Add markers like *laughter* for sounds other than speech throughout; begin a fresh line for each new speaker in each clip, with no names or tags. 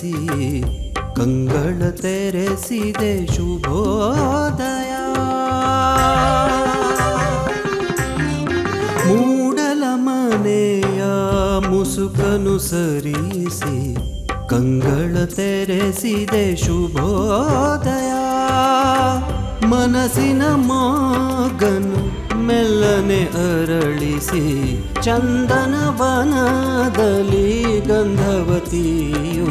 ಧರಿಸಿ ಕಂಗಳ ತೆರೆಸಿದೆ ಶುಭೋದಯ ಮೂಡಲ ಮನೆಯ ಮುಸುಕನು ಸರಿಸಿ ಕಂಗಳ ತೆರೆಸಿದೆ ಶುಭೋದಯ ಮನಸ್ಸಿನ ಮಗನು ಮೆಲ್ಲನೆ ಅರಳಿಸಿ ಚಂದನ ವನದಲ್ಲಿ ಗಂಧವತಿಯು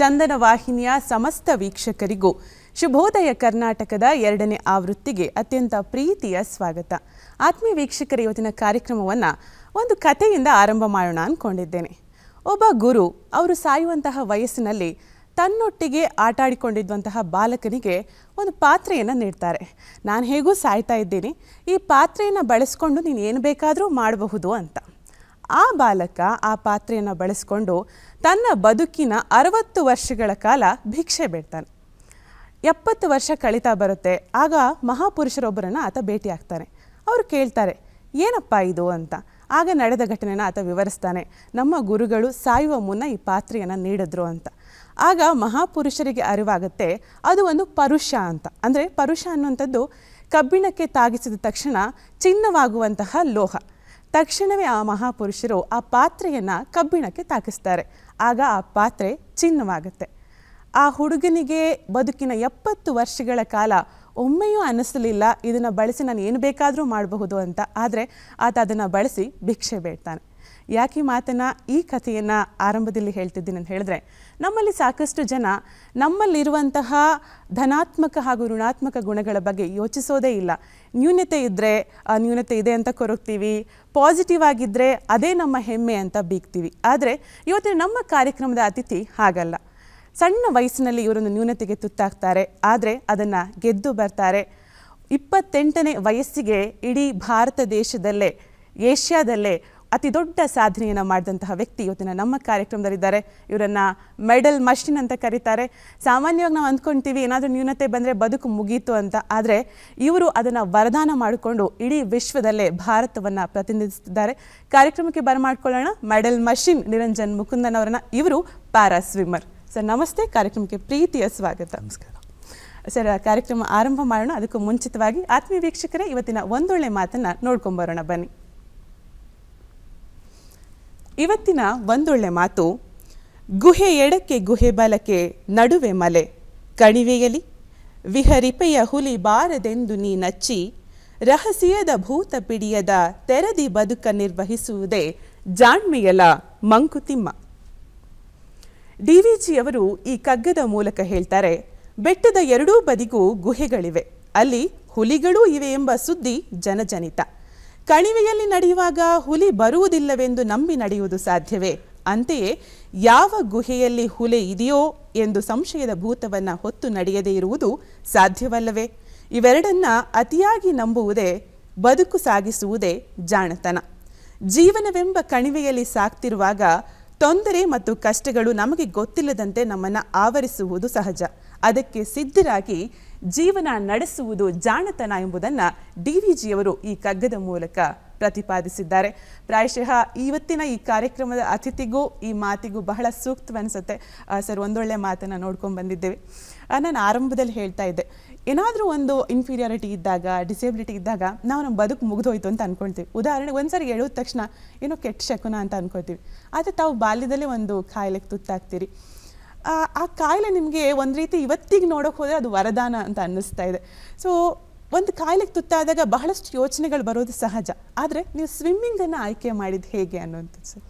ಚಂದನ ವಾಹಿನಿಯ ಸಮಸ್ತ ವೀಕ್ಷಕರಿಗೂ ಶುಭೋದಯ ಕರ್ನಾಟಕದ ಎರಡನೇ ಆವೃತ್ತಿಗೆ ಅತ್ಯಂತ ಪ್ರೀತಿಯ ಸ್ವಾಗತ ಆತ್ಮೀಯ ವೀಕ್ಷಕರ ಇವತ್ತಿನ ಕಾರ್ಯಕ್ರಮವನ್ನು ಒಂದು ಕಥೆಯಿಂದ ಆರಂಭ ಮಾಡೋಣ ಅಂದ್ಕೊಂಡಿದ್ದೇನೆ ಒಬ್ಬ ಗುರು ಅವರು ಸಾಯುವಂತಹ ವಯಸ್ಸಿನಲ್ಲಿ ತನ್ನೊಟ್ಟಿಗೆ ಆಟಾಡಿಕೊಂಡಿದ್ದಂತಹ ಬಾಲಕನಿಗೆ ಒಂದು ಪಾತ್ರೆಯನ್ನು ನೀಡ್ತಾರೆ ನಾನು ಹೇಗೂ ಸಾಯ್ತಾ ಇದ್ದೀನಿ ಈ ಪಾತ್ರೆಯನ್ನು ಬಳಸ್ಕೊಂಡು ನೀನು ಏನು ಬೇಕಾದರೂ ಮಾಡಬಹುದು ಅಂತ ಆ ಬಾಲಕ ಆ ಪಾತ್ರೆಯನ್ನು ಬಳಸ್ಕೊಂಡು ತನ್ನ ಬದುಕಿನ ಅರವತ್ತು ವರ್ಷಗಳ ಕಾಲ ಭಿಕ್ಷೆ ಬೇಡ್ತಾನೆ ಎಪ್ಪತ್ತು ವರ್ಷ ಕಳೀತಾ ಬರುತ್ತೆ ಆಗ ಮಹಾಪುರುಷರೊಬ್ಬರನ್ನು ಆತ ಭೇಟಿಯಾಗ್ತಾನೆ ಅವರು ಕೇಳ್ತಾರೆ ಏನಪ್ಪ ಇದು ಅಂತ ಆಗ ನಡೆದ ಘಟನೆನ ಆತ ವಿವರಿಸ್ತಾನೆ ನಮ್ಮ ಗುರುಗಳು ಸಾಯುವ ಮುನ್ನ ಈ ಪಾತ್ರೆಯನ್ನು ನೀಡಿದ್ರು ಅಂತ ಆಗ ಮಹಾಪುರುಷರಿಗೆ ಅರಿವಾಗುತ್ತೆ ಅದು ಒಂದು ಪರುಷ ಅಂತ ಅಂದರೆ ಪರುಷ ಅನ್ನುವಂಥದ್ದು ಕಬ್ಬಿಣಕ್ಕೆ ತಾಗಿಸಿದ ತಕ್ಷಣ ಚಿನ್ನವಾಗುವಂತಹ ಲೋಹ ತಕ್ಷಣವೇ ಆ ಮಹಾಪುರುಷರು ಆ ಪಾತ್ರೆಯನ್ನು ಕಬ್ಬಿಣಕ್ಕೆ ತಾಕಿಸ್ತಾರೆ ಆಗ ಆ ಪಾತ್ರೆ ಚಿನ್ನವಾಗುತ್ತೆ ಆ ಹುಡುಗನಿಗೆ ಬದುಕಿನ ಎಪ್ಪತ್ತು ವರ್ಷಗಳ ಕಾಲ ಒಮ್ಮೆಯೂ ಅನ್ನಿಸಲಿಲ್ಲ ಇದನ್ನು ಬಳಸಿ ನಾನು ಏನು ಬೇಕಾದರೂ ಮಾಡಬಹುದು ಅಂತ ಆದರೆ ಆತ ಅದನ್ನು ಬಳಸಿ ಭಿಕ್ಷೆ ಬೇಡ್ತಾನೆ ಯಾಕೆ ಮಾತನ್ನು ಈ ಕಥೆಯನ್ನು ಆರಂಭದಲ್ಲಿ ಹೇಳ್ತಿದ್ದೀನಿ ಅಂತ ಹೇಳಿದ್ರೆ ನಮ್ಮಲ್ಲಿ ಸಾಕಷ್ಟು ಜನ ನಮ್ಮಲ್ಲಿರುವಂತಹ ಧನಾತ್ಮಕ ಹಾಗೂ ಋಣಾತ್ಮಕ ಗುಣಗಳ ಬಗ್ಗೆ ಯೋಚಿಸೋದೇ ಇಲ್ಲ ನ್ಯೂನತೆ ಇದ್ದರೆ ಆ ನ್ಯೂನತೆ ಇದೆ ಅಂತ ಕೊರಗ್ತೀವಿ ಪಾಸಿಟಿವ್ ಆಗಿದ್ದರೆ ಅದೇ ನಮ್ಮ ಹೆಮ್ಮೆ ಅಂತ ಬೀಗ್ತೀವಿ ಆದರೆ ಇವತ್ತಿನ ನಮ್ಮ ಕಾರ್ಯಕ್ರಮದ ಅತಿಥಿ ಹಾಗಲ್ಲ ಸಣ್ಣ ವಯಸ್ಸಿನಲ್ಲಿ ಇವರನ್ನು ನ್ಯೂನತೆಗೆ ತುತ್ತಾಗ್ತಾರೆ ಆದರೆ ಅದನ್ನು ಗೆದ್ದು ಬರ್ತಾರೆ ಇಪ್ಪತ್ತೆಂಟನೇ ವಯಸ್ಸಿಗೆ ಇಡೀ ಭಾರತ ದೇಶದಲ್ಲೇ ಏಷ್ಯಾದಲ್ಲೇ ಅತಿ ದೊಡ್ಡ ಸಾಧನೆಯನ್ನು ಮಾಡಿದಂತಹ ವ್ಯಕ್ತಿ ಇವತ್ತಿನ ನಮ್ಮ ಕಾರ್ಯಕ್ರಮದಲ್ಲಿದ್ದಾರೆ ಇವರನ್ನು ಮೆಡಲ್ ಮಷಿನ್ ಅಂತ ಕರೀತಾರೆ ಸಾಮಾನ್ಯವಾಗಿ ನಾವು ಅಂದ್ಕೊಳ್ತೀವಿ ಏನಾದರೂ ನ್ಯೂನತೆ ಬಂದರೆ ಬದುಕು ಮುಗೀತು ಅಂತ ಆದರೆ ಇವರು ಅದನ್ನು ವರದಾನ ಮಾಡಿಕೊಂಡು ಇಡೀ ವಿಶ್ವದಲ್ಲೇ ಭಾರತವನ್ನು ಪ್ರತಿನಿಧಿಸುತ್ತಿದ್ದಾರೆ ಕಾರ್ಯಕ್ರಮಕ್ಕೆ ಬರಮಾಡ್ಕೊಳ್ಳೋಣ ಮೆಡಲ್ ಮಷಿನ್ ನಿರಂಜನ್ ಮುಕುಂದನ್ ಅವರನ್ನು ಇವರು ಪ್ಯಾರಾ ಸ್ವಿಮ್ಮರ್ ಸರ್ ನಮಸ್ತೆ ಕಾರ್ಯಕ್ರಮಕ್ಕೆ ಪ್ರೀತಿಯ ಸ್ವಾಗತ ನಮಸ್ಕಾರ ಸರ್ ಕಾರ್ಯಕ್ರಮ ಆರಂಭ ಮಾಡೋಣ ಅದಕ್ಕೂ ಮುಂಚಿತವಾಗಿ ಆತ್ಮೀಯ ವೀಕ್ಷಕರೇ ಇವತ್ತಿನ ಒಂದೊಳ್ಳೆ ಮಾತನ್ನು ನೋಡ್ಕೊಂಬರೋಣ ಬನ್ನಿ ಇವತ್ತಿನ ಒಂದೊಳ್ಳೆ ಮಾತು ಗುಹೆ ಎಡಕ್ಕೆ ಗುಹೆ ಬಲಕ್ಕೆ ನಡುವೆ ಮಲೆ ಕಣಿವೆಯಲಿ ವಿಹರಿಪೆಯ ಹುಲಿ ಬಾರದೆಂದು ನೀ ನಚ್ಚಿ ರಹಸ್ಯದ ಭೂತ ಪಿಡಿಯದ ತೆರದಿ ಬದುಕ ನಿರ್ವಹಿಸುವುದೇ ಜಾಣ್ಮೆಯಲ ಮಂಕುತಿಮ್ಮ ಡಿ ವಿ ಈ ಕಗ್ಗದ ಮೂಲಕ ಹೇಳ್ತಾರೆ ಬೆಟ್ಟದ ಎರಡೂ ಬದಿಗೂ ಗುಹೆಗಳಿವೆ ಅಲ್ಲಿ ಹುಲಿಗಳೂ ಇವೆ ಎಂಬ ಸುದ್ದಿ ಜನಜನಿತ ಕಣಿವೆಯಲ್ಲಿ ನಡೆಯುವಾಗ ಹುಲಿ ಬರುವುದಿಲ್ಲವೆಂದು ನಂಬಿ ನಡೆಯುವುದು ಸಾಧ್ಯವೇ ಅಂತೆಯೇ ಯಾವ ಗುಹೆಯಲ್ಲಿ ಹುಲೆ ಇದೆಯೋ ಎಂದು ಸಂಶಯದ ಭೂತವನ್ನು ಹೊತ್ತು ನಡೆಯದೇ ಇರುವುದು ಸಾಧ್ಯವಲ್ಲವೇ ಇವೆರಡನ್ನ ಅತಿಯಾಗಿ ನಂಬುವುದೇ ಬದುಕು ಸಾಗಿಸುವುದೇ ಜಾಣತನ ಜೀವನವೆಂಬ ಕಣಿವೆಯಲ್ಲಿ ಸಾಕ್ತಿರುವಾಗ ತೊಂದರೆ ಮತ್ತು ಕಷ್ಟಗಳು ನಮಗೆ ಗೊತ್ತಿಲ್ಲದಂತೆ ನಮ್ಮನ್ನು ಆವರಿಸುವುದು ಸಹಜ ಅದಕ್ಕೆ ಸಿದ್ಧರಾಗಿ ಜೀವನ ನಡೆಸುವುದು ಜಾಣತನ ಎಂಬುದನ್ನು ಡಿ ವಿ ಜಿಯವರು ಈ ಕಗ್ಗದ ಮೂಲಕ ಪ್ರತಿಪಾದಿಸಿದ್ದಾರೆ ಪ್ರಾಯಶಃ ಇವತ್ತಿನ ಈ ಕಾರ್ಯಕ್ರಮದ ಅತಿಥಿಗೂ ಈ ಮಾತಿಗೂ ಬಹಳ ಸೂಕ್ತವನ್ನಿಸುತ್ತೆ ಸರ್ ಒಂದೊಳ್ಳೆ ಮಾತನ್ನು ನೋಡ್ಕೊಂಡು ಬಂದಿದ್ದೇವೆ ನಾನು ಆರಂಭದಲ್ಲಿ ಹೇಳ್ತಾ ಇದ್ದೆ ಏನಾದರೂ ಒಂದು ಇನ್ಫೀರಿಯಾರಿಟಿ ಇದ್ದಾಗ ಡಿಸೇಬಿಲಿಟಿ ಇದ್ದಾಗ ನಾವು ನಮ್ಮ ಬದುಕು ಮುಗಿದೋಯ್ತು ಅಂತ ಅನ್ಕೊಳ್ತೀವಿ ಉದಾಹರಣೆಗೆ ಒಂದು ಸರಿ ಹೇಳಿದ ತಕ್ಷಣ ಏನೋ ಕೆಟ್ಟ ಶಕುನ ಅಂತ ಅಂದ್ಕೊಳ್ತೀವಿ ಆದರೆ ತಾವು ಬಾಲ್ಯದಲ್ಲೇ ಒಂದು ಕಾಯಿಲೆಗೆ ತುತ್ತಾಗ್ತೀರಿ ಆ ಕಾಯಿಲೆ ನಿಮಗೆ ಒಂದು ರೀತಿ ಇವತ್ತಿಗೆ ನೋಡೋಕೆ ಹೋದರೆ ಅದು ವರದಾನ ಅಂತ ಅನ್ನಿಸ್ತಾ ಇದೆ ಸೊ ಒಂದು ಕಾಯಿಲೆಗೆ ತುತ್ತಾದಾಗ ಬಹಳಷ್ಟು ಯೋಚನೆಗಳು ಬರೋದು ಸಹಜ ಆದರೆ ನೀವು ಸ್ವಿಮ್ಮಿಂಗನ್ನು ಆಯ್ಕೆ ಮಾಡಿದ್ದು ಹೇಗೆ ಅನ್ನೋಂಥದ್ದು ಸರ್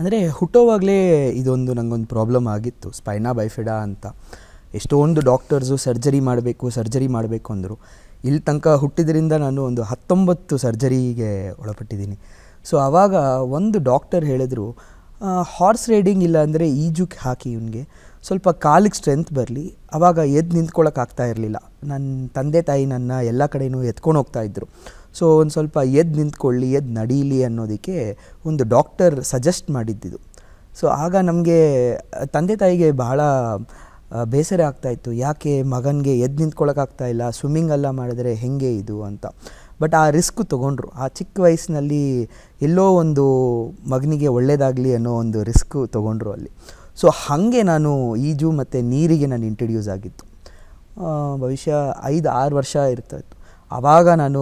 ಅಂದರೆ ಹುಟ್ಟೋವಾಗಲೇ ಇದೊಂದು ನನಗೊಂದು ಪ್ರಾಬ್ಲಮ್ ಆಗಿತ್ತು ಸ್ಪೈನಾ ಬೈಫಿಡಾ ಅಂತ ಎಷ್ಟೊಂದು ಡಾಕ್ಟರ್ಸು ಸರ್ಜರಿ ಮಾಡಬೇಕು ಸರ್ಜರಿ ಮಾಡಬೇಕು ಅಂದರು ಇಲ್ಲಿ ತನಕ ಹುಟ್ಟಿದ್ರಿಂದ ನಾನು ಒಂದು ಹತ್ತೊಂಬತ್ತು ಸರ್ಜರಿಗೆ ಒಳಪಟ್ಟಿದ್ದೀನಿ ಸೊ ಆವಾಗ ಒಂದು ಡಾಕ್ಟರ್ ಹೇಳಿದ್ರು ಹಾರ್ಸ್ ರೈಡಿಂಗ್ ಇಲ್ಲ ಅಂದರೆ ಈಜುಕ್ಕೆ ಹಾಕಿ ಇವನಿಗೆ ಸ್ವಲ್ಪ ಕಾಲಿಗೆ ಸ್ಟ್ರೆಂತ್ ಬರಲಿ ಆವಾಗ ಎದ್ದು ಆಗ್ತಾ ಇರಲಿಲ್ಲ ನನ್ನ ತಂದೆ ತಾಯಿ ನನ್ನ ಎಲ್ಲ ಕಡೆಯೂ ಎತ್ಕೊಂಡು ಹೋಗ್ತಾಯಿದ್ರು ಸೊ ಒಂದು ಸ್ವಲ್ಪ ಎದ್ದು ನಿಂತ್ಕೊಳ್ಳಿ ಎದ್ದು ನಡೀಲಿ ಅನ್ನೋದಕ್ಕೆ ಒಂದು ಡಾಕ್ಟರ್ ಸಜೆಸ್ಟ್ ಮಾಡಿದ್ದಿದ್ದು ಸೊ ಆಗ ನಮಗೆ ತಂದೆ ತಾಯಿಗೆ ಬಹಳ ಬೇಸರ ಆಗ್ತಾಯಿತ್ತು ಯಾಕೆ ಮಗನಿಗೆ ಎದ್ದು ನಿಂತ್ಕೊಳ್ಳೋಕ್ಕಾಗ್ತಾಯಿಲ್ಲ ಇಲ್ಲ ಸ್ವಿಮ್ಮಿಂಗ್ ಎಲ್ಲ ಮಾಡಿದ್ರೆ ಹೇಗೆ ಇದು ಅಂತ ಬಟ್ ಆ ರಿಸ್ಕ್ ತೊಗೊಂಡ್ರು ಆ ಚಿಕ್ಕ ವಯಸ್ಸಿನಲ್ಲಿ ಎಲ್ಲೋ ಒಂದು ಮಗನಿಗೆ ಒಳ್ಳೇದಾಗಲಿ ಅನ್ನೋ ಒಂದು ರಿಸ್ಕ್ ತೊಗೊಂಡ್ರು ಅಲ್ಲಿ ಸೊ ಹಾಗೆ ನಾನು ಈಜು ಮತ್ತು ನೀರಿಗೆ ನಾನು ಇಂಟ್ರಡ್ಯೂಸ್ ಆಗಿತ್ತು ಭವಿಷ್ಯ ಐದು ಆರು ವರ್ಷ ಇರ್ತಾ ಇತ್ತು ಆವಾಗ ನಾನು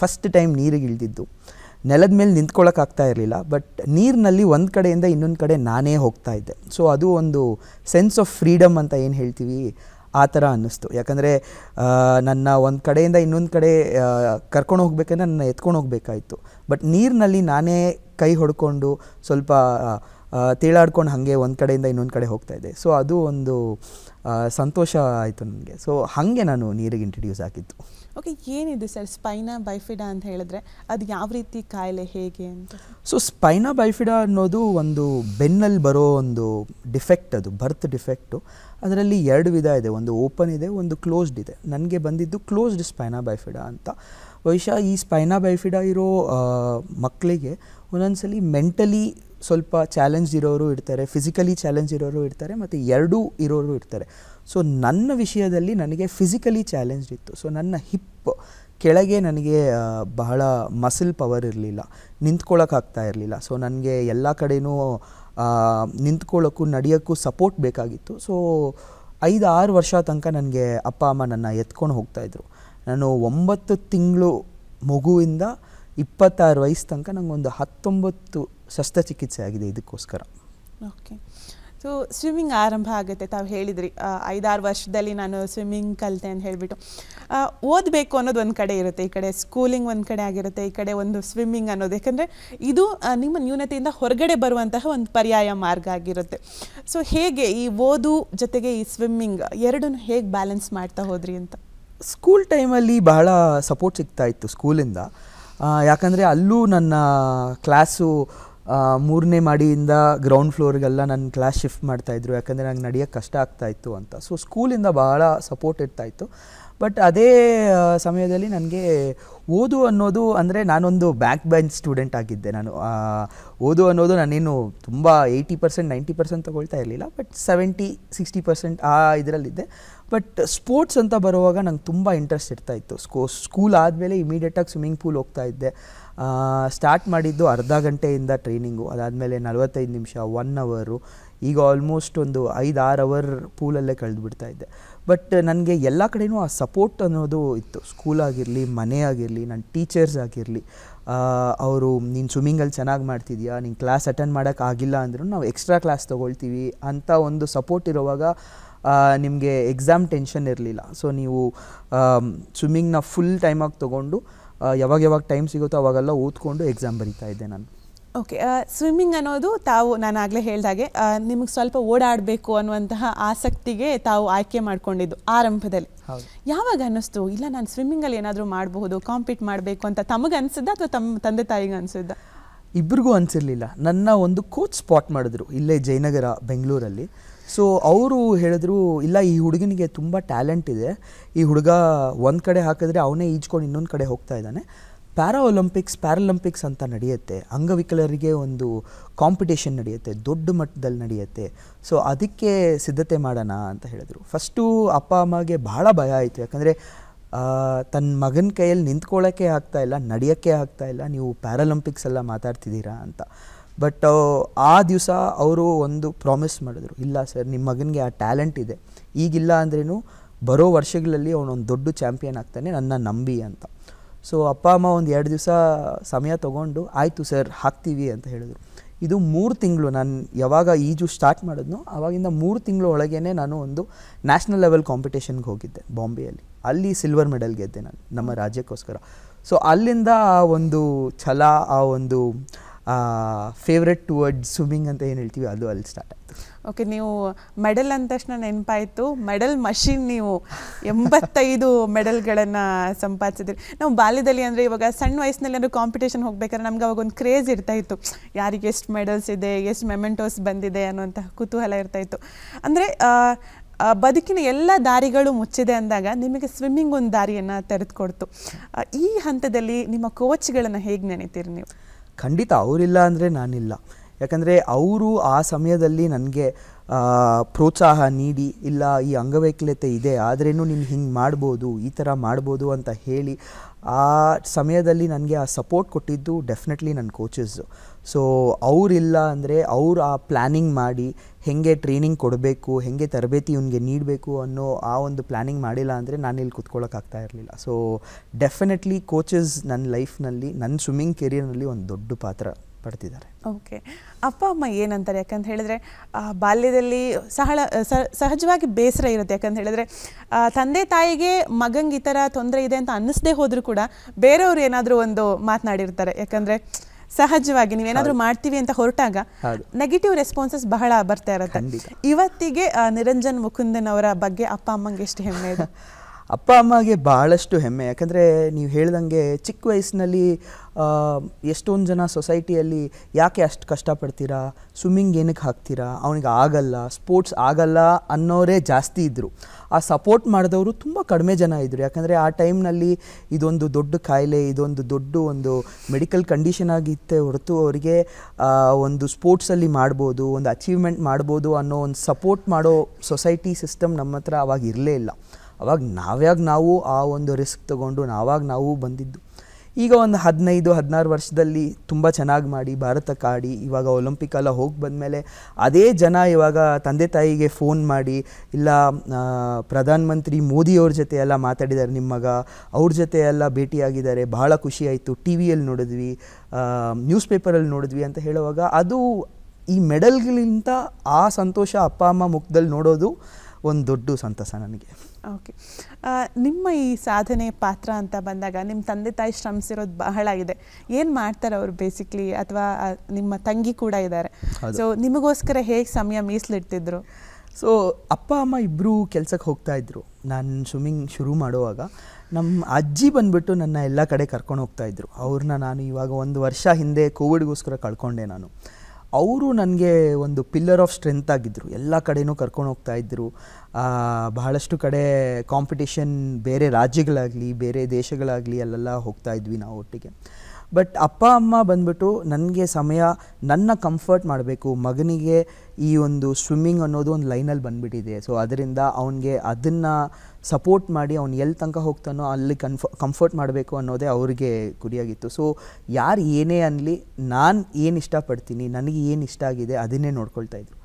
ಫಸ್ಟ್ ಟೈಮ್ ನೀರಿಗೆ ಇಳಿದಿದ್ದು ನೆಲದ ಮೇಲೆ ನಿಂತ್ಕೊಳ್ಳೋಕ್ಕಾಗ್ತಾ ಇರಲಿಲ್ಲ ಬಟ್ ನೀರಿನಲ್ಲಿ ಒಂದು ಕಡೆಯಿಂದ ಇನ್ನೊಂದು ಕಡೆ ನಾನೇ ಹೋಗ್ತಾ ಇದ್ದೆ ಸೊ ಅದು ಒಂದು ಸೆನ್ಸ್ ಆಫ್ ಫ್ರೀಡಮ್ ಅಂತ ಏನು ಹೇಳ್ತೀವಿ ಆ ಥರ ಅನ್ನಿಸ್ತು ಯಾಕಂದರೆ ನನ್ನ ಒಂದು ಕಡೆಯಿಂದ ಇನ್ನೊಂದು ಕಡೆ ಕರ್ಕೊಂಡು ಹೋಗ್ಬೇಕಂದ್ರೆ ನನ್ನ ಎತ್ಕೊಂಡು ಹೋಗಬೇಕಾಯಿತು ಬಟ್ ನೀರಿನಲ್ಲಿ ನಾನೇ ಕೈ ಹೊಡ್ಕೊಂಡು ಸ್ವಲ್ಪ ತೇಲಾಡ್ಕೊಂಡು ಹಾಗೆ ಒಂದು ಕಡೆಯಿಂದ ಇನ್ನೊಂದು ಕಡೆ ಹೋಗ್ತಾಯಿದ್ದೆ ಸೊ ಅದು ಒಂದು ಸಂತೋಷ ಆಯಿತು ನನಗೆ ಸೊ ಹಾಗೆ ನಾನು ನೀರಿಗೆ ಇಂಟ್ರಡ್ಯೂಸ್ ಆಗಿತ್ತು
ಓಕೆ ಏನಿದೆ ಸರ್ ಸ್ಪೈನಾ ಬೈಫಿಡಾ ಅಂತ ಹೇಳಿದ್ರೆ ಅದು ಯಾವ ರೀತಿ ಕಾಯಿಲೆ ಹೇಗೆ ಅಂತ
ಸೊ ಸ್ಪೈನಾ ಬೈಫಿಡಾ ಅನ್ನೋದು ಒಂದು ಬೆನ್ನಲ್ಲಿ ಬರೋ ಒಂದು ಡಿಫೆಕ್ಟ್ ಅದು ಬರ್ತ್ ಡಿಫೆಕ್ಟು ಅದರಲ್ಲಿ ಎರಡು ವಿಧ ಇದೆ ಒಂದು ಓಪನ್ ಇದೆ ಒಂದು ಕ್ಲೋಸ್ಡ್ ಇದೆ ನನಗೆ ಬಂದಿದ್ದು ಕ್ಲೋಸ್ಡ್ ಸ್ಪೈನಾ ಬೈಫಿಡಾ ಅಂತ ಬಹುಶಃ ಈ ಸ್ಪೈನಾ ಬೈಫಿಡಾ ಇರೋ ಮಕ್ಕಳಿಗೆ ಒಂದೊಂದ್ಸಲಿ ಮೆಂಟಲಿ ಸ್ವಲ್ಪ ಚಾಲೆಂಜ್ ಇರೋರು ಇರ್ತಾರೆ ಫಿಸಿಕಲಿ ಚಾಲೆಂಜ್ ಇರೋರು ಇರ್ತಾರೆ ಮತ್ತು ಎರಡೂ ಇರೋರು ಇರ್ತಾರೆ ಸೊ ನನ್ನ ವಿಷಯದಲ್ಲಿ ನನಗೆ ಫಿಸಿಕಲಿ ಚಾಲೆಂಜ್ಡ್ ಇತ್ತು ಸೊ ನನ್ನ ಹಿಪ್ ಕೆಳಗೆ ನನಗೆ ಬಹಳ ಮಸಲ್ ಪವರ್ ಇರಲಿಲ್ಲ ನಿಂತ್ಕೊಳ್ಳೋಕ್ಕಾಗ್ತಾ ಇರಲಿಲ್ಲ ಸೊ ನನಗೆ ಎಲ್ಲ ಕಡೆಯೂ ನಿಂತ್ಕೊಳ್ಳೋಕ್ಕೂ ನಡೆಯೋಕ್ಕೂ ಸಪೋರ್ಟ್ ಬೇಕಾಗಿತ್ತು ಸೊ ಐದು ಆರು ವರ್ಷ ತನಕ ನನಗೆ ಅಪ್ಪ ಅಮ್ಮ ನನ್ನ ಎತ್ಕೊಂಡು ಹೋಗ್ತಾಯಿದ್ರು ನಾನು ಒಂಬತ್ತು ತಿಂಗಳು ಮಗುವಿಂದ ಇಪ್ಪತ್ತಾರು ವಯಸ್ಸು ತನಕ ನನಗೊಂದು ಹತ್ತೊಂಬತ್ತು ಶಸ್ತ್ರಚಿಕಿತ್ಸೆ ಆಗಿದೆ ಇದಕ್ಕೋಸ್ಕರ
ಓಕೆ ಸೊ ಸ್ವಿಮ್ಮಿಂಗ್ ಆರಂಭ ಆಗುತ್ತೆ ತಾವು ಹೇಳಿದ್ರಿ ಐದಾರು ವರ್ಷದಲ್ಲಿ ನಾನು ಸ್ವಿಮ್ಮಿಂಗ್ ಕಲಿತೆ ಅಂತ ಹೇಳಿಬಿಟ್ಟು ಓದಬೇಕು ಅನ್ನೋದು ಒಂದು ಕಡೆ ಇರುತ್ತೆ ಈ ಕಡೆ ಸ್ಕೂಲಿಂಗ್ ಒಂದು ಕಡೆ ಆಗಿರುತ್ತೆ ಈ ಕಡೆ ಒಂದು ಸ್ವಿಮ್ಮಿಂಗ್ ಅನ್ನೋದು ಯಾಕಂದರೆ ಇದು ನಿಮ್ಮ ನ್ಯೂನತೆಯಿಂದ ಹೊರಗಡೆ ಬರುವಂತಹ ಒಂದು ಪರ್ಯಾಯ ಮಾರ್ಗ ಆಗಿರುತ್ತೆ ಸೊ ಹೇಗೆ ಈ ಓದು ಜೊತೆಗೆ ಈ ಸ್ವಿಮ್ಮಿಂಗ್ ಎರಡನ್ನೂ ಹೇಗೆ ಬ್ಯಾಲೆನ್ಸ್ ಮಾಡ್ತಾ ಹೋದ್ರಿ ಅಂತ
ಸ್ಕೂಲ್ ಟೈಮಲ್ಲಿ ಬಹಳ ಸಪೋರ್ಟ್ ಸಿಗ್ತಾ ಇತ್ತು ಸ್ಕೂಲಿಂದ ಯಾಕಂದರೆ ಅಲ್ಲೂ ನನ್ನ ಕ್ಲಾಸು ಮೂರನೇ ಮಾಡಿಯಿಂದ ಗ್ರೌಂಡ್ ಫ್ಲೋರ್ಗೆಲ್ಲ ನನ್ನ ಕ್ಲಾಸ್ ಶಿಫ್ಟ್ ಮಾಡ್ತಾಯಿದ್ರು ಯಾಕಂದರೆ ನಂಗೆ ನಡೆಯೋಕ್ಕೆ ಕಷ್ಟ ಆಗ್ತಾಯಿತ್ತು ಅಂತ ಸೊ ಸ್ಕೂಲಿಂದ ಬಹಳ ಸಪೋರ್ಟ್ ಇರ್ತಾಯಿತ್ತು ಬಟ್ ಅದೇ ಸಮಯದಲ್ಲಿ ನನಗೆ ಓದು ಅನ್ನೋದು ಅಂದರೆ ನಾನೊಂದು ಬ್ಯಾಕ್ ಬೆಂಚ್ ಸ್ಟೂಡೆಂಟ್ ಆಗಿದ್ದೆ ನಾನು ಓದು ಅನ್ನೋದು ನಾನೇನು ತುಂಬ ಏಯ್ಟಿ ಪರ್ಸೆಂಟ್ ನೈಂಟಿ ಪರ್ಸೆಂಟ್ ತೊಗೊಳ್ತಾ ಇರಲಿಲ್ಲ ಬಟ್ ಸೆವೆಂಟಿ ಸಿಕ್ಸ್ಟಿ ಪರ್ಸೆಂಟ್ ಆ ಇದರಲ್ಲಿದ್ದೆ ಬಟ್ ಸ್ಪೋರ್ಟ್ಸ್ ಅಂತ ಬರುವಾಗ ನಂಗೆ ತುಂಬ ಇಂಟ್ರೆಸ್ಟ್ ಇರ್ತಾಯಿತ್ತು ಸ್ಕೋ ಸ್ಕೂಲ್ ಆದಮೇಲೆ ಇಮಿಡಿಯೇಟಾಗಿ ಸ್ವಿಮ್ಮಿಂಗ್ ಪೂಲ್ ಹೋಗ್ತಾ ಇದ್ದೆ ಸ್ಟಾರ್ಟ್ ಮಾಡಿದ್ದು ಅರ್ಧ ಗಂಟೆಯಿಂದ ಟ್ರೈನಿಂಗು ಅದಾದಮೇಲೆ ನಲವತ್ತೈದು ನಿಮಿಷ ಒನ್ ಅವರು ಈಗ ಆಲ್ಮೋಸ್ಟ್ ಒಂದು ಐದು ಆರು ಅವರ್ ಪೂಲಲ್ಲೇ ಬಿಡ್ತಾ ಇದ್ದೆ ಬಟ್ ನನಗೆ ಎಲ್ಲ ಕಡೆಯೂ ಆ ಸಪೋರ್ಟ್ ಅನ್ನೋದು ಇತ್ತು ಸ್ಕೂಲ್ ಆಗಿರಲಿ ಮನೆ ಆಗಿರಲಿ ನನ್ನ ಟೀಚರ್ಸ್ ಆಗಿರಲಿ ಅವರು ನೀನು ಸ್ವಿಮ್ಮಿಂಗಲ್ಲಿ ಚೆನ್ನಾಗಿ ಮಾಡ್ತಿದ್ಯಾ ನಿನ್ನ ಕ್ಲಾಸ್ ಅಟೆಂಡ್ ಮಾಡೋಕ್ಕಾಗಿಲ್ಲ ಅಂದ್ರೂ ನಾವು ಎಕ್ಸ್ಟ್ರಾ ಕ್ಲಾಸ್ ತೊಗೊಳ್ತೀವಿ ಅಂತ ಒಂದು ಸಪೋರ್ಟ್ ಇರುವಾಗ ನಿಮಗೆ ಎಕ್ಸಾಮ್ ಟೆನ್ಷನ್ ಇರಲಿಲ್ಲ ಸೊ ನೀವು ಸ್ವಿಮ್ಮಿಂಗ್ನ ಫುಲ್ ಟೈಮಾಗಿ ತೊಗೊಂಡು ಯಾವಾಗ ಯಾವಾಗ ಟೈಮ್ ಸಿಗುತ್ತೋ ಅವಾಗೆಲ್ಲ ಓದ್ಕೊಂಡು ಎಕ್ಸಾಮ್ ಬರೀತಾ ಇದ್ದೆ ನಾನು
ಓಕೆ ಸ್ವಿಮ್ಮಿಂಗ್ ಅನ್ನೋದು ತಾವು ನಾನು ಆಗಲೇ ಹೇಳಿದಾಗೆ ನಿಮಗೆ ಸ್ವಲ್ಪ ಓಡಾಡಬೇಕು ಅನ್ನುವಂತಹ ಆಸಕ್ತಿಗೆ ತಾವು ಆಯ್ಕೆ ಮಾಡಿಕೊಂಡಿದ್ದು ಆರಂಭದಲ್ಲಿ ಯಾವಾಗ ಅನ್ನಿಸ್ತು ಇಲ್ಲ ನಾನು ಸ್ವಿಮ್ಮಿಂಗಲ್ಲಿ ಏನಾದರೂ ಮಾಡಬಹುದು ಕಾಂಪೀಟ್ ಮಾಡಬೇಕು ಅಂತ ತಮಗೆ ಅನಿಸಿದ್ದ ಅಥವಾ ತಮ್ಮ ತಂದೆ ತಾಯಿಗೆ ಅನಿಸಿದ್ದ
ಇಬ್ಬರಿಗೂ ಅನಿಸಿರಲಿಲ್ಲ ನನ್ನ ಒಂದು ಕೋಚ್ ಸ್ಪಾಟ್ ಮಾಡಿದ್ರು ಇಲ್ಲೇ ಜಯನಗರ ಬೆಂಗಳೂರಲ್ಲಿ ಸೊ ಅವರು ಹೇಳಿದ್ರು ಇಲ್ಲ ಈ ಹುಡುಗನಿಗೆ ತುಂಬ ಟ್ಯಾಲೆಂಟ್ ಇದೆ ಈ ಹುಡುಗ ಒಂದು ಕಡೆ ಹಾಕಿದ್ರೆ ಅವನೇ ಈಜ್ಕೊಂಡು ಇನ್ನೊಂದು ಕಡೆ ಹೋಗ್ತಾ ಇದ್ದಾನೆ ಪ್ಯಾರಾ ಒಲಿಂಪಿಕ್ಸ್ ಪ್ಯಾರಾಲಂಪಿಕ್ಸ್ ಅಂತ ನಡೆಯುತ್ತೆ ಅಂಗವಿಕಲರಿಗೆ ಒಂದು ಕಾಂಪಿಟೇಷನ್ ನಡೆಯುತ್ತೆ ದೊಡ್ಡ ಮಟ್ಟದಲ್ಲಿ ನಡೆಯುತ್ತೆ ಸೊ ಅದಕ್ಕೆ ಸಿದ್ಧತೆ ಮಾಡೋಣ ಅಂತ ಹೇಳಿದ್ರು ಫಸ್ಟು ಅಪ್ಪ ಅಮ್ಮಗೆ ಭಾಳ ಭಯ ಆಯಿತು ಯಾಕಂದರೆ ತನ್ನ ಮಗನ ಕೈಯಲ್ಲಿ ನಿಂತ್ಕೊಳ್ಳೋಕ್ಕೆ ಆಗ್ತಾಯಿಲ್ಲ ನಡೆಯೋಕ್ಕೆ ಇಲ್ಲ ನೀವು ಪ್ಯಾರಾಲಂಪಿಕ್ಸೆಲ್ಲ ಮಾತಾಡ್ತಿದ್ದೀರಾ ಅಂತ ಬಟ್ uh, ಆ ದಿವಸ ಅವರು ಒಂದು ಪ್ರಾಮಿಸ್ ಮಾಡಿದ್ರು ಇಲ್ಲ ಸರ್ ನಿಮ್ಮ ಮಗನಿಗೆ ಆ ಟ್ಯಾಲೆಂಟ್ ಇದೆ ಈಗಿಲ್ಲ ಅಂದ್ರೇನು ಬರೋ ವರ್ಷಗಳಲ್ಲಿ ಅವನೊಂದು ದೊಡ್ಡ ಚಾಂಪಿಯನ್ ಆಗ್ತಾನೆ ನನ್ನ ನಂಬಿ ಅಂತ ಸೊ ಅಪ್ಪ ಅಮ್ಮ ಒಂದು ಎರಡು ದಿವಸ ಸಮಯ ತೊಗೊಂಡು ಆಯಿತು ಸರ್ ಹಾಕ್ತೀವಿ ಅಂತ ಹೇಳಿದರು ಇದು ಮೂರು ತಿಂಗಳು ನಾನು ಯಾವಾಗ ಈಜು ಸ್ಟಾರ್ಟ್ ಮಾಡಿದ್ನೋ ಆವಾಗಿಂದ ಮೂರು ತಿಂಗಳು ಒಳಗೇ ನಾನು ಒಂದು ನ್ಯಾಷನಲ್ ಲೆವೆಲ್ ಕಾಂಪಿಟೇಷನ್ಗೆ ಹೋಗಿದ್ದೆ ಬಾಂಬೆಯಲ್ಲಿ ಅಲ್ಲಿ ಸಿಲ್ವರ್ ಮೆಡಲ್ ಗೆದ್ದೆ ನಾನು ನಮ್ಮ ರಾಜ್ಯಕ್ಕೋಸ್ಕರ ಸೊ ಅಲ್ಲಿಂದ ಆ ಒಂದು ಛಲ ಆ ಒಂದು ಫೇವ್ರೆಟ್ ಟುವರ್ಡ್ ಸ್ವಿಮ್ಮಿಂಗ್ ಅಂತ ಏನು ಹೇಳ್ತೀವಿ ಅದು ಅಲ್ಲಿ ಸ್ಟಾರ್ಟ್ ಆಯಿತು
ಓಕೆ ನೀವು ಮೆಡಲ್ ಅಂದ ತಕ್ಷಣ ನೆನಪಾಯಿತು ಮೆಡಲ್ ಮಷಿನ್ ನೀವು ಎಂಬತ್ತೈದು ಮೆಡಲ್ಗಳನ್ನು ಸಂಪಾದಿಸಿದ್ರಿ ನಾವು ಬಾಲ್ಯದಲ್ಲಿ ಅಂದರೆ ಇವಾಗ ಸಣ್ಣ ವಯಸ್ಸಿನಲ್ಲಿ ಅಂದರೆ ಕಾಂಪಿಟೇಷನ್ ಹೋಗ್ಬೇಕಾದ್ರೆ ನಮ್ಗೆ ಅವಾಗ ಒಂದು ಕ್ರೇಜ್ ಇರ್ತಾ ಇತ್ತು ಯಾರಿಗೆ ಎಷ್ಟು ಮೆಡಲ್ಸ್ ಇದೆ ಎಷ್ಟು ಮೆಮೆಂಟೋಸ್ ಬಂದಿದೆ ಅನ್ನೋಂಥ ಕುತೂಹಲ ಇರ್ತಾ ಇತ್ತು ಅಂದರೆ ಬದುಕಿನ ಎಲ್ಲ ದಾರಿಗಳು ಮುಚ್ಚಿದೆ ಅಂದಾಗ ನಿಮಗೆ ಸ್ವಿಮ್ಮಿಂಗ್ ಒಂದು ದಾರಿಯನ್ನು ತೆರೆದುಕೊಡ್ತು ಈ ಹಂತದಲ್ಲಿ ನಿಮ್ಮ ಕೋಚ್ಗಳನ್ನು ಹೇಗೆ ನೆನೀತೀರಿ ನೀವು
ಖಂಡಿತ ಅವರಿಲ್ಲ ಅಂದರೆ ನಾನಿಲ್ಲ ಯಾಕಂದರೆ ಅವರು ಆ ಸಮಯದಲ್ಲಿ ನನಗೆ ಪ್ರೋತ್ಸಾಹ ನೀಡಿ ಇಲ್ಲ ಈ ಅಂಗವೈಕಲ್ಯತೆ ಇದೆ ಆದ್ರೇನು ನೀನು ಹಿಂಗೆ ಮಾಡ್ಬೋದು ಈ ಥರ ಮಾಡ್ಬೋದು ಅಂತ ಹೇಳಿ ಆ ಸಮಯದಲ್ಲಿ ನನಗೆ ಆ ಸಪೋರ್ಟ್ ಕೊಟ್ಟಿದ್ದು ಡೆಫಿನೆಟ್ಲಿ ನನ್ನ ಕೋಚಸ್ಸು ಸೊ ಅವರಿಲ್ಲ ಅಂದರೆ ಅವ್ರು ಆ ಪ್ಲ್ಯಾನಿಂಗ್ ಮಾಡಿ ಹೇಗೆ ಟ್ರೈನಿಂಗ್ ಕೊಡಬೇಕು ಹೇಗೆ ತರಬೇತಿ ಇವನಿಗೆ ನೀಡಬೇಕು ಅನ್ನೋ ಆ ಒಂದು ಪ್ಲ್ಯಾನಿಂಗ್ ಮಾಡಿಲ್ಲ ಅಂದರೆ ನಾನು ಇಲ್ಲಿ ಕುತ್ಕೊಳ್ಳೋಕ್ಕಾಗ್ತಾ ಇರಲಿಲ್ಲ ಸೊ ಡೆಫಿನೆಟ್ಲಿ ಕೋಚಸ್ ನನ್ನ ಲೈಫ್ನಲ್ಲಿ ನನ್ನ ಸ್ವಿಮ್ಮಿಂಗ್ ಕೆರಿಯರ್ನಲ್ಲಿ ಒಂದು ದೊಡ್ಡ ಪಾತ್ರ ಪಡ್ತಿದ್ದಾರೆ
ಓಕೆ ಅಪ್ಪ ಅಮ್ಮ ಏನಂತಾರೆ ಯಾಕಂತ ಹೇಳಿದ್ರೆ ಬಾಲ್ಯದಲ್ಲಿ ಸಹಳ ಸಹಜವಾಗಿ ಬೇಸರ ಇರುತ್ತೆ ಯಾಕಂತ ಹೇಳಿದ್ರೆ ತಂದೆ ತಾಯಿಗೆ ಮಗಂಗೆ ಈ ಥರ ತೊಂದರೆ ಇದೆ ಅಂತ ಅನ್ನಿಸದೇ ಹೋದರೂ ಕೂಡ ಬೇರೆಯವ್ರು ಏನಾದರೂ ಒಂದು ಮಾತನಾಡಿರ್ತಾರೆ ಯಾಕಂದರೆ ಸಹಜವಾಗಿ ನೀವೇನಾದ್ರೂ ಮಾಡ್ತೀವಿ ಅಂತ ಹೊರಟಾಗ ನೆಗೆಟಿವ್ ರೆಸ್ಪಾನ್ಸಸ್ ಬಹಳ ಬರ್ತಾ ಇರತ್ತೆ ಇವತ್ತಿಗೆ ನಿರಂಜನ್ ಮುಕುಂದನ್ ಅವರ ಬಗ್ಗೆ ಅಪ್ಪ ಅಮ್ಮಂಗೆ ಎಷ್ಟು ಹೆಮ್ಮೆ
ಇದೆ *laughs* ಅಪ್ಪ ಅಮ್ಮಗೆ ಬಹಳಷ್ಟು ಹೆಮ್ಮೆ ಯಾಕಂದ್ರೆ ನೀವು ಹೇಳ್ದಂಗೆ ಚಿಕ್ಕ ವಯಸ್ಸಿನಲ್ಲಿ ಎಷ್ಟೊಂದು ಜನ ಸೊಸೈಟಿಯಲ್ಲಿ ಯಾಕೆ ಅಷ್ಟು ಕಷ್ಟಪಡ್ತೀರಾ ಸ್ವಿಮ್ಮಿಂಗ್ ಏನಕ್ಕೆ ಹಾಕ್ತೀರಾ ಅವನಿಗೆ ಆಗಲ್ಲ ಸ್ಪೋರ್ಟ್ಸ್ ಆಗಲ್ಲ ಅನ್ನೋರೇ ಜಾಸ್ತಿ ಇದ್ದರು ಆ ಸಪೋರ್ಟ್ ಮಾಡಿದವರು ತುಂಬ ಕಡಿಮೆ ಜನ ಇದ್ದರು ಯಾಕಂದರೆ ಆ ಟೈಮ್ನಲ್ಲಿ ಇದೊಂದು ದೊಡ್ಡ ಕಾಯಿಲೆ ಇದೊಂದು ದೊಡ್ಡ ಒಂದು ಮೆಡಿಕಲ್ ಕಂಡೀಷನ್ ಆಗಿತ್ತೆ ಹೊರತು ಅವರಿಗೆ ಒಂದು ಸ್ಪೋರ್ಟ್ಸಲ್ಲಿ ಮಾಡ್ಬೋದು ಒಂದು ಅಚೀವ್ಮೆಂಟ್ ಮಾಡ್ಬೋದು ಅನ್ನೋ ಒಂದು ಸಪೋರ್ಟ್ ಮಾಡೋ ಸೊಸೈಟಿ ಸಿಸ್ಟಮ್ ನಮ್ಮ ಹತ್ರ ಅವಾಗ ಇರಲೇ ಇಲ್ಲ ಅವಾಗ ನಾವ್ಯಾಗ ನಾವು ಆ ಒಂದು ರಿಸ್ಕ್ ತಗೊಂಡು ನಾವಾಗ ನಾವು ಬಂದಿದ್ದು ಈಗ ಒಂದು ಹದಿನೈದು ಹದಿನಾರು ವರ್ಷದಲ್ಲಿ ತುಂಬ ಚೆನ್ನಾಗಿ ಮಾಡಿ ಭಾರತಕ್ಕೆ ಆಡಿ ಇವಾಗ ಒಲಿಂಪಿಕ್ ಎಲ್ಲ ಹೋಗಿ ಬಂದಮೇಲೆ ಅದೇ ಜನ ಇವಾಗ ತಂದೆ ತಾಯಿಗೆ ಫೋನ್ ಮಾಡಿ ಇಲ್ಲ ಪ್ರಧಾನಮಂತ್ರಿ ಮೋದಿಯವ್ರ ಜೊತೆ ಎಲ್ಲ ಮಾತಾಡಿದ್ದಾರೆ ನಿಮ್ಮ ಮಗ ಅವ್ರ ಜೊತೆ ಎಲ್ಲ ಭೇಟಿಯಾಗಿದ್ದಾರೆ ಭಾಳ ಖುಷಿ ಆಯಿತು ಟಿ ವಿಯಲ್ಲಿ ನೋಡಿದ್ವಿ ನ್ಯೂಸ್ ಪೇಪರಲ್ಲಿ ನೋಡಿದ್ವಿ ಅಂತ ಹೇಳುವಾಗ ಅದು ಈ ಮೆಡಲ್ಗಳಿಂತ ಆ ಸಂತೋಷ ಅಪ್ಪ ಅಮ್ಮ ಮುಖದಲ್ಲಿ ನೋಡೋದು ಒಂದು ದೊಡ್ಡ ಸಂತಸ ನನಗೆ
ಓಕೆ ನಿಮ್ಮ ಈ ಸಾಧನೆ ಪಾತ್ರ ಅಂತ ಬಂದಾಗ ನಿಮ್ಮ ತಂದೆ ತಾಯಿ ಶ್ರಮಿಸಿರೋದು ಬಹಳ ಇದೆ ಏನು ಮಾಡ್ತಾರೆ ಅವರು ಬೇಸಿಕ್ಲಿ ಅಥವಾ ನಿಮ್ಮ ತಂಗಿ ಕೂಡ ಇದ್ದಾರೆ ಸೊ
ನಿಮಗೋಸ್ಕರ ಹೇಗೆ ಸಮಯ ಮೀಸಲಿಡ್ತಿದ್ರು ಸೊ ಅಪ್ಪ ಅಮ್ಮ ಇಬ್ಬರೂ ಕೆಲಸಕ್ಕೆ ಹೋಗ್ತಾ ಇದ್ರು ನಾನು ಸ್ವಿಮ್ಮಿಂಗ್ ಶುರು ಮಾಡುವಾಗ ನಮ್ಮ ಅಜ್ಜಿ ಬಂದುಬಿಟ್ಟು ನನ್ನ ಎಲ್ಲ ಕಡೆ ಕರ್ಕೊಂಡು ಹೋಗ್ತಾ ಇದ್ರು ಅವ್ರನ್ನ ನಾನು ಇವಾಗ ಒಂದು ವರ್ಷ ಹಿಂದೆ ಕೋವಿಡ್ಗೋಸ್ಕರ ಕಳ್ಕೊಂಡೆ ನಾನು ಅವರು ನನಗೆ ಒಂದು ಪಿಲ್ಲರ್ ಆಫ್ ಸ್ಟ್ರೆಂತ್ ಆಗಿದ್ದರು ಎಲ್ಲ ಕಡೆಯೂ ಕರ್ಕೊಂಡು ಹೋಗ್ತಾ ಇದ್ದರು ಬಹಳಷ್ಟು ಕಡೆ ಕಾಂಪಿಟೇಷನ್ ಬೇರೆ ರಾಜ್ಯಗಳಾಗಲಿ ಬೇರೆ ದೇಶಗಳಾಗಲಿ ಅಲ್ಲೆಲ್ಲ ಹೋಗ್ತಾ ಇದ್ವಿ ನಾವು ಒಟ್ಟಿಗೆ ಬಟ್ ಅಪ್ಪ ಅಮ್ಮ ಬಂದ್ಬಿಟ್ಟು ನನಗೆ ಸಮಯ ನನ್ನ ಕಂಫರ್ಟ್ ಮಾಡಬೇಕು ಮಗನಿಗೆ ಈ ಒಂದು ಸ್ವಿಮ್ಮಿಂಗ್ ಅನ್ನೋದು ಒಂದು ಲೈನಲ್ಲಿ ಬಂದುಬಿಟ್ಟಿದೆ ಸೊ ಅದರಿಂದ ಅವನಿಗೆ ಅದನ್ನು ಸಪೋರ್ಟ್ ಮಾಡಿ ಅವ್ನು ಎಲ್ಲಿ ತನಕ ಹೋಗ್ತಾನೋ ಅಲ್ಲಿ ಕನ್ಫ ಕಂಫರ್ಟ್ ಮಾಡಬೇಕು ಅನ್ನೋದೇ ಅವ್ರಿಗೆ ಗುರಿಯಾಗಿತ್ತು ಸೊ ಯಾರು ಏನೇ ಅನ್ನಲಿ ನಾನು ಏನು ಇಷ್ಟಪಡ್ತೀನಿ ನನಗೆ ಏನು ಇಷ್ಟ ಆಗಿದೆ ಅದನ್ನೇ ನೋಡ್ಕೊಳ್ತಾ ಇದ್ರು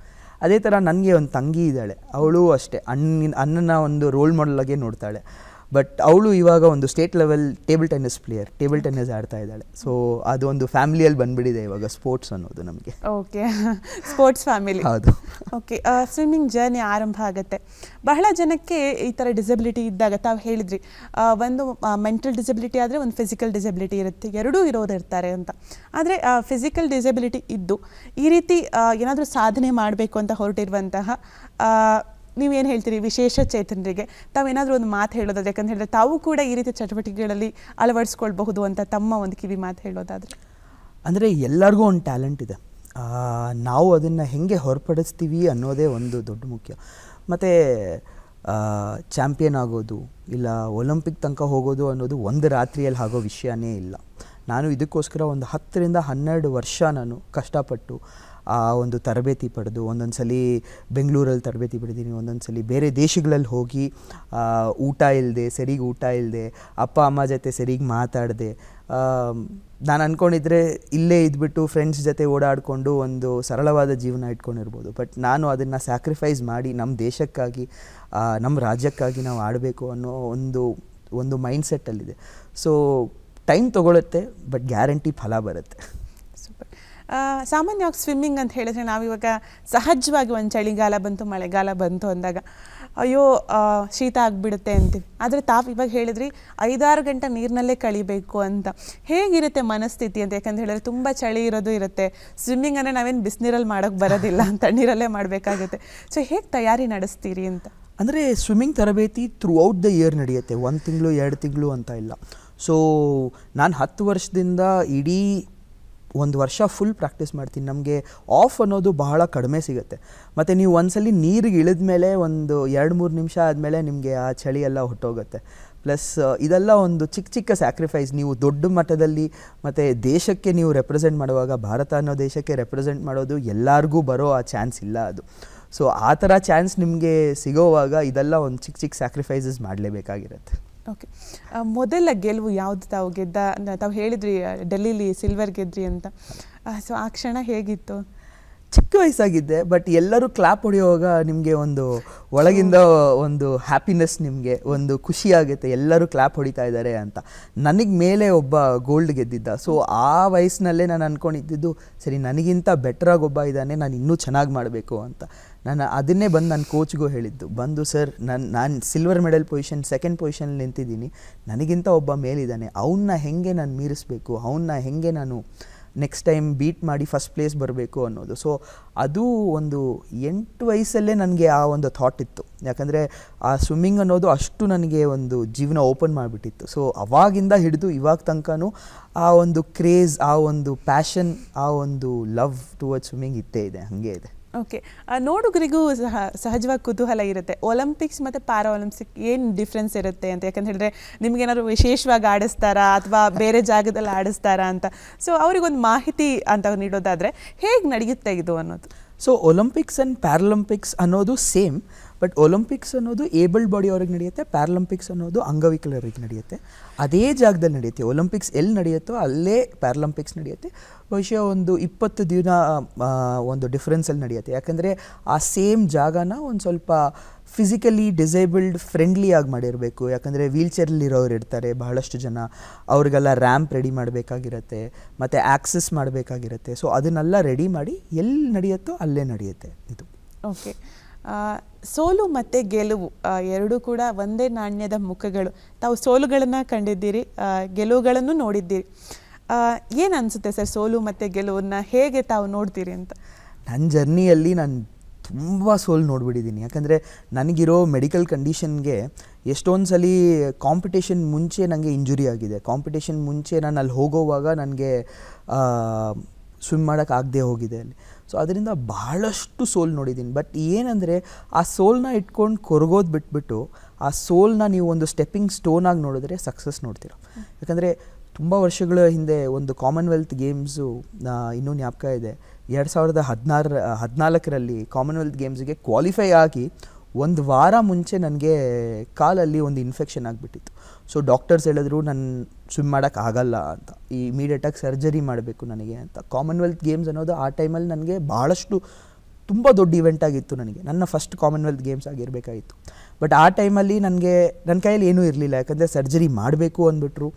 ಅದೇ ಥರ ನನಗೆ ಒಂದು ತಂಗಿ ಇದ್ದಾಳೆ ಅವಳು ಅಷ್ಟೇ ಅಣ್ಣ ಅಣ್ಣನ ಒಂದು ರೋಲ್ ಮಾಡಲಾಗೆ ನೋಡ್ತಾಳೆ ಬಟ್ ಅವಳು ಇವಾಗ ಒಂದು state level table tennis player table tennis ಆಡ್ತಾ ಇದ್ದಾಳೆ ಸೊ ಅದು ಒಂದು ಫ್ಯಾಮಿಲಿಯಲ್ಲಿ ಬಂದ್ಬಿಟ್ಟಿದೆ ಇವಾಗ ಸ್ಪೋರ್ಟ್ಸ್ ಅನ್ನೋದು ನಮಗೆ
ಓಕೆ ಸ್ಪೋರ್ಟ್ಸ್ ಫ್ಯಾಮಿಲಿ ಹೌದು ಓಕೆ ಸ್ವಿಮ್ಮಿಂಗ್ ಜರ್ನಿ ಆರಂಭ ಆಗುತ್ತೆ ಬಹಳ ಜನಕ್ಕೆ ಈ ಥರ ಡಿಸಬಿಲಿಟಿ ಇದ್ದಾಗ ತಾವು ಹೇಳಿದ್ರಿ ಒಂದು ಮೆಂಟಲ್ ಡಿಸಬಿಲಿಟಿ ಆದರೆ ಒಂದು ಫಿಸಿಕಲ್ ಡಿಸಬಿಲಿಟಿ ಇರುತ್ತೆ ಎರಡೂ ಇರೋದಿರ್ತಾರೆ ಇರ್ತಾರೆ ಅಂತ ಆದರೆ ಫಿಸಿಕಲ್ ಡಿಸಬಿಲಿಟಿ ಇದ್ದು ಈ ರೀತಿ ಏನಾದರೂ ಸಾಧನೆ ಮಾಡಬೇಕು ಅಂತ ಹೊರಟಿರುವಂತಹ ನೀವೇನು ಹೇಳ್ತೀರಿ ವಿಶೇಷ ಚೇತನರಿಗೆ ತಾವೇನಾದರೂ ಒಂದು ಮಾತು ಹೇಳೋದಾದ್ರೆ ಯಾಕಂತ ಹೇಳಿದ್ರೆ ತಾವು ಕೂಡ ಈ ರೀತಿ ಚಟುವಟಿಕೆಗಳಲ್ಲಿ ಅಳವಡಿಸ್ಕೊಳ್ಬಹುದು ಅಂತ ತಮ್ಮ ಒಂದು ಕಿವಿ ಮಾತು ಹೇಳೋದಾದ್ರೆ
ಅಂದರೆ ಎಲ್ಲರಿಗೂ ಒಂದು ಟ್ಯಾಲೆಂಟ್ ಇದೆ ನಾವು ಅದನ್ನು ಹೆಂಗೆ ಹೊರಪಡಿಸ್ತೀವಿ ಅನ್ನೋದೇ ಒಂದು ದೊಡ್ಡ ಮುಖ್ಯ ಮತ್ತು ಚಾಂಪಿಯನ್ ಆಗೋದು ಇಲ್ಲ ಒಲಿಂಪಿಕ್ ತನಕ ಹೋಗೋದು ಅನ್ನೋದು ಒಂದು ರಾತ್ರಿಯಲ್ಲಿ ಆಗೋ ವಿಷಯನೇ ಇಲ್ಲ ನಾನು ಇದಕ್ಕೋಸ್ಕರ ಒಂದು ಹತ್ತರಿಂದ ಹನ್ನೆರಡು ವರ್ಷ ನಾನು ಕಷ್ಟಪಟ್ಟು ಆ ಒಂದು ತರಬೇತಿ ಪಡೆದು ಒಂದೊಂದು ಸಲ ಬೆಂಗಳೂರಲ್ಲಿ ತರಬೇತಿ ಪಡೆದೀನಿ ಒಂದೊಂದು ಸಲ ಬೇರೆ ದೇಶಗಳಲ್ಲಿ ಹೋಗಿ ಊಟ ಇಲ್ಲದೆ ಸರಿಗೆ ಊಟ ಇಲ್ಲದೆ ಅಪ್ಪ ಅಮ್ಮ ಜೊತೆ ಸರಿಗೆ ಮಾತಾಡದೆ ನಾನು ಅಂದ್ಕೊಂಡಿದ್ರೆ ಇಲ್ಲೇ ಇದ್ಬಿಟ್ಟು ಫ್ರೆಂಡ್ಸ್ ಜೊತೆ ಓಡಾಡಿಕೊಂಡು ಒಂದು ಸರಳವಾದ ಜೀವನ ಇಟ್ಕೊಂಡಿರ್ಬೋದು ಬಟ್ ನಾನು ಅದನ್ನು ಸ್ಯಾಕ್ರಿಫೈಸ್ ಮಾಡಿ ನಮ್ಮ ದೇಶಕ್ಕಾಗಿ ನಮ್ಮ ರಾಜ್ಯಕ್ಕಾಗಿ ನಾವು ಆಡಬೇಕು ಅನ್ನೋ ಒಂದು ಒಂದು ಮೈಂಡ್ಸೆಟ್ಟಲ್ಲಿದೆ ಸೊ ಟೈಮ್ ತೊಗೊಳುತ್ತೆ ಬಟ್ ಗ್ಯಾರಂಟಿ ಫಲ ಬರುತ್ತೆ
ಸಾಮಾನ್ಯವಾಗಿ ಸ್ವಿಮ್ಮಿಂಗ್ ಅಂತ ಹೇಳಿದರೆ ನಾವಿವಾಗ ಸಹಜವಾಗಿ ಒಂದು ಚಳಿಗಾಲ ಬಂತು ಮಳೆಗಾಲ ಬಂತು ಅಂದಾಗ ಅಯ್ಯೋ ಶೀತ ಆಗಿಬಿಡುತ್ತೆ ಅಂತೀವಿ ಆದರೆ ತಾವು ಇವಾಗ ಹೇಳಿದ್ರಿ ಐದಾರು ಗಂಟೆ ನೀರಿನಲ್ಲೇ ಕಳಿಬೇಕು ಅಂತ ಹೇಗಿರುತ್ತೆ ಮನಸ್ಥಿತಿ ಅಂತ ಯಾಕಂತ ಹೇಳಿದ್ರೆ ತುಂಬ ಚಳಿ ಇರೋದು ಇರುತ್ತೆ ಸ್ವಿಮ್ಮಿಂಗ್ ಅಂದರೆ ನಾವೇನು ಬಿಸಿನೀರಲ್ಲಿ ಮಾಡೋಕ್ಕೆ ಬರೋದಿಲ್ಲ ನೀರಲ್ಲೇ *laughs* ಮಾಡಬೇಕಾಗುತ್ತೆ ಸೊ ಹೇಗೆ ತಯಾರಿ ನಡೆಸ್ತೀರಿ ಅಂತ
ಅಂದರೆ ಸ್ವಿಮ್ಮಿಂಗ್ ತರಬೇತಿ ಥ್ರೂ ಔಟ್ ದ ಇಯರ್ ನಡೆಯುತ್ತೆ ಒಂದು ತಿಂಗಳು ಎರಡು ತಿಂಗಳು ಅಂತ ಇಲ್ಲ ಸೊ ನಾನು ಹತ್ತು ವರ್ಷದಿಂದ ಇಡೀ ಒಂದು ವರ್ಷ ಫುಲ್ ಪ್ರಾಕ್ಟೀಸ್ ಮಾಡ್ತೀನಿ ನಮಗೆ ಆಫ್ ಅನ್ನೋದು ಬಹಳ ಕಡಿಮೆ ಸಿಗುತ್ತೆ ಮತ್ತು ನೀವು ಒಂದ್ಸಲಿ ನೀರಿಗೆ ಇಳಿದ ಮೇಲೆ ಒಂದು ಎರಡು ಮೂರು ನಿಮಿಷ ಆದಮೇಲೆ ನಿಮಗೆ ಆ ಚಳಿ ಎಲ್ಲ ಹೊಟ್ಟೋಗುತ್ತೆ ಪ್ಲಸ್ ಇದೆಲ್ಲ ಒಂದು ಚಿಕ್ಕ ಚಿಕ್ಕ ಸ್ಯಾಕ್ರಿಫೈಸ್ ನೀವು ದೊಡ್ಡ ಮಟ್ಟದಲ್ಲಿ ಮತ್ತು ದೇಶಕ್ಕೆ ನೀವು ರೆಪ್ರೆಸೆಂಟ್ ಮಾಡುವಾಗ ಭಾರತ ಅನ್ನೋ ದೇಶಕ್ಕೆ ರೆಪ್ರೆಸೆಂಟ್ ಮಾಡೋದು ಎಲ್ಲರಿಗೂ ಬರೋ ಆ ಚಾನ್ಸ್ ಇಲ್ಲ ಅದು ಸೊ ಆ ಥರ ಚಾನ್ಸ್ ನಿಮಗೆ ಸಿಗೋವಾಗ ಇದೆಲ್ಲ ಒಂದು ಚಿಕ್ಕ ಚಿಕ್ಕ ಸ್ಯಾಕ್ರಿಫೈಸಸ್ ಮಾಡಲೇಬೇಕಾಗಿರುತ್ತೆ
ಓಕೆ ಮೊದಲ ಗೆಲುವು ಯಾವುದು ತಾವು ಗೆದ್ದ ತಾವು ಹೇಳಿದ್ರಿ ಡೆಲ್ಲಿಲಿ ಸಿಲ್ವರ್ ಗೆದ್ರಿ ಅಂತ ಸೊ ಆ ಕ್ಷಣ ಹೇಗಿತ್ತು
ಚಿಕ್ಕ ವಯಸ್ಸಾಗಿದ್ದೆ ಬಟ್ ಎಲ್ಲರೂ ಕ್ಲಾಪ್ ಹೊಡೆಯುವಾಗ ನಿಮಗೆ ಒಂದು ಒಳಗಿಂದ ಒಂದು ಹ್ಯಾಪಿನೆಸ್ ನಿಮಗೆ ಒಂದು ಖುಷಿ ಆಗುತ್ತೆ ಎಲ್ಲರೂ ಕ್ಲಾಪ್ ಹೊಡಿತಾ ಇದ್ದಾರೆ ಅಂತ ನನಗೆ ಮೇಲೆ ಒಬ್ಬ ಗೋಲ್ಡ್ ಗೆದ್ದಿದ್ದ ಸೊ ಆ ವಯಸ್ಸಿನಲ್ಲೇ ನಾನು ಅಂದ್ಕೊಂಡಿದ್ದು ಸರಿ ನನಗಿಂತ ಬೆಟ್ರಾಗಿ ಒಬ್ಬ ಇದ್ದಾನೆ ನಾನು ಇನ್ನೂ ಚೆನ್ನಾಗಿ ಮಾಡಬೇಕು ಅಂತ ನಾನು ಅದನ್ನೇ ಬಂದು ನನ್ನ ಕೋಚ್ಗೂ ಹೇಳಿದ್ದು ಬಂದು ಸರ್ ನಾನು ನಾನು ಸಿಲ್ವರ್ ಮೆಡಲ್ ಪೊಸಿಷನ್ ಸೆಕೆಂಡ್ ಪೊಸಿಷನಲ್ಲಿ ನಿಂತಿದ್ದೀನಿ ನನಗಿಂತ ಒಬ್ಬ ಮೇಲಿದ್ದಾನೆ ಅವನ್ನ ಹೆಂಗೆ ನಾನು ಮೀರಿಸಬೇಕು ಅವನ್ನ ಹೆಂಗೆ ನಾನು ನೆಕ್ಸ್ಟ್ ಟೈಮ್ ಬೀಟ್ ಮಾಡಿ ಫಸ್ಟ್ ಪ್ಲೇಸ್ ಬರಬೇಕು ಅನ್ನೋದು ಸೊ ಅದು ಒಂದು ಎಂಟು ವಯಸ್ಸಲ್ಲೇ ನನಗೆ ಆ ಒಂದು ಥಾಟ್ ಇತ್ತು ಯಾಕಂದರೆ ಆ ಸ್ವಿಮ್ಮಿಂಗ್ ಅನ್ನೋದು ಅಷ್ಟು ನನಗೆ ಒಂದು ಜೀವನ ಓಪನ್ ಮಾಡಿಬಿಟ್ಟಿತ್ತು ಸೊ ಅವಾಗಿಂದ ಹಿಡಿದು ಇವಾಗ ತನಕನೂ ಆ ಒಂದು ಕ್ರೇಜ್ ಆ ಒಂದು ಪ್ಯಾಷನ್ ಆ ಒಂದು ಲವ್ ಟುವರ್ಡ್ ಸ್ವಿಮ್ಮಿಂಗ್ ಇತ್ತೇ ಇದೆ ಹಾಗೆ ಇದೆ
ಓಕೆ ನೋಡುಗರಿಗೂ ಸಹ ಸಹಜವಾಗಿ ಕುತೂಹಲ ಇರುತ್ತೆ ಒಲಿಂಪಿಕ್ಸ್ ಮತ್ತು ಪ್ಯಾರಾ ಏನು ಡಿಫ್ರೆನ್ಸ್ ಇರುತ್ತೆ ಅಂತ ಯಾಕಂತ ಹೇಳಿದ್ರೆ ನಿಮ್ಗೇನಾದ್ರು ವಿಶೇಷವಾಗಿ ಆಡಿಸ್ತಾರಾ ಅಥವಾ ಬೇರೆ ಜಾಗದಲ್ಲಿ ಆಡಿಸ್ತಾರಾ ಅಂತ ಸೊ ಅವ್ರಿಗೊಂದು ಮಾಹಿತಿ ಅಂತ ನೀಡೋದಾದರೆ ಹೇಗೆ ನಡೆಯುತ್ತೆ
ಇದು ಅನ್ನೋದು ಸೊ ಒಲಿಂಪಿಕ್ಸ್ ಆ್ಯಂಡ್ ಪ್ಯಾರಾಲಂಪಿಕ್ಸ್ ಅನ್ನೋದು ಸೇಮ್ ಬಟ್ ಒಲಿಂಪಿಕ್ಸ್ ಅನ್ನೋದು ಏಬಲ್ಡ್ ಬಾಡಿ ಅವ್ರಿಗೆ ನಡೆಯುತ್ತೆ ಪ್ಯಾರಾಲಂಪಿಕ್ಸ್ ಅನ್ನೋದು ಅಂಗವಿಕಲರಿಗೆ ನಡೆಯುತ್ತೆ ಅದೇ ಜಾಗದಲ್ಲಿ ನಡೆಯುತ್ತೆ ಒಲಿಂಪಿಕ್ಸ್ ಎಲ್ಲಿ ನಡೆಯುತ್ತೋ ಅಲ್ಲೇ ಪ್ಯಾರಾಲಂಪಿಕ್ಸ್ ನಡೆಯುತ್ತೆ ಬಹುಶಃ ಒಂದು ಇಪ್ಪತ್ತು ದಿನ ಒಂದು ಡಿಫ್ರೆನ್ಸಲ್ಲಿ ನಡೆಯುತ್ತೆ ಯಾಕಂದರೆ ಆ ಸೇಮ್ ಜಾಗನ ಒಂದು ಸ್ವಲ್ಪ ಫಿಸಿಕಲಿ ಡಿಸೇಬಲ್ಡ್ ಫ್ರೆಂಡ್ಲಿ ಆಗಿ ಮಾಡಿರಬೇಕು ಯಾಕಂದರೆ ವೀಲ್ಚೇರಲ್ಲಿರೋರು ಇರ್ತಾರೆ ಬಹಳಷ್ಟು ಜನ ಅವ್ರಿಗೆಲ್ಲ ರ್ಯಾಂಪ್ ರೆಡಿ ಮಾಡಬೇಕಾಗಿರುತ್ತೆ ಮತ್ತು ಆ್ಯಕ್ಸಸ್ ಮಾಡಬೇಕಾಗಿರುತ್ತೆ ಸೊ ಅದನ್ನೆಲ್ಲ ರೆಡಿ ಮಾಡಿ ಎಲ್ಲಿ ನಡೆಯುತ್ತೋ ಅಲ್ಲೇ ನಡೆಯುತ್ತೆ ಇದು
ಓಕೆ ಸೋಲು ಮತ್ತು ಗೆಲುವು ಎರಡೂ ಕೂಡ ಒಂದೇ ನಾಣ್ಯದ ಮುಖಗಳು ತಾವು ಸೋಲುಗಳನ್ನು ಕಂಡಿದ್ದೀರಿ ಗೆಲುವುಗಳನ್ನು ನೋಡಿದ್ದೀರಿ ಏನು ಅನಿಸುತ್ತೆ ಸರ್ ಸೋಲು ಮತ್ತು ಗೆಲುವನ್ನ ಹೇಗೆ ತಾವು ನೋಡ್ತೀರಿ ಅಂತ
ನನ್ನ ಜರ್ನಿಯಲ್ಲಿ ನಾನು ತುಂಬ ಸೋಲು ನೋಡಿಬಿಟ್ಟಿದ್ದೀನಿ ಯಾಕಂದರೆ ನನಗಿರೋ ಮೆಡಿಕಲ್ ಕಂಡೀಷನ್ಗೆ ಎಷ್ಟೊಂದು ಸಲ ಕಾಂಪಿಟೇಷನ್ ಮುಂಚೆ ನನಗೆ ಇಂಜುರಿ ಆಗಿದೆ ಕಾಂಪಿಟೇಷನ್ ಮುಂಚೆ ನಾನು ಅಲ್ಲಿ ಹೋಗೋವಾಗ ನನಗೆ ಸ್ವಿಮ್ ಮಾಡೋಕ್ಕಾಗದೇ ಹೋಗಿದೆ ಅಲ್ಲಿ ಸೊ ಅದರಿಂದ ಭಾಳಷ್ಟು ಸೋಲ್ ನೋಡಿದ್ದೀನಿ ಬಟ್ ಏನಂದರೆ ಆ ಸೋಲ್ನ ಇಟ್ಕೊಂಡು ಕೊರಗೋದು ಬಿಟ್ಬಿಟ್ಟು ಆ ಸೋಲ್ನ ನೀವು ಒಂದು ಸ್ಟೆಪ್ಪಿಂಗ್ ಸ್ಟೋನಾಗಿ ನೋಡಿದ್ರೆ ಸಕ್ಸಸ್ ನೋಡ್ತೀರ ಯಾಕಂದರೆ ತುಂಬ ವರ್ಷಗಳ ಹಿಂದೆ ಒಂದು ಕಾಮನ್ವೆಲ್ತ್ ಗೇಮ್ಸು ಇನ್ನೂ ಜ್ಞಾಪಕ ಇದೆ ಎರಡು ಸಾವಿರದ ಹದಿನಾರರ ಹದಿನಾಲ್ಕರಲ್ಲಿ ಕಾಮನ್ವೆಲ್ತ್ ಗೇಮ್ಸಿಗೆ ಕ್ವಾಲಿಫೈ ಆಗಿ ಒಂದು ವಾರ ಮುಂಚೆ ನನಗೆ ಕಾಲಲ್ಲಿ ಒಂದು ಇನ್ಫೆಕ್ಷನ್ ಆಗಿಬಿಟ್ಟಿತ್ತು ಸೊ ಡಾಕ್ಟರ್ಸ್ ಹೇಳಿದ್ರು ನಾನು ಸ್ವಿಮ್ ಮಾಡೋಕ್ಕೆ ಆಗಲ್ಲ ಅಂತ ಈ ಇಮಿಡಿಯೇಟಾಗಿ ಸರ್ಜರಿ ಮಾಡಬೇಕು ನನಗೆ ಅಂತ ಕಾಮನ್ವೆಲ್ತ್ ಗೇಮ್ಸ್ ಅನ್ನೋದು ಆ ಟೈಮಲ್ಲಿ ನನಗೆ ಭಾಳಷ್ಟು ತುಂಬ ದೊಡ್ಡ ಇವೆಂಟ್ ಆಗಿತ್ತು ನನಗೆ ನನ್ನ ಫಸ್ಟ್ ಕಾಮನ್ವೆಲ್ತ್ ಗೇಮ್ಸ್ ಆಗಿರಬೇಕಾಗಿತ್ತು ಬಟ್ ಆ ಟೈಮಲ್ಲಿ ನನಗೆ ನನ್ನ ಕೈಯಲ್ಲಿ ಏನೂ ಇರಲಿಲ್ಲ ಯಾಕಂದರೆ ಸರ್ಜರಿ ಮಾಡಬೇಕು ಅಂದ್ಬಿಟ್ರು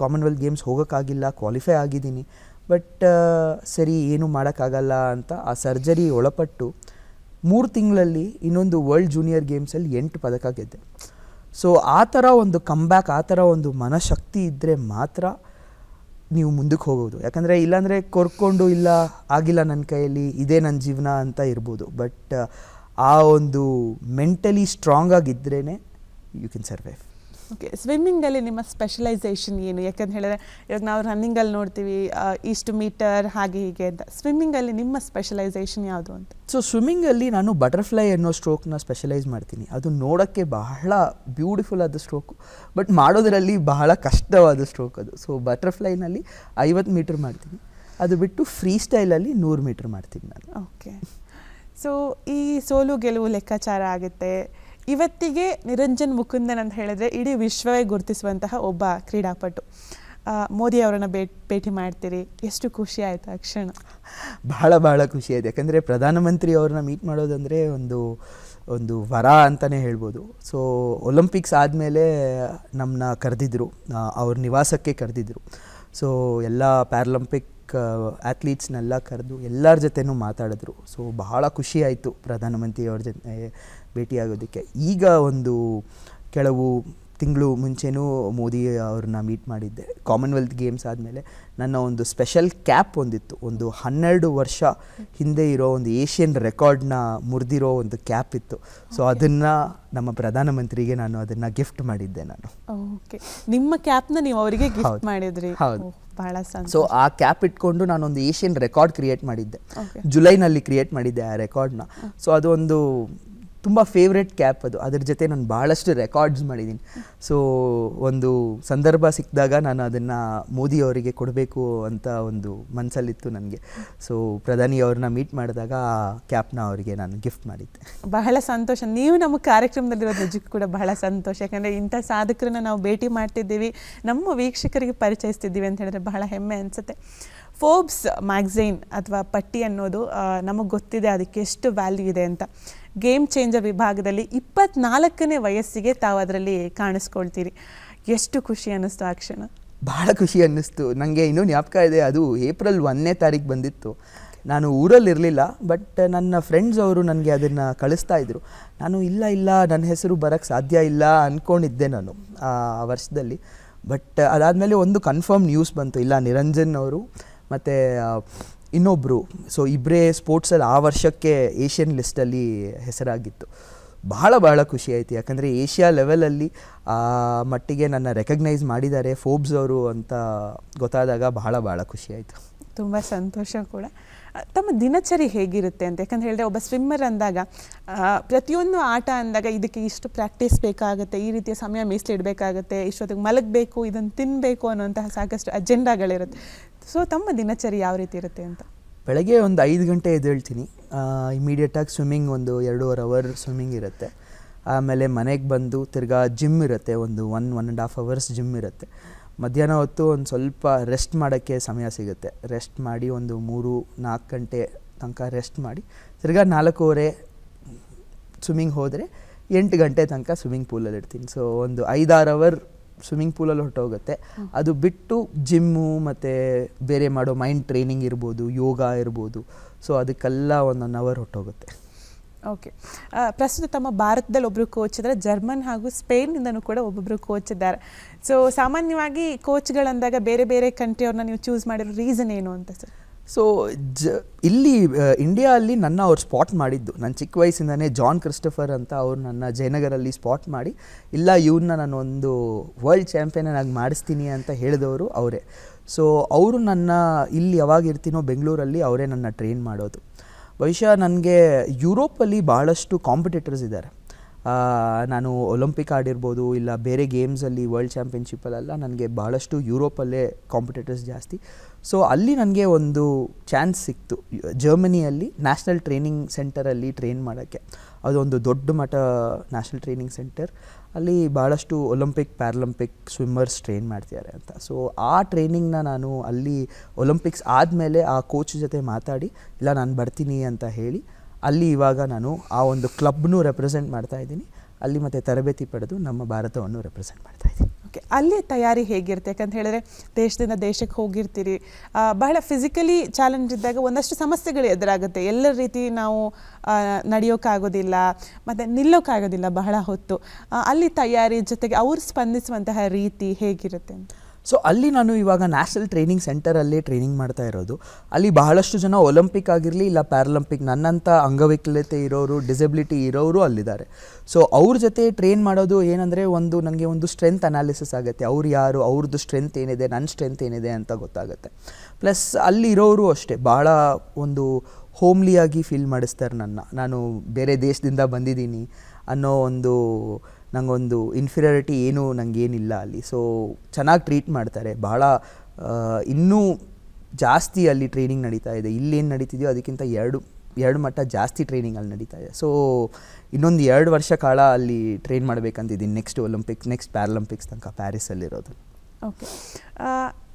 ಕಾಮನ್ವೆಲ್ತ್ ಗೇಮ್ಸ್ ಹೋಗೋಕ್ಕಾಗಿಲ್ಲ ಕ್ವಾಲಿಫೈ ಆಗಿದ್ದೀನಿ ಬಟ್ ಸರಿ ಏನೂ ಮಾಡೋಕ್ಕಾಗಲ್ಲ ಅಂತ ಆ ಸರ್ಜರಿ ಒಳಪಟ್ಟು ಮೂರು ತಿಂಗಳಲ್ಲಿ ಇನ್ನೊಂದು ವರ್ಲ್ಡ್ ಜೂನಿಯರ್ ಗೇಮ್ಸಲ್ಲಿ ಎಂಟು ಪದಕ ಗೆದ್ದೆ ಸೊ ಆ ಥರ ಒಂದು ಕಂಬ್ಯಾಕ್ ಆ ಥರ ಒಂದು ಮನಶಕ್ತಿ ಇದ್ದರೆ ಮಾತ್ರ ನೀವು ಮುಂದಕ್ಕೆ ಹೋಗೋದು ಯಾಕಂದರೆ ಇಲ್ಲಾಂದರೆ ಕೊರ್ಕೊಂಡು ಇಲ್ಲ ಆಗಿಲ್ಲ ನನ್ನ ಕೈಯಲ್ಲಿ ಇದೇ ನನ್ನ ಜೀವನ ಅಂತ ಇರ್ಬೋದು ಬಟ್ ಆ ಒಂದು mentally strong you can survive
okay ಸ್ವಿಮ್ಮಿಂಗಲ್ಲಿ ನಿಮ್ಮ ಸ್ಪೆಷಲೈಸೇಷನ್ ಏನು ಯಾಕಂತ ಹೇಳಿದ್ರೆ ಇವಾಗ ನಾವು ರನ್ನಿಂಗಲ್ಲಿ ನೋಡ್ತೀವಿ ಇಷ್ಟು ಮೀಟರ್ ಹಾಗೆ ಹೀಗೆ ಅಂತ ಸ್ವಿಮ್ಮಿಂಗಲ್ಲಿ ನಿಮ್ಮ ಸ್ಪೆಷಲೈಸೇಷನ್ ಯಾವುದು ಅಂತ
ಸೊ ಸ್ವಿಮ್ಮಿಂಗಲ್ಲಿ ನಾನು ಬಟರ್ಫ್ಲೈ ಅನ್ನೋ ಸ್ಟ್ರೋಕ್ನ ಸ್ಪೆಷಲೈಸ್ ಮಾಡ್ತೀನಿ ಅದು ನೋಡೋಕ್ಕೆ ಬಹಳ ಬ್ಯೂಟಿಫುಲ್ ಆದ ಸ್ಟ್ರೋಕು ಬಟ್ ಮಾಡೋದರಲ್ಲಿ ಬಹಳ ಕಷ್ಟವಾದ ಸ್ಟ್ರೋಕ್ ಅದು ಸೊ ಬಟರ್ಫ್ಲೈನಲ್ಲಿ ಐವತ್ತು ಮೀಟರ್ ಮಾಡ್ತೀನಿ ಅದು ಬಿಟ್ಟು ಫ್ರೀ ಸ್ಟೈಲಲ್ಲಿ ನೂರು ಮೀಟರ್ ಮಾಡ್ತೀನಿ ನಾನು ಓಕೆ
ಸೊ ಈ ಸೋಲು ಗೆಲುವು ಲೆಕ್ಕಾಚಾರ ಆಗುತ್ತೆ ಇವತ್ತಿಗೆ ನಿರಂಜನ್ ಮುಕುಂದನ್ ಅಂತ ಹೇಳಿದ್ರೆ ಇಡೀ ವಿಶ್ವವೇ ಗುರುತಿಸುವಂತಹ ಒಬ್ಬ ಕ್ರೀಡಾಪಟು ಮೋದಿ ಅವರನ್ನು ಭೇಟಿ ಮಾಡ್ತೀರಿ ಎಷ್ಟು ಖುಷಿ ಆಯಿತು ಆ ಕ್ಷಣ
ಬಹಳ ಬಹಳ ಖುಷಿ ಆಯಿತು ಯಾಕಂದರೆ ಪ್ರಧಾನಮಂತ್ರಿ ಅವ್ರನ್ನ ಮೀಟ್ ಮಾಡೋದಂದರೆ ಒಂದು ಒಂದು ವರ ಅಂತಲೇ ಹೇಳ್ಬೋದು ಸೊ ಒಲಿಂಪಿಕ್ಸ್ ಆದಮೇಲೆ ನಮ್ಮನ್ನ ಕರೆದಿದ್ದರು ಅವ್ರ ನಿವಾಸಕ್ಕೆ ಕರೆದಿದ್ದರು ಸೊ ಎಲ್ಲ ಪ್ಯಾರಾಲಂಪಿಕ್ ಅಥ್ಲೀಟ್ಸ್ನೆಲ್ಲ ಕರೆದು ಎಲ್ಲರ ಜೊತೆನೂ ಮಾತಾಡಿದ್ರು ಸೊ ಬಹಳ ಖುಷಿ ಆಯಿತು ಪ್ರಧಾನಮಂತ್ರಿಯವ್ರ ಜೊತೆ ಭೇಟಿಯಾಗೋದಕ್ಕೆ ಈಗ ಒಂದು ಕೆಲವು ತಿಂಗಳು ಮುಂಚೆನೂ ಮೋದಿ ಅವ್ರನ್ನ ಮೀಟ್ ಮಾಡಿದ್ದೆ ಕಾಮನ್ವೆಲ್ತ್ ಗೇಮ್ಸ್ ಆದಮೇಲೆ ನನ್ನ ಒಂದು ಸ್ಪೆಷಲ್ ಕ್ಯಾಪ್ ಒಂದಿತ್ತು ಒಂದು ಹನ್ನೆರಡು ವರ್ಷ ಹಿಂದೆ ಇರೋ ಒಂದು ಏಷ್ಯನ್ ರೆಕಾರ್ಡ್ನ ಮುರಿದಿರೋ ಒಂದು ಕ್ಯಾಪ್ ಇತ್ತು ಸೊ ಅದನ್ನು ನಮ್ಮ ಪ್ರಧಾನಮಂತ್ರಿಗೆ ನಾನು ಅದನ್ನು ಗಿಫ್ಟ್ ಮಾಡಿದ್ದೆ ನಾನು
ಓಕೆ ನಿಮ್ಮ ಕ್ಯಾಪ್ನ ನೀವು
ಅವರಿಗೆ ಗಿಫ್ಟ್ ಮಾಡಿದ್ರಿ ಹೌದು
ಬಹಳ ಸೊ
ಆ ಕ್ಯಾಪ್ ಇಟ್ಕೊಂಡು ನಾನೊಂದು ಏಷ್ಯನ್ ರೆಕಾರ್ಡ್ ಕ್ರಿಯೇಟ್ ಮಾಡಿದ್ದೆ ಜುಲೈನಲ್ಲಿ ಕ್ರಿಯೇಟ್ ಮಾಡಿದ್ದೆ ಆ ರೆಕಾರ್ಡ್ನ ಸೊ ಅದೊಂದು ತುಂಬ ಫೇವ್ರೆಟ್ ಕ್ಯಾಪ್ ಅದು ಅದ್ರ ಜೊತೆ ನಾನು ಭಾಳಷ್ಟು ರೆಕಾರ್ಡ್ಸ್ ಮಾಡಿದ್ದೀನಿ ಸೊ ಒಂದು ಸಂದರ್ಭ ಸಿಕ್ಕಿದಾಗ ನಾನು ಅದನ್ನು ಮೋದಿ ಅವರಿಗೆ ಕೊಡಬೇಕು ಅಂತ ಒಂದು ಮನಸ್ಸಲ್ಲಿತ್ತು ನನಗೆ ಸೊ ಪ್ರಧಾನಿ ಮೀಟ್ ಮಾಡಿದಾಗ ಆ ಕ್ಯಾಪ್ನ ಅವರಿಗೆ ನಾನು ಗಿಫ್ಟ್ ಮಾಡಿದ್ದೆ
ಬಹಳ ಸಂತೋಷ ನೀವು ನಮ್ಮ ಕಾರ್ಯಕ್ರಮದಲ್ಲಿರೋ ನಿಜಕ್ಕೂ ಕೂಡ ಬಹಳ ಸಂತೋಷ ಯಾಕಂದರೆ ಇಂಥ ಸಾಧಕರನ್ನ ನಾವು ಭೇಟಿ ಮಾಡ್ತಿದ್ದೀವಿ ನಮ್ಮ ವೀಕ್ಷಕರಿಗೆ ಪರಿಚಯಿಸ್ತಿದ್ದೀವಿ ಅಂತ ಹೇಳಿದ್ರೆ ಬಹಳ ಹೆಮ್ಮೆ ಅನಿಸುತ್ತೆ ಫೋರ್ಬ್ಸ್ ಮ್ಯಾಗ್ಝೀನ್ ಅಥವಾ ಪಟ್ಟಿ ಅನ್ನೋದು ನಮಗೆ ಗೊತ್ತಿದೆ ಅದಕ್ಕೆ ಎಷ್ಟು ವ್ಯಾಲ್ಯೂ ಇದೆ ಅಂತ ಗೇಮ್ ಚೇಂಜರ್ ವಿಭಾಗದಲ್ಲಿ ಇಪ್ಪತ್ನಾಲ್ಕನೇ ವಯಸ್ಸಿಗೆ ತಾವು ಅದರಲ್ಲಿ ಕಾಣಿಸ್ಕೊಳ್ತೀರಿ ಎಷ್ಟು ಖುಷಿ ಅನ್ನಿಸ್ತು ಆ ಕ್ಷಣ
ಭಾಳ ಖುಷಿ ಅನ್ನಿಸ್ತು ನನಗೆ ಇನ್ನೂ ಜ್ಞಾಪಕ ಇದೆ ಅದು ಏಪ್ರಿಲ್ ಒಂದನೇ ತಾರೀಕು ಬಂದಿತ್ತು ನಾನು ಊರಲ್ಲಿರಲಿಲ್ಲ ಬಟ್ ನನ್ನ ಫ್ರೆಂಡ್ಸ್ ಅವರು ನನಗೆ ಅದನ್ನು ಕಳಿಸ್ತಾ ಇದ್ದರು ನಾನು ಇಲ್ಲ ಇಲ್ಲ ನನ್ನ ಹೆಸರು ಬರೋಕ್ಕೆ ಸಾಧ್ಯ ಇಲ್ಲ ಅಂದ್ಕೊಂಡಿದ್ದೆ ನಾನು ಆ ವರ್ಷದಲ್ಲಿ ಬಟ್ ಅದಾದಮೇಲೆ ಒಂದು ಕನ್ಫರ್ಮ್ ನ್ಯೂಸ್ ಬಂತು ಇಲ್ಲ ನಿರಂಜನ್ ಅವರು ಮತ್ತು ಇನ್ನೊಬ್ಬರು ಸೊ ಇಬ್ಬರೇ ಸ್ಪೋರ್ಟ್ಸಲ್ಲಿ ಆ ವರ್ಷಕ್ಕೆ ಏಷ್ಯನ್ ಲಿಸ್ಟಲ್ಲಿ ಹೆಸರಾಗಿತ್ತು ಬಹಳ ಬಹಳ ಖುಷಿ ಆಯಿತು ಯಾಕಂದರೆ ಏಷ್ಯಾ ಲೆವೆಲಲ್ಲಿ ಆ ಮಟ್ಟಿಗೆ ನನ್ನ ರೆಕಗ್ನೈಸ್ ಮಾಡಿದ್ದಾರೆ ಫೋಬ್ಸ್ ಅವರು ಅಂತ ಗೊತ್ತಾದಾಗ ಬಹಳ ಬಹಳ ಖುಷಿ ಆಯಿತು
ತುಂಬ ಸಂತೋಷ ಕೂಡ ತಮ್ಮ ದಿನಚರಿ ಹೇಗಿರುತ್ತೆ ಅಂತ ಯಾಕಂದ್ರೆ ಹೇಳಿದ್ರೆ ಒಬ್ಬ ಸ್ವಿಮ್ಮರ್ ಅಂದಾಗ ಪ್ರತಿಯೊಂದು ಆಟ ಅಂದಾಗ ಇದಕ್ಕೆ ಇಷ್ಟು ಪ್ರಾಕ್ಟೀಸ್ ಬೇಕಾಗುತ್ತೆ ಈ ರೀತಿಯ ಸಮಯ ಮೀಸಲಿಡಬೇಕಾಗುತ್ತೆ ಇಷ್ಟೊತ್ತಿಗೆ ಮಲಗಬೇಕು ಇದನ್ನು ತಿನ್ನಬೇಕು ಅನ್ನೋಂತಹ ಸಾಕಷ್ಟು ಅಜೆಂಡಾಗಳಿರುತ್ತೆ ಸೊ ತಮ್ಮ ದಿನಚರಿ ಯಾವ ರೀತಿ ಇರುತ್ತೆ ಅಂತ
ಬೆಳಗ್ಗೆ ಒಂದು ಐದು ಗಂಟೆ ಎದ್ದೇಳ್ತೀನಿ ಇಮಿಡಿಯೇಟಾಗಿ ಸ್ವಿಮ್ಮಿಂಗ್ ಒಂದು ಎರಡೂವರೆ ಅವರ್ ಸ್ವಿಮ್ಮಿಂಗ್ ಇರುತ್ತೆ ಆಮೇಲೆ ಮನೆಗೆ ಬಂದು ತಿರ್ಗಾ ಜಿಮ್ ಇರುತ್ತೆ ಒಂದು one one and half hours gym ಇರುತ್ತೆ ಮಧ್ಯಾಹ್ನ ಹೊತ್ತು ಒಂದು ಸ್ವಲ್ಪ ರೆಸ್ಟ್ ಮಾಡೋಕ್ಕೆ ಸಮಯ ಸಿಗುತ್ತೆ ರೆಸ್ಟ್ ಮಾಡಿ ಒಂದು ಮೂರು ನಾಲ್ಕು ಗಂಟೆ ತನಕ ರೆಸ್ಟ್ ಮಾಡಿ ತಿರ್ಗಾ ನಾಲ್ಕೂವರೆ ಸ್ವಿಮ್ಮಿಂಗ್ ಹೋದರೆ ಎಂಟು ಗಂಟೆ ತನಕ ಸ್ವಿಮ್ಮಿಂಗ್ ಪೂಲಲ್ಲಿ ಇಡ್ತೀನಿ ಸೊ ಒಂದು ಐದಾರು ಅವರ್ ಸ್ವಿಮ್ಮಿಂಗ್ ಪೂಲಲ್ಲಿ ಹೊರಟೋಗುತ್ತೆ ಅದು ಬಿಟ್ಟು ಜಿಮ್ಮು ಮತ್ತು ಬೇರೆ ಮಾಡೋ ಮೈಂಡ್ ಟ್ರೈನಿಂಗ್ ಇರ್ಬೋದು ಯೋಗ ಇರ್ಬೋದು ಸೊ ಅದಕ್ಕೆಲ್ಲ ಒನ್ ಅವರ್ ಹೊರಟೋಗುತ್ತೆ
ಓಕೆ ಪ್ರಸ್ತುತ ತಮ್ಮ ಭಾರತದಲ್ಲಿ ಒಬ್ಬರು ಕೋಚ್ ಇದ್ದಾರೆ ಜರ್ಮನ್ ಹಾಗೂ ಸ್ಪೇನಿಂದನೂ ಕೂಡ ಒಬ್ಬೊಬ್ಬರು ಕೋಚ್ ಇದ್ದಾರೆ ಸೊ ಸಾಮಾನ್ಯವಾಗಿ ಕೋಚ್ಗಳಂದಾಗ ಬೇರೆ ಬೇರೆ ಕಂಟ್ರಿಯವ್ರನ್ನ ನೀವು ಚೂಸ್ ಮಾಡಿರೋ ರೀಸನ್ ಏನು ಅಂತ ಸರ್
ಸೊ ಜ ಇಲ್ಲಿ ಇಂಡಿಯಾದಲ್ಲಿ ನನ್ನ ಅವ್ರು ಸ್ಪಾಟ್ ಮಾಡಿದ್ದು ನನ್ನ ಚಿಕ್ಕ ವಯಸ್ಸಿಂದನೇ ಜಾನ್ ಕ್ರಿಸ್ಟಫರ್ ಅಂತ ಅವ್ರು ನನ್ನ ಜಯನಗರಲ್ಲಿ ಸ್ಪಾಟ್ ಮಾಡಿ ಇಲ್ಲ ಇವನ್ನ ಒಂದು ವರ್ಲ್ಡ್ ಚಾಂಪಿಯನ್ನಾಗಿ ಮಾಡಿಸ್ತೀನಿ ಅಂತ ಹೇಳಿದವರು ಅವರೇ ಸೊ ಅವರು ನನ್ನ ಇಲ್ಲಿ ಯಾವಾಗಿರ್ತೀನೋ ಬೆಂಗಳೂರಲ್ಲಿ ಅವರೇ ನನ್ನ ಟ್ರೈನ್ ಮಾಡೋದು ಬಹುಶಃ ನನಗೆ ಯುರೋಪಲ್ಲಿ ಭಾಳಷ್ಟು ಕಾಂಪಿಟೇಟರ್ಸ್ ಇದ್ದಾರೆ ನಾನು ಒಲಿಂಪಿಕ್ ಆಡಿರ್ಬೋದು ಇಲ್ಲ ಬೇರೆ ಗೇಮ್ಸಲ್ಲಿ ವರ್ಲ್ಡ್ ಚಾಂಪಿಯನ್ಶಿಪ್ಪಲ್ಲೆಲ್ಲ ನನಗೆ ಭಾಳಷ್ಟು ಯುರೋಪಲ್ಲೇ ಕಾಂಪಿಟೇಟರ್ಸ್ ಜಾಸ್ತಿ ಸೊ ಅಲ್ಲಿ ನನಗೆ ಒಂದು ಚಾನ್ಸ್ ಸಿಕ್ತು ಜರ್ಮನಿಯಲ್ಲಿ ನ್ಯಾಷನಲ್ ಟ್ರೈನಿಂಗ್ ಸೆಂಟರಲ್ಲಿ ಟ್ರೈನ್ ಮಾಡೋಕ್ಕೆ ಅದೊಂದು ದೊಡ್ಡ ಮಠ ನ್ಯಾಷನಲ್ ಟ್ರೈನಿಂಗ್ ಸೆಂಟರ್ ಅಲ್ಲಿ ಭಾಳಷ್ಟು ಒಲಿಂಪಿಕ್ ಪ್ಯಾರಲಂಪಿಕ್ ಸ್ವಿಮ್ಮರ್ಸ್ ಟ್ರೈನ್ ಮಾಡ್ತಿದ್ದಾರೆ ಅಂತ ಸೊ ಆ ಟ್ರೈನಿಂಗ್ನ ನಾನು ಅಲ್ಲಿ ಒಲಿಂಪಿಕ್ಸ್ ಆದಮೇಲೆ ಆ ಕೋಚ್ ಜೊತೆ ಮಾತಾಡಿ ಇಲ್ಲ ನಾನು ಬರ್ತೀನಿ ಅಂತ ಹೇಳಿ ಅಲ್ಲಿ ಇವಾಗ ನಾನು ಆ ಒಂದು ಕ್ಲಬ್ನೂ ರೆಪ್ರೆಸೆಂಟ್ ಮಾಡ್ತಾ ಇದ್ದೀನಿ ಅಲ್ಲಿ ಮತ್ತೆ ತರಬೇತಿ ಪಡೆದು ನಮ್ಮ ಭಾರತವನ್ನು ರೆಪ್ರೆಸೆಂಟ್ ಮಾಡ್ತಾ ಇದ್ದೀನಿ
ಓಕೆ ಅಲ್ಲಿ ತಯಾರಿ ಹೇಗಿರುತ್ತೆ ಯಾಕಂತ ಹೇಳಿದ್ರೆ ದೇಶದಿಂದ ದೇಶಕ್ಕೆ ಹೋಗಿರ್ತೀರಿ ಬಹಳ ಫಿಸಿಕಲಿ ಚಾಲೆಂಜ್ ಇದ್ದಾಗ ಒಂದಷ್ಟು ಸಮಸ್ಯೆಗಳು ಎದುರಾಗುತ್ತೆ ಎಲ್ಲ ರೀತಿ ನಾವು ನಡೆಯೋಕ್ಕಾಗೋದಿಲ್ಲ ಮತ್ತು ನಿಲ್ಲೋಕ್ಕಾಗೋದಿಲ್ಲ ಬಹಳ ಹೊತ್ತು ಅಲ್ಲಿ ತಯಾರಿ ಜೊತೆಗೆ ಅವ್ರು ಸ್ಪಂದಿಸುವಂತಹ ರೀತಿ ಹೇಗಿರುತ್ತೆ ಅಂತ
ಸೊ ಅಲ್ಲಿ ನಾನು ಇವಾಗ ನ್ಯಾಷನಲ್ ಟ್ರೈನಿಂಗ್ ಸೆಂಟರಲ್ಲಿ ಟ್ರೈನಿಂಗ್ ಮಾಡ್ತಾ ಇರೋದು ಅಲ್ಲಿ ಬಹಳಷ್ಟು ಜನ ಒಲಿಂಪಿಕ್ ಆಗಿರಲಿ ಇಲ್ಲ ಪ್ಯಾರಾಲಂಪಿಕ್ ನನ್ನಂಥ ಅಂಗವಿಕಲತೆ ಇರೋರು ಡಿಸೆಬಿಲಿಟಿ ಇರೋರು ಅಲ್ಲಿದ್ದಾರೆ ಸೊ ಅವ್ರ ಜೊತೆ ಟ್ರೈನ್ ಮಾಡೋದು ಏನಂದರೆ ಒಂದು ನನಗೆ ಒಂದು ಸ್ಟ್ರೆಂತ್ ಅನಾಲಿಸಿಸ್ ಆಗುತ್ತೆ ಅವ್ರು ಯಾರು ಅವ್ರದ್ದು ಸ್ಟ್ರೆಂತ್ ಏನಿದೆ ನನ್ನ ಸ್ಟ್ರೆಂತ್ ಏನಿದೆ ಅಂತ ಗೊತ್ತಾಗುತ್ತೆ ಪ್ಲಸ್ ಅಲ್ಲಿರೋರು ಅಷ್ಟೇ ಭಾಳ ಒಂದು ಹೋಮ್ಲಿಯಾಗಿ ಫೀಲ್ ಮಾಡಿಸ್ತಾರೆ ನನ್ನ ನಾನು ಬೇರೆ ದೇಶದಿಂದ ಬಂದಿದ್ದೀನಿ ಅನ್ನೋ ಒಂದು ನಂಗೊಂದು ಇನ್ಫೀರಿಯಾರಿಟಿ ಏನು ನನಗೇನಿಲ್ಲ ಅಲ್ಲಿ ಸೊ ಚೆನ್ನಾಗಿ ಟ್ರೀಟ್ ಮಾಡ್ತಾರೆ ಭಾಳ ಇನ್ನೂ ಜಾಸ್ತಿ ಅಲ್ಲಿ ಟ್ರೈನಿಂಗ್ ನಡೀತಾ ಇದೆ ಇಲ್ಲೇನು ನಡೀತಿದೆಯೋ ಅದಕ್ಕಿಂತ ಎರಡು ಎರಡು ಮಟ್ಟ ಜಾಸ್ತಿ ಟ್ರೈನಿಂಗ್ ಅಲ್ಲಿ ನಡೀತಾ ಇದೆ ಸೊ ಇನ್ನೊಂದು ಎರಡು ವರ್ಷ ಕಾಲ ಅಲ್ಲಿ ಟ್ರೈನ್ ಮಾಡಬೇಕಂತಿದ್ದೀನಿ ನೆಕ್ಸ್ಟ್ ಒಲಿಂಪಿಕ್ಸ್ ನೆಕ್ಸ್ಟ್ ಪ್ಯಾರಾಲಂಪಿಕ್ಸ್ ತನಕ ಪ್ಯಾರಿಸಲ್ಲಿರೋದು
ಓಕೆ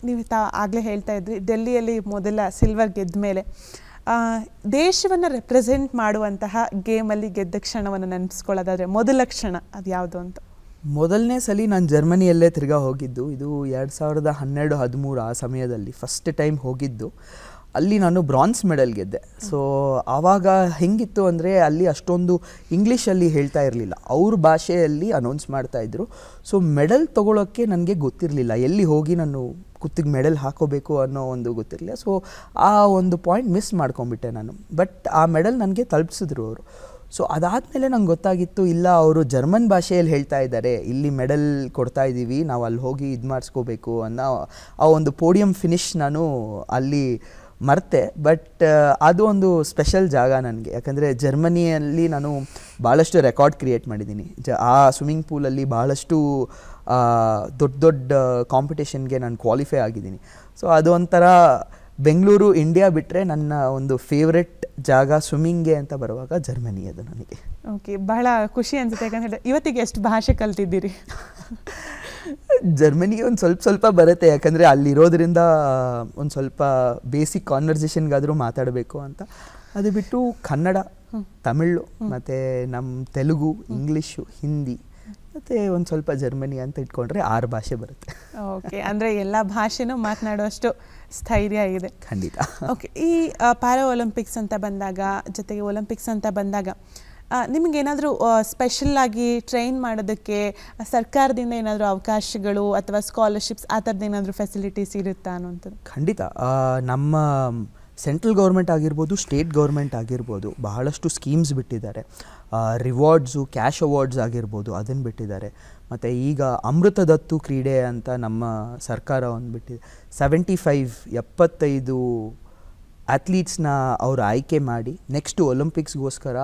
ನೀವು ತಾ ಆಗಲೇ ಹೇಳ್ತಾ ಇದ್ರಿ ಡೆಲ್ಲಿಯಲ್ಲಿ ಮೊದಲ ಸಿಲ್ವರ್ ಗೆದ್ದ ಮೇಲೆ ದೇಶವನ್ನು ರೆಪ್ರೆಸೆಂಟ್ ಮಾಡುವಂತಹ ಗೇಮಲ್ಲಿ ಗೆದ್ದ ಕ್ಷಣವನ್ನು ನೆನೆಸ್ಕೊಳ್ಳೋದಾದರೆ ಮೊದಲ ಕ್ಷಣ ಅದು ಯಾವುದು ಅಂತ
ಮೊದಲನೇ ಸಲ ನಾನು ಜರ್ಮನಿಯಲ್ಲೇ ತಿರ್ಗಾ ಹೋಗಿದ್ದು ಇದು ಎರಡು ಸಾವಿರದ ಹನ್ನೆರಡು ಹದಿಮೂರು ಆ ಸಮಯದಲ್ಲಿ ಫಸ್ಟ್ ಟೈಮ್ ಹೋಗಿದ್ದು ಅಲ್ಲಿ ನಾನು ಬ್ರಾನ್ಸ್ ಮೆಡಲ್ ಗೆದ್ದೆ ಸೊ ಆವಾಗ ಹೆಂಗಿತ್ತು ಅಂದರೆ ಅಲ್ಲಿ ಅಷ್ಟೊಂದು ಇಂಗ್ಲೀಷಲ್ಲಿ ಹೇಳ್ತಾ ಇರಲಿಲ್ಲ ಅವ್ರ ಭಾಷೆಯಲ್ಲಿ ಅನೌನ್ಸ್ ಮಾಡ್ತಾಯಿದ್ರು ಸೊ ಮೆಡಲ್ ತೊಗೊಳೋಕ್ಕೆ ನನಗೆ ಗೊತ್ತಿರಲಿಲ್ಲ ಎಲ್ಲಿ ಹೋಗಿ ನಾನು ಕುತ್ತಿಗೆ ಮೆಡಲ್ ಹಾಕೋಬೇಕು ಅನ್ನೋ ಒಂದು ಗೊತ್ತಿರಲಿಲ್ಲ ಸೊ ಆ ಒಂದು ಪಾಯಿಂಟ್ ಮಿಸ್ ಮಾಡ್ಕೊಂಬಿಟ್ಟೆ ನಾನು ಬಟ್ ಆ ಮೆಡಲ್ ನನಗೆ ತಲುಪಿಸಿದ್ರು ಅವರು ಸೊ ಅದಾದಮೇಲೆ ನಂಗೆ ಗೊತ್ತಾಗಿತ್ತು ಇಲ್ಲ ಅವರು ಜರ್ಮನ್ ಭಾಷೆಯಲ್ಲಿ ಹೇಳ್ತಾ ಇದ್ದಾರೆ ಇಲ್ಲಿ ಮೆಡಲ್ ಕೊಡ್ತಾ ಇದ್ದೀವಿ ನಾವು ಅಲ್ಲಿ ಹೋಗಿ ಇದು ಮಾಡಿಸ್ಕೋಬೇಕು ಅನ್ನೋ ಆ ಒಂದು ಪೋಡಿಯಂ ಫಿನಿಷ್ ನಾನು ಅಲ್ಲಿ ಮರ್ತೆ ಬಟ್ ಅದು ಒಂದು ಸ್ಪೆಷಲ್ ಜಾಗ ನನಗೆ ಯಾಕಂದರೆ ಜರ್ಮನಿಯಲ್ಲಿ ನಾನು ಭಾಳಷ್ಟು ರೆಕಾರ್ಡ್ ಕ್ರಿಯೇಟ್ ಮಾಡಿದ್ದೀನಿ ಜ ಆ ಸ್ವಿಮ್ಮಿಂಗ್ ಪೂಲಲ್ಲಿ ಭಾಳಷ್ಟು ದೊಡ್ಡ ದೊಡ್ಡ ಕಾಂಪಿಟೇಷನ್ಗೆ ನಾನು ಕ್ವಾಲಿಫೈ ಆಗಿದ್ದೀನಿ ಸೊ ಅದು ಒಂಥರ ಬೆಂಗಳೂರು ಇಂಡಿಯಾ ಬಿಟ್ಟರೆ ನನ್ನ ಒಂದು ಫೇವ್ರೆಟ್ ಜಾಗ ಸ್ವಿಮ್ಮಿಂಗ್ಗೆ ಅಂತ ಬರುವಾಗ ಜರ್ಮನಿ ಅದು ನನಗೆ
ಓಕೆ ಬಹಳ ಖುಷಿ ಅನಿಸುತ್ತೆ ಯಾಕಂದರೆ ಇವತ್ತಿಗೆ ಎಷ್ಟು ಭಾಷೆ ಕಲ್ತಿದ್ದೀರಿ
ಜರ್ಮನಿ ಒಂದು ಸ್ವಲ್ಪ ಸ್ವಲ್ಪ ಬರುತ್ತೆ ಯಾಕಂದರೆ ಅಲ್ಲಿರೋದ್ರಿಂದ ಒಂದು ಸ್ವಲ್ಪ ಬೇಸಿಕ್ ಕಾನ್ವರ್ಸೇಷನ್ಗಾದರೂ ಮಾತಾಡಬೇಕು ಅಂತ ಅದು ಬಿಟ್ಟು ಕನ್ನಡ ತಮಿಳು ಮತ್ತು ನಮ್ಮ ತೆಲುಗು ಇಂಗ್ಲೀಷು ಹಿಂದಿ ಮತ್ತೆ ಒಂದು ಸ್ವಲ್ಪ ಜರ್ಮನಿ ಅಂತ ಇಟ್ಕೊಂಡ್ರೆ ಆರು ಭಾಷೆ ಬರುತ್ತೆ
ಓಕೆ ಅಂದರೆ ಎಲ್ಲ ಭಾಷೆನೂ ಮಾತನಾಡುವಷ್ಟು ಸ್ಥೈರ್ಯ ಇದೆ
ಖಂಡಿತ ಓಕೆ
ಈ ಪ್ಯಾರಾ ಒಲಿಂಪಿಕ್ಸ್ ಅಂತ ಬಂದಾಗ ಜೊತೆಗೆ ಒಲಿಂಪಿಕ್ಸ್ ಅಂತ ಬಂದಾಗ ಏನಾದರೂ ಸ್ಪೆಷಲ್ ಆಗಿ ಟ್ರೈನ್ ಮಾಡೋದಕ್ಕೆ ಸರ್ಕಾರದಿಂದ ಏನಾದರೂ ಅವಕಾಶಗಳು ಅಥವಾ ಸ್ಕಾಲರ್ಶಿಪ್ಸ್ ಆ ಥರದ್ದು ಏನಾದರೂ ಫೆಸಿಲಿಟೀಸ್ ಇರುತ್ತಾ ಅನ್ನೋಂಥದ್ದು
ಖಂಡಿತ ನಮ್ಮ ಸೆಂಟ್ರಲ್ ಗೌರ್ಮೆಂಟ್ ಆಗಿರ್ಬೋದು ಸ್ಟೇಟ್ ಗೌರ್ಮೆಂಟ್ ಆಗಿರ್ಬೋದು ಬಹಳಷ್ಟು ಸ್ಕೀಮ್ಸ್ ಬಿಟ್ಟಿದ್ದಾರೆ ರಿವಾರ್ಡ್ಸು ಕ್ಯಾಶ್ ಅವಾರ್ಡ್ಸ್ ಆಗಿರ್ಬೋದು ಅದನ್ನು ಬಿಟ್ಟಿದ್ದಾರೆ ಮತ್ತು ಈಗ ಅಮೃತದತ್ತು ಕ್ರೀಡೆ ಅಂತ ನಮ್ಮ ಸರ್ಕಾರ ಒಂದು ಬಿಟ್ಟಿದೆ ಸೆವೆಂಟಿ ಫೈವ್ ಎಪ್ಪತ್ತೈದು ಅಥ್ಲೀಟ್ಸ್ನ ಅವರು ಆಯ್ಕೆ ಮಾಡಿ ನೆಕ್ಸ್ಟು ಒಲಿಂಪಿಕ್ಸ್ಗೋಸ್ಕರ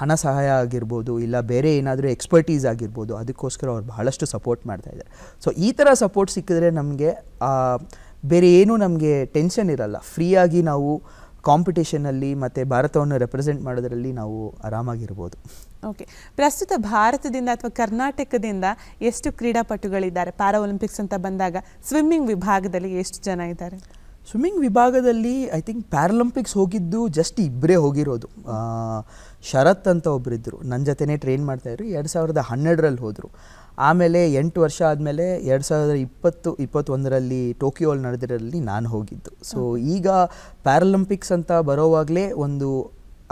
ಹಣ ಸಹಾಯ ಆಗಿರ್ಬೋದು ಇಲ್ಲ ಬೇರೆ ಏನಾದರೂ ಎಕ್ಸ್ಪರ್ಟೀಸ್ ಆಗಿರ್ಬೋದು ಅದಕ್ಕೋಸ್ಕರ ಅವ್ರು ಬಹಳಷ್ಟು ಸಪೋರ್ಟ್ ಮಾಡ್ತಾಯಿದ್ದಾರೆ ಸೊ ಈ ಥರ ಸಪೋರ್ಟ್ ಸಿಕ್ಕಿದ್ರೆ ನಮಗೆ ಬೇರೆ ಏನೂ ನಮಗೆ ಟೆನ್ಷನ್ ಇರಲ್ಲ ಫ್ರೀಯಾಗಿ ನಾವು ಕಾಂಪಿಟೇಷನಲ್ಲಿ ಮತ್ತು ಭಾರತವನ್ನು ರೆಪ್ರೆಸೆಂಟ್ ಮಾಡೋದರಲ್ಲಿ ನಾವು ಆರಾಮಾಗಿರ್ಬೋದು
ಓಕೆ ಪ್ರಸ್ತುತ ಭಾರತದಿಂದ ಅಥವಾ ಕರ್ನಾಟಕದಿಂದ ಎಷ್ಟು ಕ್ರೀಡಾಪಟುಗಳಿದ್ದಾರೆ ಪ್ಯಾರಾ ಒಲಿಂಪಿಕ್ಸ್ ಅಂತ ಬಂದಾಗ ಸ್ವಿಮ್ಮಿಂಗ್ ವಿಭಾಗದಲ್ಲಿ ಎಷ್ಟು ಜನ ಇದ್ದಾರೆ
ಸ್ವಿಮ್ಮಿಂಗ್ ವಿಭಾಗದಲ್ಲಿ ಐ ಥಿಂಕ್ ಪ್ಯಾರಾಲಂಪಿಕ್ಸ್ ಹೋಗಿದ್ದು ಜಸ್ಟ್ ಇಬ್ಬರೇ ಹೋಗಿರೋದು ಶರತ್ ಅಂತ ಒಬ್ಬರಿದ್ದರು ನನ್ನ ಜೊತೆನೇ ಟ್ರೈನ್ ಮಾಡ್ತಾಯಿದ್ರು ಎರಡು ಸಾವಿರದ ಹನ್ನೆರಡರಲ್ಲಿ ಹೋದರು ಆಮೇಲೆ ಎಂಟು ವರ್ಷ ಆದಮೇಲೆ ಎರಡು ಸಾವಿರದ ಇಪ್ಪತ್ತು ಇಪ್ಪತ್ತೊಂದರಲ್ಲಿ ಟೋಕಿಯೋಲ್ ನಡೆದಿರಲ್ಲಿ ನಾನು ಹೋಗಿದ್ದು ಸೊ ಈಗ ಪ್ಯಾರಾಲಂಪಿಕ್ಸ್ ಅಂತ ಬರೋವಾಗಲೇ ಒಂದು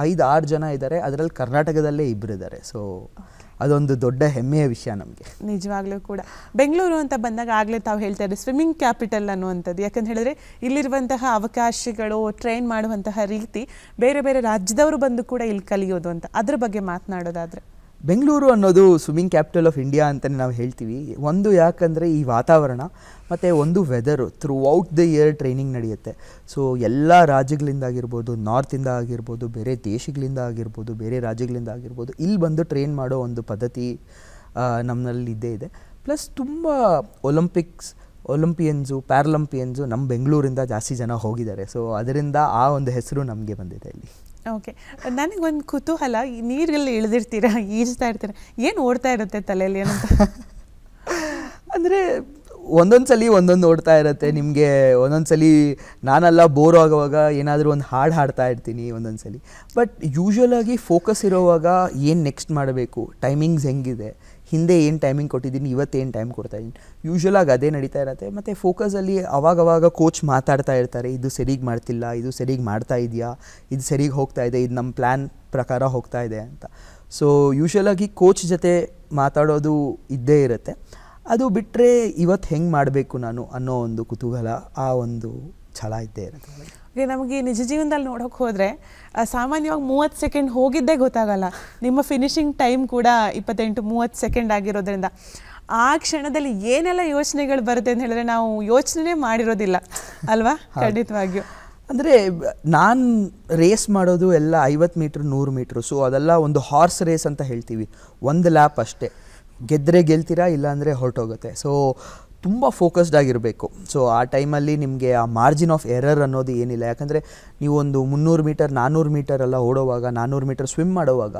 ಐದು ಆರು ಜನ ಇದ್ದಾರೆ ಅದರಲ್ಲಿ ಕರ್ನಾಟಕದಲ್ಲೇ ಇಬ್ಬರು ಇದ್ದಾರೆ ಸೊ ಅದೊಂದು ದೊಡ್ಡ ಹೆಮ್ಮೆಯ ವಿಷಯ ನಮಗೆ
ನಿಜವಾಗ್ಲೂ ಕೂಡ ಬೆಂಗಳೂರು ಅಂತ ಬಂದಾಗ ಆಗಲೇ ತಾವು ಹೇಳ್ತಾ ಇದ್ದಾರೆ ಸ್ವಿಮ್ಮಿಂಗ್ ಕ್ಯಾಪಿಟಲ್ ಅನ್ನುವಂಥದ್ದು ಯಾಕಂತ ಹೇಳಿದ್ರೆ ಇಲ್ಲಿರುವಂತಹ ಅವಕಾಶಗಳು ಟ್ರೈನ್ ಮಾಡುವಂತಹ ರೀತಿ ಬೇರೆ ಬೇರೆ ರಾಜ್ಯದವರು ಬಂದು ಕೂಡ ಇಲ್ಲಿ ಕಲಿಯೋದು ಅಂತ ಅದ್ರ ಬಗ್ಗೆ ಮಾತನಾಡೋದಾದರೆ
ಬೆಂಗಳೂರು ಅನ್ನೋದು ಸ್ವಿಮ್ಮಿಂಗ್ ಕ್ಯಾಪಿಟಲ್ ಆಫ್ ಇಂಡಿಯಾ ಅಂತಲೇ ನಾವು ಹೇಳ್ತೀವಿ ಒಂದು ಯಾಕಂದರೆ ಈ ವಾತಾವರಣ ಮತ್ತು ಒಂದು weather through out the year training ನಡೆಯುತ್ತೆ ಸೊ ಎಲ್ಲ ರಾಜ್ಯಗಳಿಂದ ಆಗಿರ್ಬೋದು ನಾರ್ತಿಂದ ಆಗಿರ್ಬೋದು ಬೇರೆ ದೇಶಗಳಿಂದ ಆಗಿರ್ಬೋದು ಬೇರೆ ರಾಜ್ಯಗಳಿಂದ ಆಗಿರ್ಬೋದು ಇಲ್ಲಿ ಬಂದು ಟ್ರೈನ್ ಮಾಡೋ ಒಂದು ಪದ್ಧತಿ ನಮ್ಮಲ್ಲಿ ಇದ್ದೇ ಇದೆ ಪ್ಲಸ್ ತುಂಬ ಒಲಿಂಪಿಕ್ಸ್ ಒಲಿಂಪಿಯನ್ಸು ಪ್ಯಾರಲಂಪಿಯನ್ಸು ನಮ್ಮ ಬೆಂಗಳೂರಿಂದ ಜಾಸ್ತಿ ಜನ ಹೋಗಿದ್ದಾರೆ ಸೊ ಅದರಿಂದ ಆ ಒಂದು ಹೆಸರು ನಮಗೆ ಬಂದಿದೆ ಇಲ್ಲಿ
ಓಕೆ ನನಗೊಂದು ಕುತೂಹಲ ನೀರಲ್ಲಿ ಇಳಿದಿರ್ತೀರಾ ಈಜ್ತಾ ಇರ್ತೀರ ಏನು ಓಡ್ತಾ ಇರುತ್ತೆ ತಲೆಯಲ್ಲಿ ಏನಂತ *laughs*
ಅಂದರೆ ಒಂದೊಂದು ಸಲ ಒಂದೊಂದು ಓಡ್ತಾ ಇರುತ್ತೆ ನಿಮಗೆ ಒಂದೊಂದು ಸಲ ನಾನೆಲ್ಲ ಬೋರ್ ಆಗುವಾಗ ಏನಾದರೂ ಒಂದು ಹಾಡು ಹಾಡ್ತಾ ಇರ್ತೀನಿ ಒಂದೊಂದು ಸಲ ಬಟ್ ಯೂಶ್ವಲಾಗಿ ಫೋಕಸ್ ಇರೋವಾಗ ಏನು ನೆಕ್ಸ್ಟ್ ಮಾಡಬೇಕು ಟೈಮಿಂಗ್ಸ್ ಹೆಂಗಿದೆ ಹಿಂದೆ ಏನು ಟೈಮಿಂಗ್ ಕೊಟ್ಟಿದ್ದೀನಿ ಇವತ್ತೇನು ಟೈಮ್ ಕೊಡ್ತಾ ಕೊಡ್ತಾಯಿದ್ದೀನಿ ಯೂಶ್ವಲಾಗಿ ಅದೇ ನಡೀತಾ ಇರತ್ತೆ ಮತ್ತು ಫೋಕಸಲ್ಲಿ ಅವಾಗವಾಗ ಕೋಚ್ ಮಾತಾಡ್ತಾ ಇರ್ತಾರೆ ಇದು ಸರಿಗೆ ಮಾಡ್ತಿಲ್ಲ ಇದು ಸರಿಗೆ ಮಾಡ್ತಾ ಇದೆಯಾ ಇದು ಸರಿಗೆ ಹೋಗ್ತಾ ಇದೆ ಇದು ನಮ್ಮ ಪ್ಲ್ಯಾನ್ ಪ್ರಕಾರ ಹೋಗ್ತಾ ಇದೆ ಅಂತ ಸೊ ಯೂಶ್ವಲಾಗಿ ಕೋಚ್ ಜೊತೆ ಮಾತಾಡೋದು ಇದ್ದೇ ಇರುತ್ತೆ ಅದು ಬಿಟ್ಟರೆ ಇವತ್ತು ಹೆಂಗೆ ಮಾಡಬೇಕು ನಾನು ಅನ್ನೋ ಒಂದು ಕುತೂಹಲ ಆ ಒಂದು ಛಲ ಇದ್ದೇ ಇರುತ್ತೆ
ನಮಗೆ ನಿಜ ಜೀವನದಲ್ಲಿ ನೋಡೋಕ್ಕೆ ಹೋದರೆ ಸಾಮಾನ್ಯವಾಗಿ ಮೂವತ್ತು ಸೆಕೆಂಡ್ ಹೋಗಿದ್ದೇ ಗೊತ್ತಾಗಲ್ಲ ನಿಮ್ಮ ಫಿನಿಷಿಂಗ್ ಟೈಮ್ ಕೂಡ ಇಪ್ಪತ್ತೆಂಟು ಮೂವತ್ತು ಸೆಕೆಂಡ್ ಆಗಿರೋದ್ರಿಂದ ಆ ಕ್ಷಣದಲ್ಲಿ ಏನೆಲ್ಲ ಯೋಚನೆಗಳು ಬರುತ್ತೆ ಅಂತ ಹೇಳಿದ್ರೆ ನಾವು ಯೋಚನೆ ಮಾಡಿರೋದಿಲ್ಲ ಅಲ್ವಾ ಖಂಡಿತವಾಗಿಯೂ
ಅಂದರೆ ನಾನು ರೇಸ್ ಮಾಡೋದು ಎಲ್ಲ ಐವತ್ತು ಮೀಟ್ರ್ ನೂರು ಮೀಟ್ರ್ ಸೊ ಅದೆಲ್ಲ ಒಂದು ಹಾರ್ಸ್ ರೇಸ್ ಅಂತ ಹೇಳ್ತೀವಿ ಒಂದು ಲ್ಯಾಪ್ ಅಷ್ಟೇ ಗೆದ್ದರೆ ಗೆಲ್ತೀರಾ ಇಲ್ಲಾಂದರೆ ಹೊರಟೋಗುತ್ತೆ ಸೊ ತುಂಬ ಫೋಕಸ್ಡ್ ಆಗಿರಬೇಕು ಸೊ ಆ ಟೈಮಲ್ಲಿ ನಿಮಗೆ ಆ ಮಾರ್ಜಿನ್ ಆಫ್ ಎರರ್ ಅನ್ನೋದು ಏನಿಲ್ಲ ಯಾಕಂದರೆ ನೀವೊಂದು ಮುನ್ನೂರು ಮೀಟರ್ ನಾನ್ನೂರು ಮೀಟರ್ ಎಲ್ಲ ಓಡೋವಾಗ ನಾನ್ನೂರು ಮೀಟರ್ ಸ್ವಿಮ್ ಮಾಡೋವಾಗ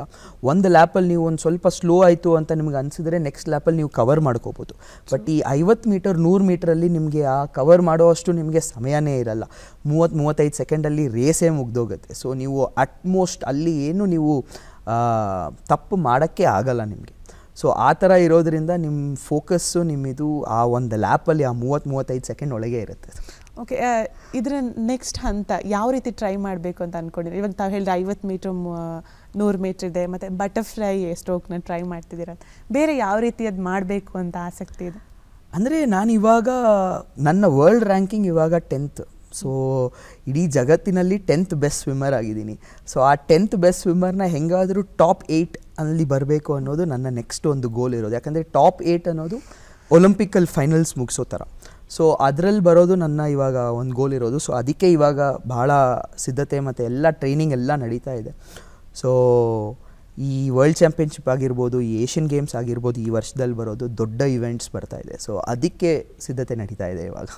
ಒಂದು ಲ್ಯಾಪಲ್ಲಿ ನೀವು ಒಂದು ಸ್ವಲ್ಪ ಸ್ಲೋ ಆಯಿತು ಅಂತ ನಿಮ್ಗೆ ಅನಿಸಿದರೆ ನೆಕ್ಸ್ಟ್ ಲ್ಯಾಪಲ್ಲಿ ನೀವು ಕವರ್ ಮಾಡ್ಕೋಬೋದು ಬಟ್ ಈ ಐವತ್ತು ಮೀಟರ್ ನೂರು ಮೀಟರಲ್ಲಿ ನಿಮಗೆ ಆ ಕವರ್ ಮಾಡೋವಷ್ಟು ನಿಮಗೆ ಸಮಯನೇ ಇರಲ್ಲ ಮೂವತ್ತು ಮೂವತ್ತೈದು ಸೆಕೆಂಡಲ್ಲಿ ರೇಸೇ ಮುಗ್ದೋಗುತ್ತೆ ಸೊ ನೀವು ಅಟ್ಮೋಸ್ಟ್ ಅಲ್ಲಿ ಏನು ನೀವು ತಪ್ಪು ಮಾಡೋಕ್ಕೆ ಆಗಲ್ಲ ನಿಮಗೆ ಸೊ ಆ ಥರ ಇರೋದ್ರಿಂದ ನಿಮ್ಮ ಫೋಕಸ್ಸು ನಿಮ್ಮಿದು ಆ ಒಂದು ಲ್ಯಾಪಲ್ಲಿ ಆ ಮೂವತ್ತು ಮೂವತ್ತೈದು ಸೆಕೆಂಡ್ ಒಳಗೆ ಇರುತ್ತೆ
ಓಕೆ ಇದರ ನೆಕ್ಸ್ಟ್ ಹಂತ ಯಾವ ರೀತಿ ಟ್ರೈ ಮಾಡಬೇಕು ಅಂತ ಅಂದ್ಕೊಂಡಿದ್ದೀರಿ ಇವಾಗ ತಾವು ಹೇಳಿದ್ರೆ ಐವತ್ತು ಮೀಟ್ರ್ ನೂರು ಮೀಟ್ರ್ ಇದೆ ಮತ್ತು ಬಟರ್ಫ್ಲೈ ಸ್ಟ್ರೋಕ್ನ ಟ್ರೈ ಮಾಡ್ತಿದ್ದೀರ ಬೇರೆ ಯಾವ ರೀತಿ ಅದು ಮಾಡಬೇಕು ಅಂತ ಆಸಕ್ತಿ ಇದೆ
ಅಂದರೆ ನಾನು ಇವಾಗ ನನ್ನ ವರ್ಲ್ಡ್ ರ್ಯಾಂಕಿಂಗ್ ಇವಾಗ ಟೆಂತ್ ಸೊ ಇಡೀ ಜಗತ್ತಿನಲ್ಲಿ ಟೆಂತ್ ಬೆಸ್ಟ್ ಸ್ವಿಮ್ಮರ್ ಆಗಿದ್ದೀನಿ ಸೊ ಆ ಟೆಂತ್ ಬೆಸ್ಟ್ ಸ್ವಿಮ್ಮರ್ನ ಹೆಂಗಾದರೂ ಟಾಪ್ ಏಯ್ಟ್ ಅಲ್ಲಿ ಬರಬೇಕು ಅನ್ನೋದು ನನ್ನ ನೆಕ್ಸ್ಟ್ ಒಂದು ಗೋಲ್ ಇರೋದು ಯಾಕಂದರೆ ಟಾಪ್ ಏಯ್ಟ್ ಅನ್ನೋದು ಒಲಿಂಪಿಕಲ್ ಫೈನಲ್ಸ್ ಮುಗಿಸೋ ಥರ ಸೊ ಅದರಲ್ಲಿ ಬರೋದು ನನ್ನ ಇವಾಗ ಒಂದು ಗೋಲ್ ಇರೋದು ಸೊ ಅದಕ್ಕೆ ಇವಾಗ ಭಾಳ ಸಿದ್ಧತೆ ಮತ್ತು ಎಲ್ಲ ಟ್ರೈನಿಂಗ್ ಎಲ್ಲ ನಡೀತಾ ಇದೆ ಸೊ ಈ ವರ್ಲ್ಡ್ ಚಾಂಪಿಯನ್ಶಿಪ್ ಆಗಿರ್ಬೋದು ಈ ಏಷ್ಯನ್ ಗೇಮ್ಸ್ ಆಗಿರ್ಬೋದು ಈ ವರ್ಷದಲ್ಲಿ ಬರೋದು ದೊಡ್ಡ ಇವೆಂಟ್ಸ್ ಬರ್ತಾ ಇದೆ ಸೊ ಅದಕ್ಕೆ ಸಿದ್ಧತೆ ನಡೀತಾ ಇದೆ ಇವಾಗ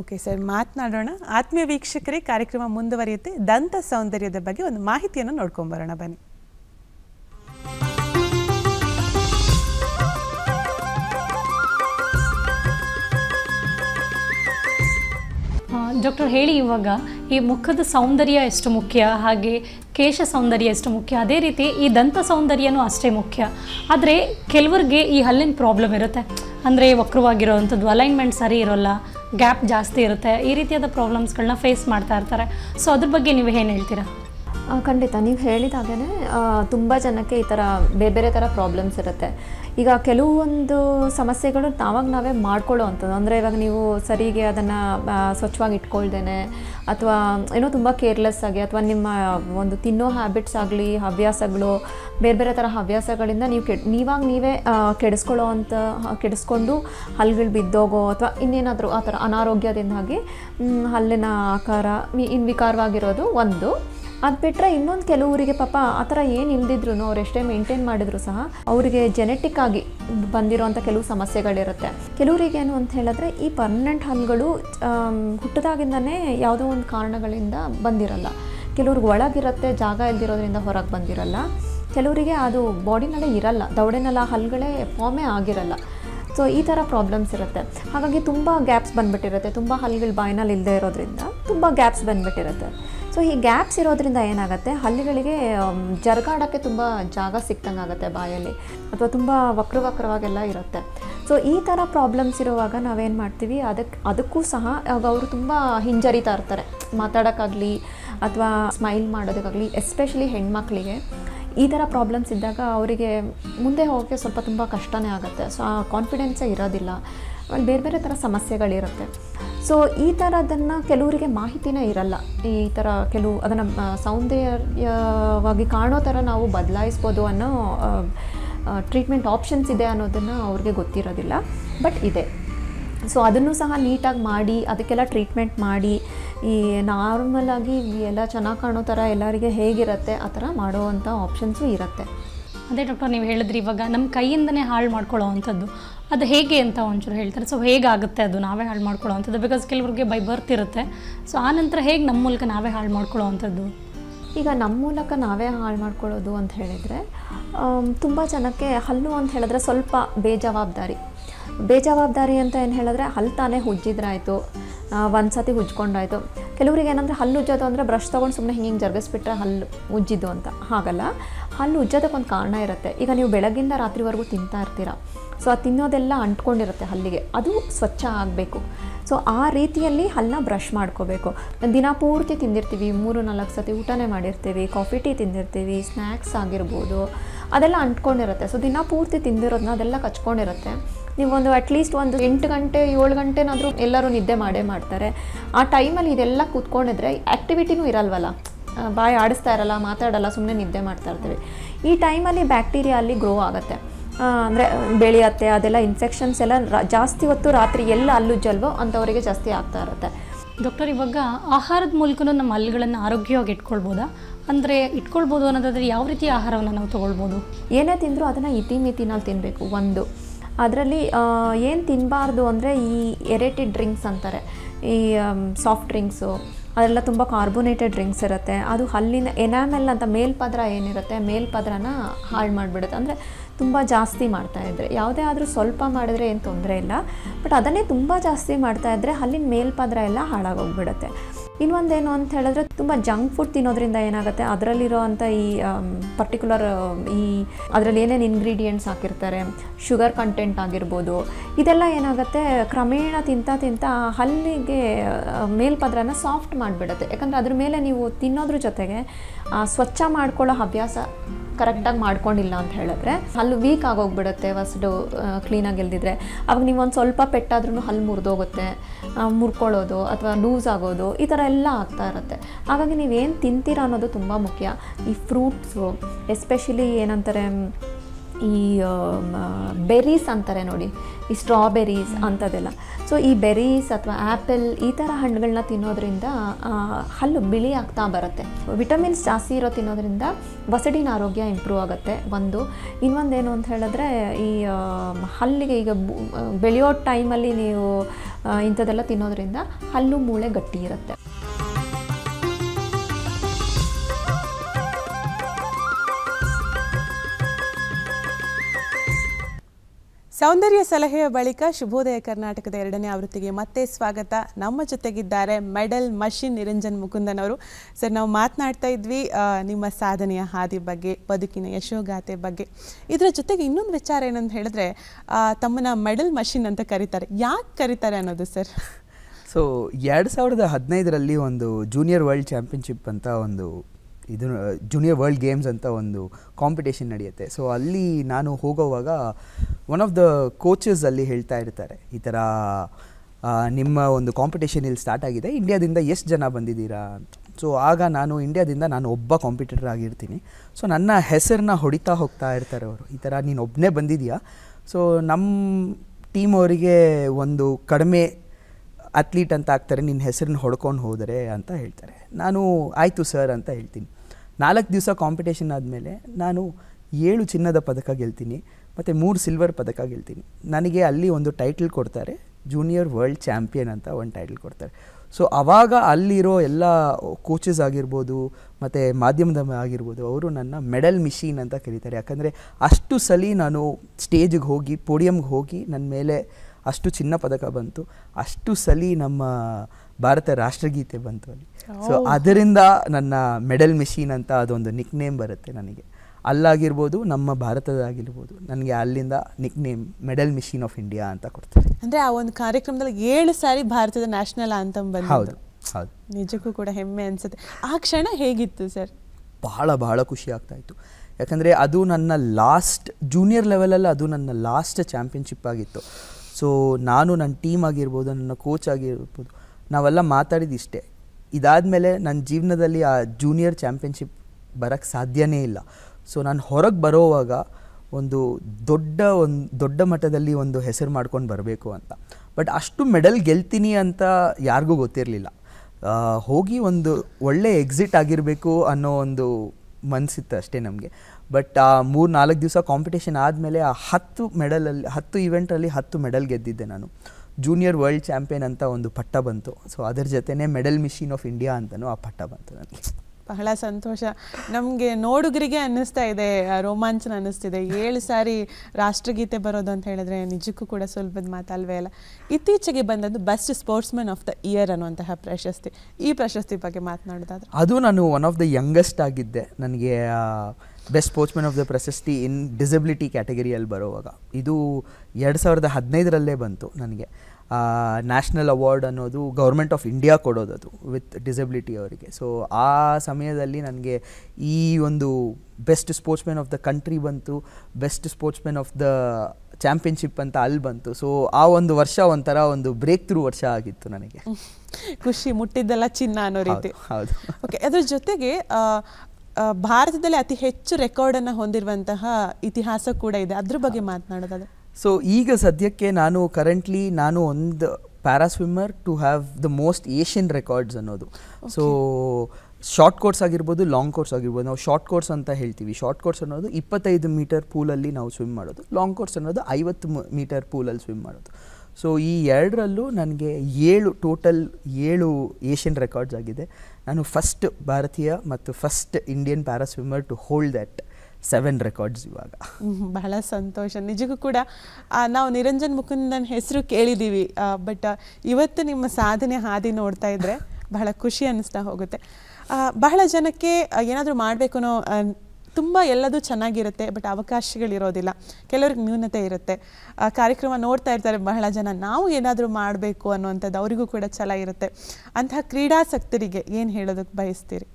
ಓಕೆ ಸರ್ ಮಾತನಾಡೋಣ ಆತ್ಮೀಯ ವೀಕ್ಷಕರೇ ಕಾರ್ಯಕ್ರಮ ಮುಂದುವರಿಯುತ್ತೆ ದಂತ ಸೌಂದರ್ಯದ ಬಗ್ಗೆ ಒಂದು ಮಾಹಿತಿಯನ್ನು ನೋಡ್ಕೊಂಬರೋಣ ಬನ್ನಿ
ಡಾಕ್ಟರ್ ಹೇಳಿ ಇವಾಗ ಈ ಮುಖದ ಸೌಂದರ್ಯ ಎಷ್ಟು ಮುಖ್ಯ ಹಾಗೆ ಕೇಶ ಸೌಂದರ್ಯ ಎಷ್ಟು ಮುಖ್ಯ ಅದೇ ರೀತಿ ಈ ದಂತ ಸೌಂದರ್ಯನೂ ಅಷ್ಟೇ ಮುಖ್ಯ ಆದರೆ ಕೆಲವರಿಗೆ ಈ ಹಲ್ಲಿನ ಪ್ರಾಬ್ಲಮ್ ಇರುತ್ತೆ ಅಂದರೆ ವಕ್ರವಾಗಿರೋವಂಥದ್ದು ಅಲೈನ್ಮೆಂಟ್ ಸರಿ ಇರೋಲ್ಲ ಗ್ಯಾಪ್ ಜಾಸ್ತಿ ಇರುತ್ತೆ ಈ ರೀತಿಯಾದ ಪ್ರಾಬ್ಲಮ್ಸ್ಗಳನ್ನ ಫೇಸ್ ಮಾಡ್ತಾ ಇರ್ತಾರೆ ಸೊ ಅದ್ರ ಬಗ್ಗೆ ನೀವು ಏನು ಹೇಳ್ತೀರಾ
ಖಂಡಿತ ನೀವು ಹೇಳಿದಾಗೇ ತುಂಬ ಜನಕ್ಕೆ ಈ ಥರ ಬೇರೆ ಬೇರೆ ಥರ ಪ್ರಾಬ್ಲಮ್ಸ್ ಇರುತ್ತೆ ಈಗ ಕೆಲವೊಂದು ಸಮಸ್ಯೆಗಳು ನಾವಾಗ ನಾವೇ ಮಾಡ್ಕೊಳ್ಳೋ ಅಂಥದ್ದು ಅಂದರೆ ಇವಾಗ ನೀವು ಸರಿಗೆ ಅದನ್ನು ಸ್ವಚ್ಛವಾಗಿ ಇಟ್ಕೊಳ್ದೇನೆ ಅಥವಾ ಏನೋ ತುಂಬ ಕೇರ್ಲೆಸ್ ಆಗಿ ಅಥವಾ ನಿಮ್ಮ ಒಂದು ತಿನ್ನೋ ಹ್ಯಾಬಿಟ್ಸ್ ಆಗಲಿ ಹವ್ಯಾಸಗಳು ಬೇರೆ ಬೇರೆ ಥರ ಹವ್ಯಾಸಗಳಿಂದ ನೀವು ಕೆಡ್ ನೀವಾಗ ನೀವೇ ಕೆಡಿಸ್ಕೊಳ್ಳೋ ಅಂತ ಕೆಡಿಸ್ಕೊಂಡು ಹಲ್ಲುಗಳು ಬಿದ್ದೋಗೋ ಅಥವಾ ಇನ್ನೇನಾದರೂ ಆ ಥರ ಅನಾರೋಗ್ಯದಿಂದಾಗಿ ಹಲ್ಲಿನ ಆಕಾರ ಇನ್ ವಿಕಾರವಾಗಿರೋದು ಒಂದು ಅದು ಬಿಟ್ಟರೆ ಇನ್ನೊಂದು ಕೆಲವರಿಗೆ ಪಾಪ ಆ ಥರ ಏನು ಇಲ್ದಿದ್ರು ಅವ್ರು ಎಷ್ಟೇ ಮೇಂಟೈನ್ ಮಾಡಿದ್ರು ಸಹ ಅವರಿಗೆ ಜೆನೆಟಿಕ್ ಆಗಿ ಬಂದಿರೋಂಥ ಕೆಲವು ಸಮಸ್ಯೆಗಳಿರುತ್ತೆ ಕೆಲವರಿಗೆ ಏನು ಅಂತ ಹೇಳಿದ್ರೆ ಈ ಪರ್ಮನೆಂಟ್ ಹಲ್ಲುಗಳು ಹುಟ್ಟದಾಗಿಂದನೇ ಯಾವುದೋ ಒಂದು ಕಾರಣಗಳಿಂದ ಬಂದಿರಲ್ಲ ಕೆಲವ್ರಿಗೆ ಒಳಗಿರುತ್ತೆ ಜಾಗ ಇಲ್ದಿರೋದ್ರಿಂದ ಹೊರಗೆ ಬಂದಿರಲ್ಲ ಕೆಲವರಿಗೆ ಅದು ಬಾಡಿನಲ್ಲೇ ಇರಲ್ಲ ದೌಡೆನಲ್ಲ ಹಲ್ಲುಗಳೇ ಫಾರ್ಮೇ ಆಗಿರಲ್ಲ ಸೊ ಈ ಥರ ಪ್ರಾಬ್ಲಮ್ಸ್ ಇರುತ್ತೆ ಹಾಗಾಗಿ ತುಂಬ ಗ್ಯಾಪ್ಸ್ ಬಂದುಬಿಟ್ಟಿರುತ್ತೆ ತುಂಬ ಹಲ್ಲುಗಳು ಬಾಯಿನಲ್ಲಿ ಇಲ್ಲದೆ ಇರೋದ್ರಿಂದ ತುಂಬ ಗ್ಯಾಪ್ಸ್ ಬಂದುಬಿಟ್ಟಿರುತ್ತೆ ಸೊ ಈ ಗ್ಯಾಪ್ಸ್ ಇರೋದ್ರಿಂದ ಏನಾಗುತ್ತೆ ಹಲ್ಲಿಗಳಿಗೆ um, ಜರ್ಗಾಡೋಕ್ಕೆ ತುಂಬ ಜಾಗ ಸಿಕ್ತಂಗೆ ಆಗುತ್ತೆ ಬಾಯಲ್ಲಿ ಅಥವಾ ತುಂಬ ವಕ್ರ ಇರುತ್ತೆ ಸೊ ಈ ಥರ ಪ್ರಾಬ್ಲಮ್ಸ್ ಇರುವಾಗ ನಾವೇನು ಮಾಡ್ತೀವಿ ಅದಕ್ಕೆ ಅದಕ್ಕೂ ಸಹ ಅವರು ತುಂಬ ಹಿಂಜರಿತಾ ಇರ್ತಾರೆ ಮಾತಾಡೋಕ್ಕಾಗಲಿ ಅಥವಾ ಸ್ಮೈಲ್ ಮಾಡೋದಕ್ಕಾಗಲಿ ಎಸ್ಪೆಷಲಿ ಹೆಣ್ಮಕ್ಳಿಗೆ ಈ ಥರ ಪ್ರಾಬ್ಲಮ್ಸ್ ಇದ್ದಾಗ ಅವರಿಗೆ ಮುಂದೆ ಹೋಗೋಕ್ಕೆ ಸ್ವಲ್ಪ ತುಂಬ ಕಷ್ಟನೇ ಆಗುತ್ತೆ ಸೊ ಆ ಕಾನ್ಫಿಡೆನ್ಸೇ ಇರೋದಿಲ್ಲ ಅಲ್ಲಿ ಬೇರೆ ಬೇರೆ ಥರ ಸಮಸ್ಯೆಗಳಿರುತ್ತೆ ಸೊ ಈ ಥರದನ್ನು ಕೆಲವರಿಗೆ ಮಾಹಿತಿನೇ ಇರಲ್ಲ ಈ ಥರ ಕೆಲವು ಅದನ್ನು ಸೌಂದರ್ಯವಾಗಿ ಕಾಣೋ ಥರ ನಾವು ಬದಲಾಯಿಸ್ಬೋದು ಅನ್ನೋ ಟ್ರೀಟ್ಮೆಂಟ್ ಆಪ್ಷನ್ಸ್ ಇದೆ ಅನ್ನೋದನ್ನು ಅವ್ರಿಗೆ ಗೊತ್ತಿರೋದಿಲ್ಲ ಬಟ್ ಇದೆ ಸೊ ಅದನ್ನು ಸಹ ನೀಟಾಗಿ ಮಾಡಿ ಅದಕ್ಕೆಲ್ಲ ಟ್ರೀಟ್ಮೆಂಟ್ ಮಾಡಿ ಈ ನಾರ್ಮಲಾಗಿ ಎಲ್ಲ ಚೆನ್ನಾಗಿ ಕಾಣೋ ಥರ ಎಲ್ಲರಿಗೆ ಹೇಗಿರುತ್ತೆ ಆ ಥರ ಮಾಡೋವಂಥ ಆಪ್ಷನ್ಸು ಇರುತ್ತೆ
ಅದೇ ಡಾಕ್ಟರ್ ನೀವು ಹೇಳಿದ್ರಿ ಇವಾಗ ನಮ್ಮ ಕೈಯಿಂದನೇ ಹಾಳು ಮಾಡ್ಕೊಳ್ಳೋ ಅಂಥದ್ದು ಅದು ಹೇಗೆ ಅಂತ ಒಂಚೂರು ಹೇಳ್ತಾರೆ ಸೊ ಹೇಗಾಗುತ್ತೆ ಅದು ನಾವೇ ಹಾಳು ಮಾಡ್ಕೊಳ್ಳೋ ಬಿಕಾಸ್ ಕೆಲವ್ರಿಗೆ ಬೈ ಬರ್ತ್ ಇರುತ್ತೆ ಸೊ ಆ ನಂತರ ಹೇಗೆ ನಮ್ಮ ಮೂಲಕ ನಾವೇ ಹಾಳು ಮಾಡ್ಕೊಳ್ಳೋ ಈಗ
ನಮ್ಮ ಮೂಲಕ ನಾವೇ ಹಾಳು ಮಾಡ್ಕೊಳ್ಳೋದು ಅಂತ ಹೇಳಿದರೆ ತುಂಬ ಜನಕ್ಕೆ ಹಲ್ಲು ಅಂತ ಹೇಳಿದ್ರೆ ಸ್ವಲ್ಪ ಬೇಜವಾಬ್ದಾರಿ ಬೇಜವಾಬ್ದಾರಿ ಅಂತ ಏನು ಹೇಳಿದ್ರೆ ಹಲ್ಲು ತಾನೇ ಹುಜ್ಜಿದ್ರಾಯಿತು ಒಂದು ಸತಿ ಹುಜ್ಕೊಂಡಾಯಿತು ಕೆಲವರಿಗೆ ಏನಂದರೆ ಹಲ್ಲು ಉಜ್ಜೋದು ಅಂದರೆ ಬ್ರಷ್ ತೊಗೊಂಡು ಸುಮ್ಮನೆ ಹಿಂಗೆ ಹಿಂಗೆ ಜರುಗಿಸ್ಬಿಟ್ರೆ ಹಲ್ಲು ಉಜ್ಜಿದ್ದು ಅಂತ ಹಾಗಲ್ಲ ಹಲ್ಲು ಒಂದು ಕಾರಣ ಇರುತ್ತೆ ಈಗ ನೀವು ಬೆಳಗ್ಗಿಂದ ರಾತ್ರಿವರೆಗೂ ತಿಂತಾ ಇರ್ತೀರ ಸೊ ಅದು ತಿನ್ನೋದೆಲ್ಲ ಅಂಟ್ಕೊಂಡಿರುತ್ತೆ ಹಲ್ಲಿಗೆ ಅದು ಸ್ವಚ್ಛ ಆಗಬೇಕು ಸೊ ಆ ರೀತಿಯಲ್ಲಿ ಹಲ್ಲನ್ನ ಬ್ರಷ್ ಮಾಡ್ಕೋಬೇಕು ದಿನ ಪೂರ್ತಿ ತಿಂದಿರ್ತೀವಿ ಮೂರು ನಾಲ್ಕು ಸತಿ ಊಟನೇ ಮಾಡಿರ್ತೀವಿ ಕಾಫಿ ಟೀ ತಿಂದಿರ್ತೀವಿ ಸ್ನ್ಯಾಕ್ಸ್ ಆಗಿರ್ಬೋದು ಅದೆಲ್ಲ ಅಂಟ್ಕೊಂಡಿರುತ್ತೆ ಸೊ ದಿನ ಪೂರ್ತಿ ತಿಂದಿರೋದನ್ನ ಅದೆಲ್ಲ ಕಚ್ಕೊಂಡಿರುತ್ತೆ ನೀವೊಂದು ಅಟ್ಲೀಸ್ಟ್ ಒಂದು ಎಂಟು ಗಂಟೆ ಏಳು ಗಂಟೆನಾದರೂ ಎಲ್ಲರೂ ನಿದ್ದೆ ಮಾಡೇ ಮಾಡ್ತಾರೆ ಆ ಟೈಮಲ್ಲಿ ಇದೆಲ್ಲ ಕೂತ್ಕೊಂಡಿದ್ರೆ ಆ್ಯಕ್ಟಿವಿಟಿನೂ ಇರಲ್ವಲ್ಲ ಬಾಯಿ ಆಡಿಸ್ತಾ ಇರಲ್ಲ ಮಾತಾಡಲ್ಲ ಸುಮ್ಮನೆ ನಿದ್ದೆ ಮಾಡ್ತಾ ಇರ್ತೀವಿ ಈ ಟೈಮಲ್ಲಿ ಬ್ಯಾಕ್ಟೀರಿಯಾ ಅಲ್ಲಿ ಗ್ರೋ ಆಗುತ್ತೆ ಅಂದರೆ ಬೆಳೆಯುತ್ತೆ ಅದೆಲ್ಲ ಇನ್ಫೆಕ್ಷನ್ಸ್ ಎಲ್ಲ ಜಾಸ್ತಿ ಹೊತ್ತು ರಾತ್ರಿ ಎಲ್ಲ ಅಲ್ಲುಜ್ಜಲ್ವೋ ಅಂಥವರಿಗೆ ಜಾಸ್ತಿ
ಆಗ್ತಾ ಇರುತ್ತೆ ಡಾಕ್ಟರ್ ಇವಾಗ ಆಹಾರದ ಮೂಲಕ ನಮ್ಮ ಹಲ್ಲುಗಳನ್ನು ಆರೋಗ್ಯವಾಗಿ ಇಟ್ಕೊಳ್ಬೋದಾ ಅಂದರೆ ಇಟ್ಕೊಳ್ಬೋದು ಅನ್ನೋದಾದರೆ ಯಾವ ರೀತಿ ಆಹಾರವನ್ನು ನಾವು ತೊಗೊಳ್ಬೋದು
ಏನೇ ತಿಂದರೂ ಅದನ್ನು ಇತಿಮಿತಿನಲ್ಲಿ ತಿನ್ನಬೇಕು ಒಂದು ಅದರಲ್ಲಿ ಏನು ತಿನ್ನಬಾರ್ದು ಅಂದರೆ ಈ ಎರೇಟೆಡ್ ಡ್ರಿಂಕ್ಸ್ ಅಂತಾರೆ ಈ ಸಾಫ್ಟ್ ಡ್ರಿಂಕ್ಸು ಅದೆಲ್ಲ ತುಂಬ ಕಾರ್ಬೋನೇಟೆಡ್ ಡ್ರಿಂಕ್ಸ್ ಇರುತ್ತೆ ಅದು ಹಲ್ಲಿನ ಎನಾಮೆಲ್ ಅಂತ ಮೇಲ್ಪದ್ರ ಏನಿರುತ್ತೆ ಮೇಲ್ಪದ್ರನ ಹಾಳು ಮಾಡಿಬಿಡುತ್ತೆ ಅಂದರೆ ತುಂಬ ಜಾಸ್ತಿ ಮಾಡ್ತಾಯಿದ್ರೆ ಯಾವುದೇ ಆದರೂ ಸ್ವಲ್ಪ ಮಾಡಿದ್ರೆ ಏನು ತೊಂದರೆ ಇಲ್ಲ ಬಟ್ ಅದನ್ನೇ ತುಂಬ ಜಾಸ್ತಿ ಮಾಡ್ತಾಯಿದ್ರೆ ಹಲ್ಲಿನ ಮೇಲ್ಪದ್ರ ಎಲ್ಲ ಹಾಳಾಗೋಗ್ಬಿಡುತ್ತೆ ಇನ್ನೊಂದೇನು ಅಂತ ಹೇಳಿದ್ರೆ ತುಂಬ ಜಂಕ್ ಫುಡ್ ತಿನ್ನೋದ್ರಿಂದ ಏನಾಗುತ್ತೆ ಅದರಲ್ಲಿರೋ ಅಂಥ ಈ ಪರ್ಟಿಕ್ಯುಲರ್ um, um, ಈ ಅದರಲ್ಲಿ ಏನೇನು ಇಂಗ್ರೀಡಿಯೆಂಟ್ಸ್ ಹಾಕಿರ್ತಾರೆ ಶುಗರ್ ಕಂಟೆಂಟ್ ಆಗಿರ್ಬೋದು ಇದೆಲ್ಲ ಏನಾಗುತ್ತೆ ಕ್ರಮೇಣ ತಿಂತಾ ತಿಂತಾ ಹಲ್ಲಿಗೆ uh, ಮೇಲ್ಪದ್ರನ ಸಾಫ್ಟ್ ಮಾಡಿಬಿಡುತ್ತೆ ಯಾಕಂದರೆ ಅದ್ರ ಮೇಲೆ ನೀವು ತಿನ್ನೋದ್ರ ಜೊತೆಗೆ ಸ್ವಚ್ಛ ಮಾಡ್ಕೊಳ್ಳೋ ಅಭ್ಯಾಸ ಕರೆಕ್ಟಾಗಿ ಮಾಡ್ಕೊಂಡಿಲ್ಲ ಅಂತ ಹೇಳಿದ್ರೆ ಹಲ್ಲು ವೀಕ್ ಆಗೋಗ್ಬಿಡುತ್ತೆ ಫಸ್ಟು ಕ್ಲೀನಾಗಿ ಎಲ್ದಿದ್ರೆ ಅವಾಗ ನೀವೊಂದು ಸ್ವಲ್ಪ ಪೆಟ್ಟಾದ್ರೂ ಹಲ್ಲು ಮುರಿದೋಗುತ್ತೆ ಮುರ್ಕೊಳ್ಳೋದು ಅಥವಾ ಲೂಸ್ ಆಗೋದು ಈ ಥರ ಎಲ್ಲ ಆಗ್ತಾ ಇರುತ್ತೆ ಹಾಗಾಗಿ ನೀವೇನು ತಿಂತೀರಾ ಅನ್ನೋದು ತುಂಬ ಮುಖ್ಯ ಈ ಫ್ರೂಟ್ಸು ಎಸ್ಪೆಷಲಿ ಏನಂತಾರೆ ಈ ಬೆರೀಸ್ ಅಂತಾರೆ ನೋಡಿ ಈ ಸ್ಟ್ರಾಬೆರೀಸ್ ಅಂಥದ್ದೆಲ್ಲ ಸೊ ಈ ಬೆರೀಸ್ ಅಥವಾ ಆ್ಯಪಲ್ ಈ ಥರ ಹಣ್ಣುಗಳನ್ನ ತಿನ್ನೋದ್ರಿಂದ ಹಲ್ಲು ಬಿಳಿ ಆಗ್ತಾ ಬರುತ್ತೆ ವಿಟಮಿನ್ಸ್ ಜಾಸ್ತಿ ಇರೋ ತಿನ್ನೋದ್ರಿಂದ ಹೊಸಡಿನ ಆರೋಗ್ಯ ಇಂಪ್ರೂವ್ ಆಗುತ್ತೆ ಒಂದು ಇನ್ನೊಂದೇನು ಅಂತ ಹೇಳಿದ್ರೆ ಈ ಹಲ್ಲಿಗೆ ಈಗ ಬೆಳೆಯೋ ಟೈಮಲ್ಲಿ ನೀವು ಇಂಥದ್ದೆಲ್ಲ ತಿನ್ನೋದ್ರಿಂದ ಹಲ್ಲು ಮೂಳೆ ಗಟ್ಟಿ ಇರುತ್ತೆ
ಸೌಂದರ್ಯ ಸಲಹೆಯ ಬಳಿಕ ಶುಭೋದಯ ಕರ್ನಾಟಕದ ಎರಡನೇ ಆವೃತ್ತಿಗೆ ಮತ್ತೆ ಸ್ವಾಗತ ನಮ್ಮ ಜೊತೆಗಿದ್ದಾರೆ ಮೆಡಲ್ ಮಷಿನ್ ನಿರಂಜನ್ ಮುಕುಂದನ್ ಅವರು ಸರ್ ನಾವು ಮಾತನಾಡ್ತಾ ಇದ್ವಿ ನಿಮ್ಮ ಸಾಧನೆಯ ಹಾದಿ ಬಗ್ಗೆ ಬದುಕಿನ ಯಶೋಗಾಥೆ ಬಗ್ಗೆ ಇದರ ಜೊತೆಗೆ ಇನ್ನೊಂದು ವಿಚಾರ ಏನಂತ ಹೇಳಿದ್ರೆ ತಮ್ಮನ್ನ ಮೆಡಲ್ ಮಷಿನ್ ಅಂತ ಕರೀತಾರೆ ಯಾಕೆ ಕರೀತಾರೆ ಅನ್ನೋದು ಸರ್
ಸೊ ಎರಡು ಸಾವಿರದ ಹದಿನೈದರಲ್ಲಿ ಒಂದು ಜೂನಿಯರ್ ವರ್ಲ್ಡ್ ಚಾಂಪಿಯನ್ಶಿಪ್ ಅಂತ ಒಂದು ಇದು ಜೂನಿಯರ್ ವರ್ಲ್ಡ್ ಗೇಮ್ಸ್ ಅಂತ ಒಂದು ಕಾಂಪಿಟೇಷನ್ ನಡೆಯುತ್ತೆ ಸೊ ಅಲ್ಲಿ ನಾನು ಹೋಗೋವಾಗ ಒನ್ ಆಫ್ ದ ಕೋಚಸ್ ಅಲ್ಲಿ ಹೇಳ್ತಾ ಇರ್ತಾರೆ ಈ ಥರ ನಿಮ್ಮ ಒಂದು ಕಾಂಪಿಟೇಷನ್ ಇಲ್ಲಿ ಸ್ಟಾರ್ಟ್ ಆಗಿದೆ ಇಂಡಿಯಾದಿಂದ ಎಷ್ಟು ಜನ ಬಂದಿದ್ದೀರಾ ಸೊ ಆಗ ನಾನು ಇಂಡಿಯಾದಿಂದ ನಾನು ಒಬ್ಬ ಕಾಂಪಿಟೇಟರ್ ಆಗಿರ್ತೀನಿ ಸೊ ನನ್ನ ಹೆಸರನ್ನ ಹೊಡಿತಾ ಹೋಗ್ತಾ ಇರ್ತಾರೆ ಅವರು ಈ ಥರ ನೀನು ಒಬ್ಬನೇ ಬಂದಿದೆಯಾ ಸೊ ನಮ್ಮ ಟೀಮ್ ಅವರಿಗೆ ಒಂದು ಕಡಿಮೆ ಅಥ್ಲೀಟ್ ಅಂತ ಆಗ್ತಾರೆ ನಿನ್ನ ಹೆಸರನ್ನ ಹೊಡ್ಕೊಂಡು ಹೋದರೆ ಅಂತ ಹೇಳ್ತಾರೆ ನಾನು ಆಯಿತು ಸರ್ ಅಂತ ಹೇಳ್ತೀನಿ ನಾಲ್ಕು ದಿವಸ ಕಾಂಪಿಟೇಷನ್ ಆದಮೇಲೆ ನಾನು ಏಳು ಚಿನ್ನದ ಪದಕ ಗೆಲ್ತೀನಿ ಮತ್ತು ಮೂರು ಸಿಲ್ವರ್ ಪದಕ ಗೆಲ್ತೀನಿ ನನಗೆ ಅಲ್ಲಿ ಒಂದು ಟೈಟಲ್ ಕೊಡ್ತಾರೆ ಜೂನಿಯರ್ ವರ್ಲ್ಡ್ ಚಾಂಪಿಯನ್ ಅಂತ ಒಂದು ಟೈಟಲ್ ಕೊಡ್ತಾರೆ ಸೊ ಆವಾಗ ಅಲ್ಲಿರೋ ಎಲ್ಲ ಕೋಚಸ್ ಆಗಿರ್ಬೋದು ಮತ್ತು ಮಾಧ್ಯಮದ ಆಗಿರ್ಬೋದು ಅವರು ನನ್ನ ಮೆಡಲ್ ಮಿಷಿನ್ ಅಂತ ಕರೀತಾರೆ ಯಾಕಂದರೆ ಅಷ್ಟು ಸಲ ನಾನು ಸ್ಟೇಜಿಗೆ ಹೋಗಿ ಪೋಡಿಯಮ್ಗೆ ಹೋಗಿ ನನ್ನ ಮೇಲೆ ಅಷ್ಟು ಚಿನ್ನ ಪದಕ ಬಂತು ಅಷ್ಟು ಸಲ ನಮ್ಮ ಭಾರತ ರಾಷ್ಟ್ರಗೀತೆ ಬಂತು ಅಲ್ಲಿ ಸೊ ಅದರಿಂದ ನನ್ನ ಮೆಡಲ್ ಮಿಷಿನ್ ಅಂತ ಅದೊಂದು ನಿಕ್ ನೇಮ್ ಬರುತ್ತೆ ನನಗೆ ಅಲ್ಲಾಗಿರ್ಬೋದು ನಮ್ಮ ಭಾರತದಾಗಿರ್ಬೋದು ನನಗೆ ಅಲ್ಲಿಂದ nickname medal machine of India ಅಂತ ಕೊಡ್ತಾರೆ
ಅಂದರೆ ಆ ಒಂದು ಕಾರ್ಯಕ್ರಮದಲ್ಲಿ ಏಳು ಸಾರಿ ಭಾರತದ ನ್ಯಾಷನಲ್ ಆಂತಮ್ ಬಂದು ಹೌದು ಹೌದು ನಿಜಕ್ಕೂ ಕೂಡ ಹೆಮ್ಮೆ ಅನಿಸುತ್ತೆ ಆ ಕ್ಷಣ ಹೇಗಿತ್ತು ಸರ್
ಬಹಳ ಬಹಳ ಖುಷಿ ಆಗ್ತಾ ಇತ್ತು ಯಾಕಂದರೆ ಅದು ನನ್ನ ಲಾಸ್ಟ್ ಜೂನಿಯರ್ ಲೆವೆಲಲ್ಲಿ ಅದು ನನ್ನ ಲಾಸ್ಟ್ ಚಾಂಪಿಯನ್ಶಿಪ್ ಆಗಿತ್ತು ಸೊ ನಾನು ನನ್ನ ಟೀಮ್ ಆಗಿರ್ಬೋದು ನನ್ನ ಕೋಚ್ ಆಗಿರ್ಬೋದು ನಾವೆಲ್ಲ ಮಾತಾಡಿದಿಷ್ಟೇ ಇಷ್ಟೇ ಮೇಲೆ ನನ್ನ ಜೀವನದಲ್ಲಿ ಆ ಜೂನಿಯರ್ ಚಾಂಪಿಯನ್ಶಿಪ್ ಬರೋಕ್ಕೆ ಸಾಧ್ಯನೇ ಇಲ್ಲ ಸೊ ನಾನು ಹೊರಗೆ ಬರೋವಾಗ ಒಂದು ದೊಡ್ಡ ಒಂದು ದೊಡ್ಡ ಮಟ್ಟದಲ್ಲಿ ಒಂದು ಹೆಸರು ಮಾಡ್ಕೊಂಡು ಬರಬೇಕು ಅಂತ ಬಟ್ ಅಷ್ಟು ಮೆಡಲ್ ಗೆಲ್ತೀನಿ ಅಂತ ಯಾರಿಗೂ ಗೊತ್ತಿರಲಿಲ್ಲ ಹೋಗಿ ಒಂದು ಒಳ್ಳೆ ಎಕ್ಸಿಟ್ ಆಗಿರಬೇಕು ಅನ್ನೋ ಒಂದು ಮನಸ್ಸಿತ್ತು ಅಷ್ಟೇ ನಮಗೆ ಬಟ್ ಆ ಮೂರು ನಾಲ್ಕು ದಿವಸ ಕಾಂಪಿಟೇಷನ್ ಆದಮೇಲೆ ಆ ಹತ್ತು ಮೆಡಲಲ್ಲಿ ಹತ್ತು ಇವೆಂಟಲ್ಲಿ ಹತ್ತು ಮೆಡಲ್ ಗೆದ್ದಿದ್ದೆ ನಾನು ಜೂನಿಯರ್ ವರ್ಲ್ಡ್ ಚಾಂಪಿಯನ್ ಅಂತ ಒಂದು ಪಟ್ಟ ಬಂತು ಸೊ ಅದರ ಜೊತೆನೇ ಮೆಡಲ್ ಮಿಷಿನ್ ಆಫ್ ಇಂಡಿಯಾ ಅಂತಲೂ ಆ ಪಟ್ಟ ಬಂತು ನನಗೆ
ಬಹಳ ಸಂತೋಷ ನಮಗೆ ನೋಡುಗರಿಗೆ ಅನ್ನಿಸ್ತಾ ಇದೆ ರೋಮಾಂಚನ ಅನ್ನಿಸ್ತಿದೆ ಏಳು ಸಾರಿ ರಾಷ್ಟ್ರಗೀತೆ ಬರೋದು ಅಂತ ಹೇಳಿದ್ರೆ ನಿಜಕ್ಕೂ ಕೂಡ ಸುಲಭದ ಮಾತಲ್ವೇ ಅಲ್ಲ ಇತ್ತೀಚೆಗೆ ಬಂದದ್ದು best sportsman of the year ಅನ್ನುವಂತಹ ಪ್ರಶಸ್ತಿ ಈ ಪ್ರಶಸ್ತಿ ಬಗ್ಗೆ ಮಾತನಾಡೋದಾದ್ರೆ
ಅದು ನಾನು ಒನ್ ಆಫ್ ದ ಯಂಗೆಸ್ಟ್ ಆಗಿದ್ದೆ ನನಗೆ best sportsman of the ಪ್ರಶಸ್ತಿ ಇನ್ ಡಿಸಬಿಲಿಟಿ ಕ್ಯಾಟಗರಿಯಲ್ಲಿ ಬರೋವಾಗ ಇದು ಎರಡು ಸಾವಿರದ ಹದಿನೈದರಲ್ಲೇ ಬಂತು ನನಗೆ ನ್ಯಾಷನಲ್ ಅವಾರ್ಡ್ ಅನ್ನೋದು ಗೌರ್ಮೆಂಟ್ ಆಫ್ ಇಂಡಿಯಾ ಕೊಡೋದು ಅದು ವಿತ್ ಡಿಸಬಿಲಿಟಿ ಅವರಿಗೆ ಸೊ ಆ ಸಮಯದಲ್ಲಿ ನನಗೆ ಈ ಒಂದು best sportsman of the country ಬಂತು best sportsman of the championship ಅಂತ ಅಲ್ಲಿ ಬಂತು ಸೊ ಆ ಒಂದು ವರ್ಷ ಒಂಥರ ಒಂದು ಬ್ರೇಕ್ ಥ್ರೂ ವರ್ಷ ಆಗಿತ್ತು ನನಗೆ *laughs*
ಖುಷಿ ಮುಟ್ಟಿದ್ದೆಲ್ಲ ಚಿನ್ನ ಅನ್ನೋ ರೀತಿ ಹೌದು ಓಕೆ ಅದ್ರ ಜೊತೆಗೆ ಭಾರತದಲ್ಲಿ ಅತಿ ಹೆಚ್ಚು ರೆಕಾರ್ಡನ್ನು ಹೊಂದಿರುವಂತಹ ಇತಿಹಾಸ ಕೂಡ ಇದೆ ಅದ್ರ ಬಗ್ಗೆ ಮಾತನಾಡೋದಾದ್ರೆ
ಸೊ ಈಗ ಸದ್ಯಕ್ಕೆ ನಾನು ಕರೆಂಟ್ಲಿ ನಾನು ಒಂದು para swimmer to have the most Asian records ಅನ್ನೋದು ಸೊ ಶಾರ್ಟ್ ಕೋರ್ಸ್ ಆಗಿರ್ಬೋದು ಲಾಂಗ್ ಕೋರ್ಸ್ ಆಗಿರ್ಬೋದು ನಾವು ಶಾರ್ಟ್ ಕೋರ್ಸ್ ಅಂತ ಹೇಳ್ತೀವಿ ಶಾರ್ಟ್ ಕೋರ್ಸ್ ಅನ್ನೋದು ಇಪ್ಪತ್ತೈದು ಮೀಟರ್ ಪೂಲಲ್ಲಿ ನಾವು ಸ್ವಿಮ್ ಮಾಡೋದು ಲಾಂಗ್ ಕೋರ್ಸ್ ಅನ್ನೋದು ಐವತ್ತು ಮೀಟರ್ ಪೂಲಲ್ಲಿ ಸ್ವಿಮ್ ಮಾಡೋದು ಸೊ ಈ ಎರಡರಲ್ಲೂ ನನಗೆ ಏಳು ಟೋಟಲ್ ಏಳು ಏಷ್ಯನ್ ರೆಕಾರ್ಡ್ಸ್ ಆಗಿದೆ ನಾನು ಫಸ್ಟ್ ಭಾರತೀಯ ಮತ್ತು first Indian para swimmer to hold that seven records ಇವಾಗ
ಬಹಳ ಸಂತೋಷ ನಿಜಕ್ಕೂ ಕೂಡ ನಾವು ನಿರಂಜನ್ ಮುಕುಂದನ್ ಹೆಸರು ಕೇಳಿದ್ದೀವಿ ಬಟ್ ಇವತ್ತು ನಿಮ್ಮ ಸಾಧನೆ ಹಾದಿ ನೋಡ್ತಾ ಇದ್ರೆ ಬಹಳ ಖುಷಿ ಅನ್ನಿಸ್ತಾ ಹೋಗುತ್ತೆ ಬಹಳ ಜನಕ್ಕೆ ಏನಾದರೂ ಮಾಡಬೇಕು ತುಂಬ ಎಲ್ಲದೂ ಚೆನ್ನಾಗಿರುತ್ತೆ ಬಟ್ ಅವಕಾಶಗಳಿರೋದಿಲ್ಲ ಕೆಲವ್ರಿಗೆ ನ್ಯೂನತೆ ಇರುತ್ತೆ ಕಾರ್ಯಕ್ರಮ ನೋಡ್ತಾ ಇರ್ತಾರೆ ಬಹಳ ಜನ ನಾವು ಏನಾದರೂ ಮಾಡಬೇಕು ಅನ್ನುವಂಥದ್ದು ಅವರಿಗೂ ಕೂಡ ಛಲ ಇರುತ್ತೆ ಅಂತಹ ಕ್ರೀಡಾಸಕ್ತರಿಗೆ ಏನು ಹೇಳೋದಕ್ಕೆ ಬಯಸ್ತೀರಿ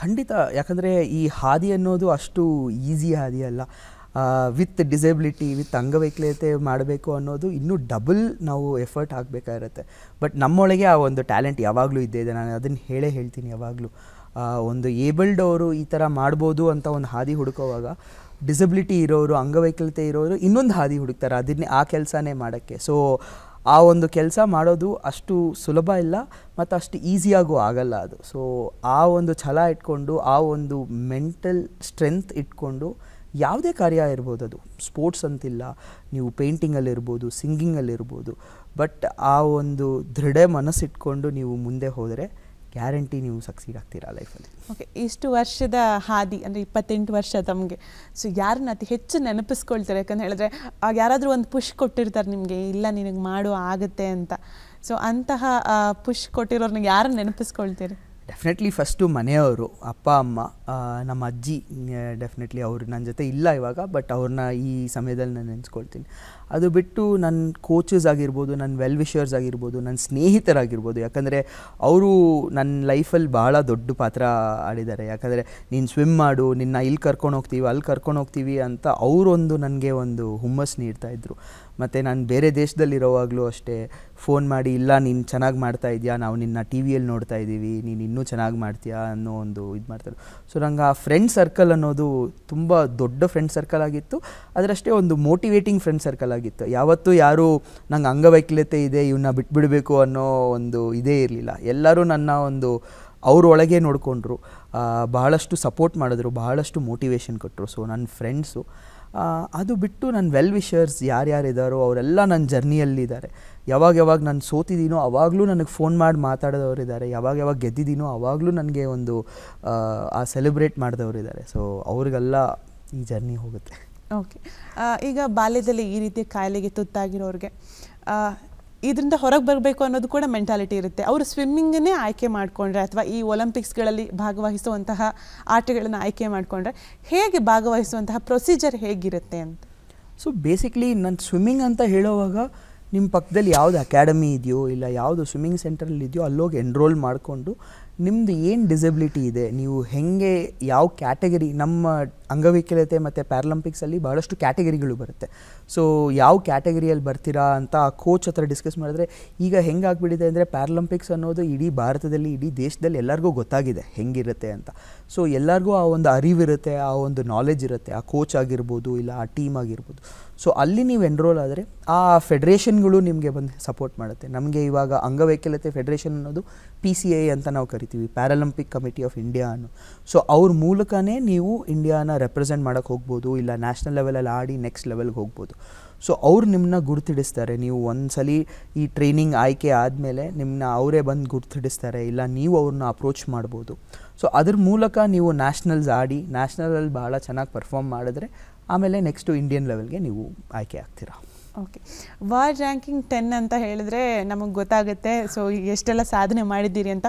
ಖಂಡಿತ ಯಾಕಂದರೆ ಈ ಹಾದಿ ಅನ್ನೋದು ಅಷ್ಟು ಈಸಿ ಹಾದಿ ಅಲ್ಲ ವಿತ್ ಡಿಸೆಬಿಲಿಟಿ ವಿತ್ ಅಂಗವೈಕಲ್ಯತೆ ಮಾಡಬೇಕು ಅನ್ನೋದು ಇನ್ನೂ ಡಬಲ್ ನಾವು ಎಫರ್ಟ್ ಹಾಕಬೇಕಾಗಿರುತ್ತೆ ಬಟ್ ನಮ್ಮೊಳಗೆ ಆ ಒಂದು ಟ್ಯಾಲೆಂಟ್ ಯಾವಾಗಲೂ ಇದ್ದೇ ಇದೆ ನಾನು ಅದನ್ನು ಹೇಳೇ ಹೇಳ್ತೀನಿ ಯಾವಾಗಲೂ ಒಂದು ಏಬಲ್ಡ್ ಅವರು ಈ ಥರ ಮಾಡ್ಬೋದು ಅಂತ ಒಂದು ಹಾದಿ ಹುಡುಕೋವಾಗ ಡಿಸಬಿಲಿಟಿ ಇರೋರು ಅಂಗವೈಕಲ್ಯತೆ ಇರೋರು ಇನ್ನೊಂದು ಹಾದಿ ಹುಡುಕ್ತಾರೆ ಅದನ್ನೇ ಆ ಕೆಲಸನೇ ಮಾಡೋಕ್ಕೆ ಸೊ ಆ ಒಂದು ಕೆಲಸ ಮಾಡೋದು ಅಷ್ಟು ಸುಲಭ ಇಲ್ಲ ಮತ್ತು ಅಷ್ಟು ಈಸಿಯಾಗೂ ಆಗಲ್ಲ ಅದು ಸೊ ಆ ಒಂದು ಛಲ ಇಟ್ಕೊಂಡು ಆ ಒಂದು ಮೆಂಟಲ್ ಸ್ಟ್ರೆಂತ್ ಇಟ್ಕೊಂಡು ಯಾವುದೇ ಕಾರ್ಯ ಇರ್ಬೋದು ಅದು ಸ್ಪೋರ್ಟ್ಸ್ ಅಂತಿಲ್ಲ ನೀವು ಪೇಂಟಿಂಗಲ್ಲಿರ್ಬೋದು ಸಿಂಗಿಂಗಲ್ಲಿರ್ಬೋದು ಬಟ್ ಆ ಒಂದು ದೃಢ ಮನಸ್ಸಿಟ್ಕೊಂಡು ನೀವು ಮುಂದೆ ಹೋದರೆ ಗ್ಯಾರಂಟಿ ನೀವು ಸಕ್ಸೀಡ್ ಆಗ್ತೀರಾ ಲೈಫಲ್ಲಿ
ಓಕೆ ಇಷ್ಟು ವರ್ಷದ ಹಾದಿ ಅಂದರೆ ಇಪ್ಪತ್ತೆಂಟು ವರ್ಷ ತಮಗೆ ಸೊ ಯಾರನ್ನ ಅತಿ ಹೆಚ್ಚು ನೆನಪಿಸ್ಕೊಳ್ತಾರೆ ಯಾಕಂತ ಹೇಳಿದ್ರೆ ಯಾರಾದರೂ ಒಂದು ಪುಷ್ ಕೊಟ್ಟಿರ್ತಾರೆ ನಿಮಗೆ ಇಲ್ಲ ನಿನಗೆ ಮಾಡೋ ಆಗುತ್ತೆ ಅಂತ ಸೊ ಅಂತಹ ಪುಷ್ ಕೊಟ್ಟಿರೋರ್ನ ಯಾರನ್ನ ನೆನಪಿಸ್ಕೊಳ್ತೀರಿ
ಡೆಫಿನೆಟ್ಲಿ ಫಸ್ಟು ಮನೆಯವರು ಅಪ್ಪ ಅಮ್ಮ ನಮ್ಮ ಅಜ್ಜಿ ಡೆಫಿನೆಟ್ಲಿ ಅವರು ನನ್ನ ಜೊತೆ ಇಲ್ಲ ಇವಾಗ ಬಟ್ ಅವ್ರನ್ನ ಈ ಸಮಯದಲ್ಲಿ ನಾನು ನೆನೆಸ್ಕೊಳ್ತೀನಿ ಅದು ಬಿಟ್ಟು ನನ್ನ ಕೋಚಸ್ ಆಗಿರ್ಬೋದು ನನ್ನ ವೆಲ್ ವಿಷರ್ಸ್ ಆಗಿರ್ಬೋದು ನನ್ನ ಸ್ನೇಹಿತರಾಗಿರ್ಬೋದು ಯಾಕಂದರೆ ಅವರು ನನ್ನ ಲೈಫಲ್ಲಿ ಭಾಳ ದೊಡ್ಡ ಪಾತ್ರ ಆಡಿದ್ದಾರೆ ಯಾಕಂದರೆ ನೀನು ಸ್ವಿಮ್ ಮಾಡು ನಿನ್ನ ಇಲ್ಲಿ ಕರ್ಕೊಂಡು ಹೋಗ್ತೀವಿ ಅಲ್ಲಿ ಕರ್ಕೊಂಡು ಹೋಗ್ತೀವಿ ಅಂತ ಅವರೊಂದು ನನಗೆ ಒಂದು ಹುಮ್ಮಸ್ ನೀಡ್ತಾಯಿದ್ರು ಮತ್ತು ನಾನು ಬೇರೆ ದೇಶದಲ್ಲಿರೋವಾಗಲೂ ಅಷ್ಟೇ ಫೋನ್ ಮಾಡಿ ಇಲ್ಲ ನೀನು ಚೆನ್ನಾಗಿ ಮಾಡ್ತಾ ಇದೆಯಾ ನಾವು ನಿನ್ನ ಟಿ ವಿಯಲ್ಲಿ ನೋಡ್ತಾ ಇದ್ದೀವಿ ನೀನು ಇನ್ನೂ ಚೆನ್ನಾಗಿ ಮಾಡ್ತೀಯಾ ಅನ್ನೋ ಒಂದು ಇದು ಮಾಡ್ತಾರೆ ಸೊ ನಂಗೆ ಆ ಫ್ರೆಂಡ್ ಸರ್ಕಲ್ ಅನ್ನೋದು ತುಂಬ ದೊಡ್ಡ ಫ್ರೆಂಡ್ ಸರ್ಕಲ್ ಆಗಿತ್ತು ಅದರಷ್ಟೇ ಒಂದು ಮೋಟಿವೇಟಿಂಗ್ ಫ್ರೆಂಡ್ ಸರ್ಕಲ್ ಆಗಿತ್ತು ಯಾವತ್ತೂ ಯಾರೂ ನಂಗೆ ಅಂಗವೈಕಲ್ಯತೆ ಇದೆ ಇವನ್ನ ಬಿಟ್ಬಿಡಬೇಕು ಅನ್ನೋ ಒಂದು ಇದೇ ಇರಲಿಲ್ಲ ಎಲ್ಲರೂ ನನ್ನ ಒಂದು ಅವರೊಳಗೆ ನೋಡಿಕೊಂಡ್ರು ಬಹಳಷ್ಟು ಸಪೋರ್ಟ್ ಮಾಡಿದ್ರು ಬಹಳಷ್ಟು ಮೋಟಿವೇಶನ್ ಕೊಟ್ಟರು ಸೊ ನನ್ನ ಫ್ರೆಂಡ್ಸು ಅದು ಬಿಟ್ಟು ನನ್ನ ವೆಲ್ ವಿಷರ್ಸ್ ಯಾರ್ಯಾರಿದ್ದಾರೋ ಅವರೆಲ್ಲ ನನ್ನ ಜರ್ನಿಯಲ್ಲಿದ್ದಾರೆ ಯಾವಾಗ ಯಾವಾಗ ನಾನು ಸೋತಿದ್ದೀನೋ ಅವಾಗಲೂ ನನಗೆ ಫೋನ್ ಮಾಡಿ ಇದ್ದಾರೆ ಯಾವಾಗ ಯಾವಾಗ ಗೆದ್ದಿದ್ದೀನೋ ಅವಾಗಲೂ ನನಗೆ ಒಂದು ಆ ಸೆಲೆಬ್ರೇಟ್ ಮಾಡಿದವರು ಇದ್ದಾರೆ ಸೊ ಅವ್ರಿಗೆಲ್ಲ ಈ ಜರ್ನಿ ಹೋಗುತ್ತೆ
ಓಕೆ ಈಗ ಬಾಲ್ಯದಲ್ಲಿ ಈ ರೀತಿ ಕಾಯಿಲೆಗೆ ತುತ್ತಾಗಿರೋರಿಗೆ ಇದರಿಂದ ಹೊರಗೆ ಬರಬೇಕು ಅನ್ನೋದು ಕೂಡ ಮೆಂಟಾಲಿಟಿ ಇರುತ್ತೆ ಅವರು ಸ್ವಿಮ್ಮಿಂಗನ್ನೇ ಆಯ್ಕೆ ಮಾಡಿಕೊಂಡ್ರೆ ಅಥವಾ ಈ ಒಲಿಂಪಿಕ್ಸ್ಗಳಲ್ಲಿ ಭಾಗವಹಿಸುವಂತಹ ಆಟಗಳನ್ನು ಆಯ್ಕೆ ಮಾಡಿಕೊಂಡ್ರೆ ಹೇಗೆ ಭಾಗವಹಿಸುವಂತಹ ಪ್ರೊಸೀಜರ್ ಹೇಗಿರುತ್ತೆ ಅಂತ
ಸೊ ಬೇಸಿಕ್ಲಿ ನಾನು ಸ್ವಿಮ್ಮಿಂಗ್ ಅಂತ ಹೇಳುವಾಗ ನಿಮ್ಮ ಪಕ್ಕದಲ್ಲಿ ಯಾವುದು ಅಕಾಡೆಮಿ ಇದೆಯೋ ಇಲ್ಲ ಯಾವುದು ಸ್ವಿಮ್ಮಿಂಗ್ ಸೆಂಟ್ರಲ್ಲಿ ಇದೆಯೋ ಅಲ್ಲೋಗಿ ಎನ್ರೋಲ್ ಮಾಡಿಕೊಂಡು ನಿಮ್ಮದು ಏನು ಡಿಸಬಿಲಿಟಿ ಇದೆ ನೀವು ಹೇಗೆ ಯಾವ ಕ್ಯಾಟಗರಿ ನಮ್ಮ ಅಂಗವಿಕಲತೆ ಮತ್ತು ಪ್ಯಾರಾಲಂಪಿಕ್ಸಲ್ಲಿ ಬಹಳಷ್ಟು ಕ್ಯಾಟಗರಿಗಳು ಬರುತ್ತೆ ಸೊ ಯಾವ ಕ್ಯಾಟಗರಿಯಲ್ಲಿ ಬರ್ತೀರಾ ಅಂತ ಆ ಕೋಚ್ ಹತ್ರ ಡಿಸ್ಕಸ್ ಮಾಡಿದ್ರೆ ಈಗ ಹೆಂಗೆ ಆಗಿಬಿಟ್ಟಿದೆ ಅಂದರೆ ಪ್ಯಾರಾಲಂಪಿಕ್ಸ್ ಅನ್ನೋದು ಇಡೀ ಭಾರತದಲ್ಲಿ ಇಡೀ ದೇಶದಲ್ಲಿ ಎಲ್ಲರಿಗೂ ಗೊತ್ತಾಗಿದೆ ಹೆಂಗಿರುತ್ತೆ ಅಂತ ಸೊ ಎಲ್ಲರಿಗೂ ಆ ಒಂದು ಅರಿವಿರುತ್ತೆ ಆ ಒಂದು ನಾಲೆಜ್ ಇರುತ್ತೆ ಆ ಕೋಚ್ ಆಗಿರ್ಬೋದು ಇಲ್ಲ ಆ ಟೀಮ್ ಆಗಿರ್ಬೋದು ಸೊ ಅಲ್ಲಿ ನೀವು ಎನ್ರೋಲ್ ಆದರೆ ಆ ಫೆಡ್ರೇಷನ್ಗಳು ನಿಮಗೆ ಬಂದು ಸಪೋರ್ಟ್ ಮಾಡುತ್ತೆ ನಮಗೆ ಇವಾಗ ಅಂಗವೈಕಲ್ಯತೆ ಫೆಡರೇಷನ್ ಅನ್ನೋದು ಪಿ ಸಿ ಐ ಅಂತ ನಾವು ಕರಿತೀವಿ ಪ್ಯಾರಾಲಂಪಿಕ್ ಕಮಿಟಿ ಆಫ್ ಇಂಡಿಯಾ ಅನ್ನೋ ಸೊ ಅವ್ರ ಮೂಲಕನೇ ನೀವು ಇಂಡಿಯಾನ ರೆಪ್ರೆಸೆಂಟ್ ಮಾಡೋಕ್ಕೆ ಹೋಗ್ಬೋದು ಇಲ್ಲ ನ್ಯಾಷನಲ್ ಲೆವೆಲಲ್ಲಿ ಆಡಿ ನೆಕ್ಸ್ಟ್ ಲೆವೆಲ್ಗೆ ಹೋಗ್ಬೋದು ಸೊ ಅವ್ರು ನಿಮ್ಮನ್ನ ಗುರ್ತಿಡಿಸ್ತಾರೆ ನೀವು ಒಂದ್ಸಲಿ ಈ ಟ್ರೈನಿಂಗ್ ಆಯ್ಕೆ ಆದಮೇಲೆ ನಿಮ್ಮನ್ನ ಅವರೇ ಬಂದು ಗುರುತಿಡಿಸ್ತಾರೆ ಇಲ್ಲ ನೀವು ಅವ್ರನ್ನ ಅಪ್ರೋಚ್ ಮಾಡ್ಬೋದು ಸೊ ಅದ್ರ ಮೂಲಕ ನೀವು ನ್ಯಾಷನಲ್ಸ್ ಆಡಿ ನ್ಯಾಷನಲಲ್ಲಿ ಭಾಳ ಚೆನ್ನಾಗಿ ಪರ್ಫಾರ್ಮ್ ಮಾಡಿದ್ರೆ ಆಮೇಲೆ ನೆಕ್ಸ್ಟು ಇಂಡಿಯನ್ ಲೆವೆಲ್ಗೆ ನೀವು ಆಯ್ಕೆ ಆಗ್ತೀರಾ
ಓಕೆ ವರ್ಲ್ಡ್ ರ್ಯಾಂಕಿಂಗ್ ಟೆನ್ ಅಂತ ಹೇಳಿದ್ರೆ ನಮಗೆ ಗೊತ್ತಾಗುತ್ತೆ ಸೊ ಎಷ್ಟೆಲ್ಲ ಸಾಧನೆ ಮಾಡಿದ್ದೀರಿ ಅಂತ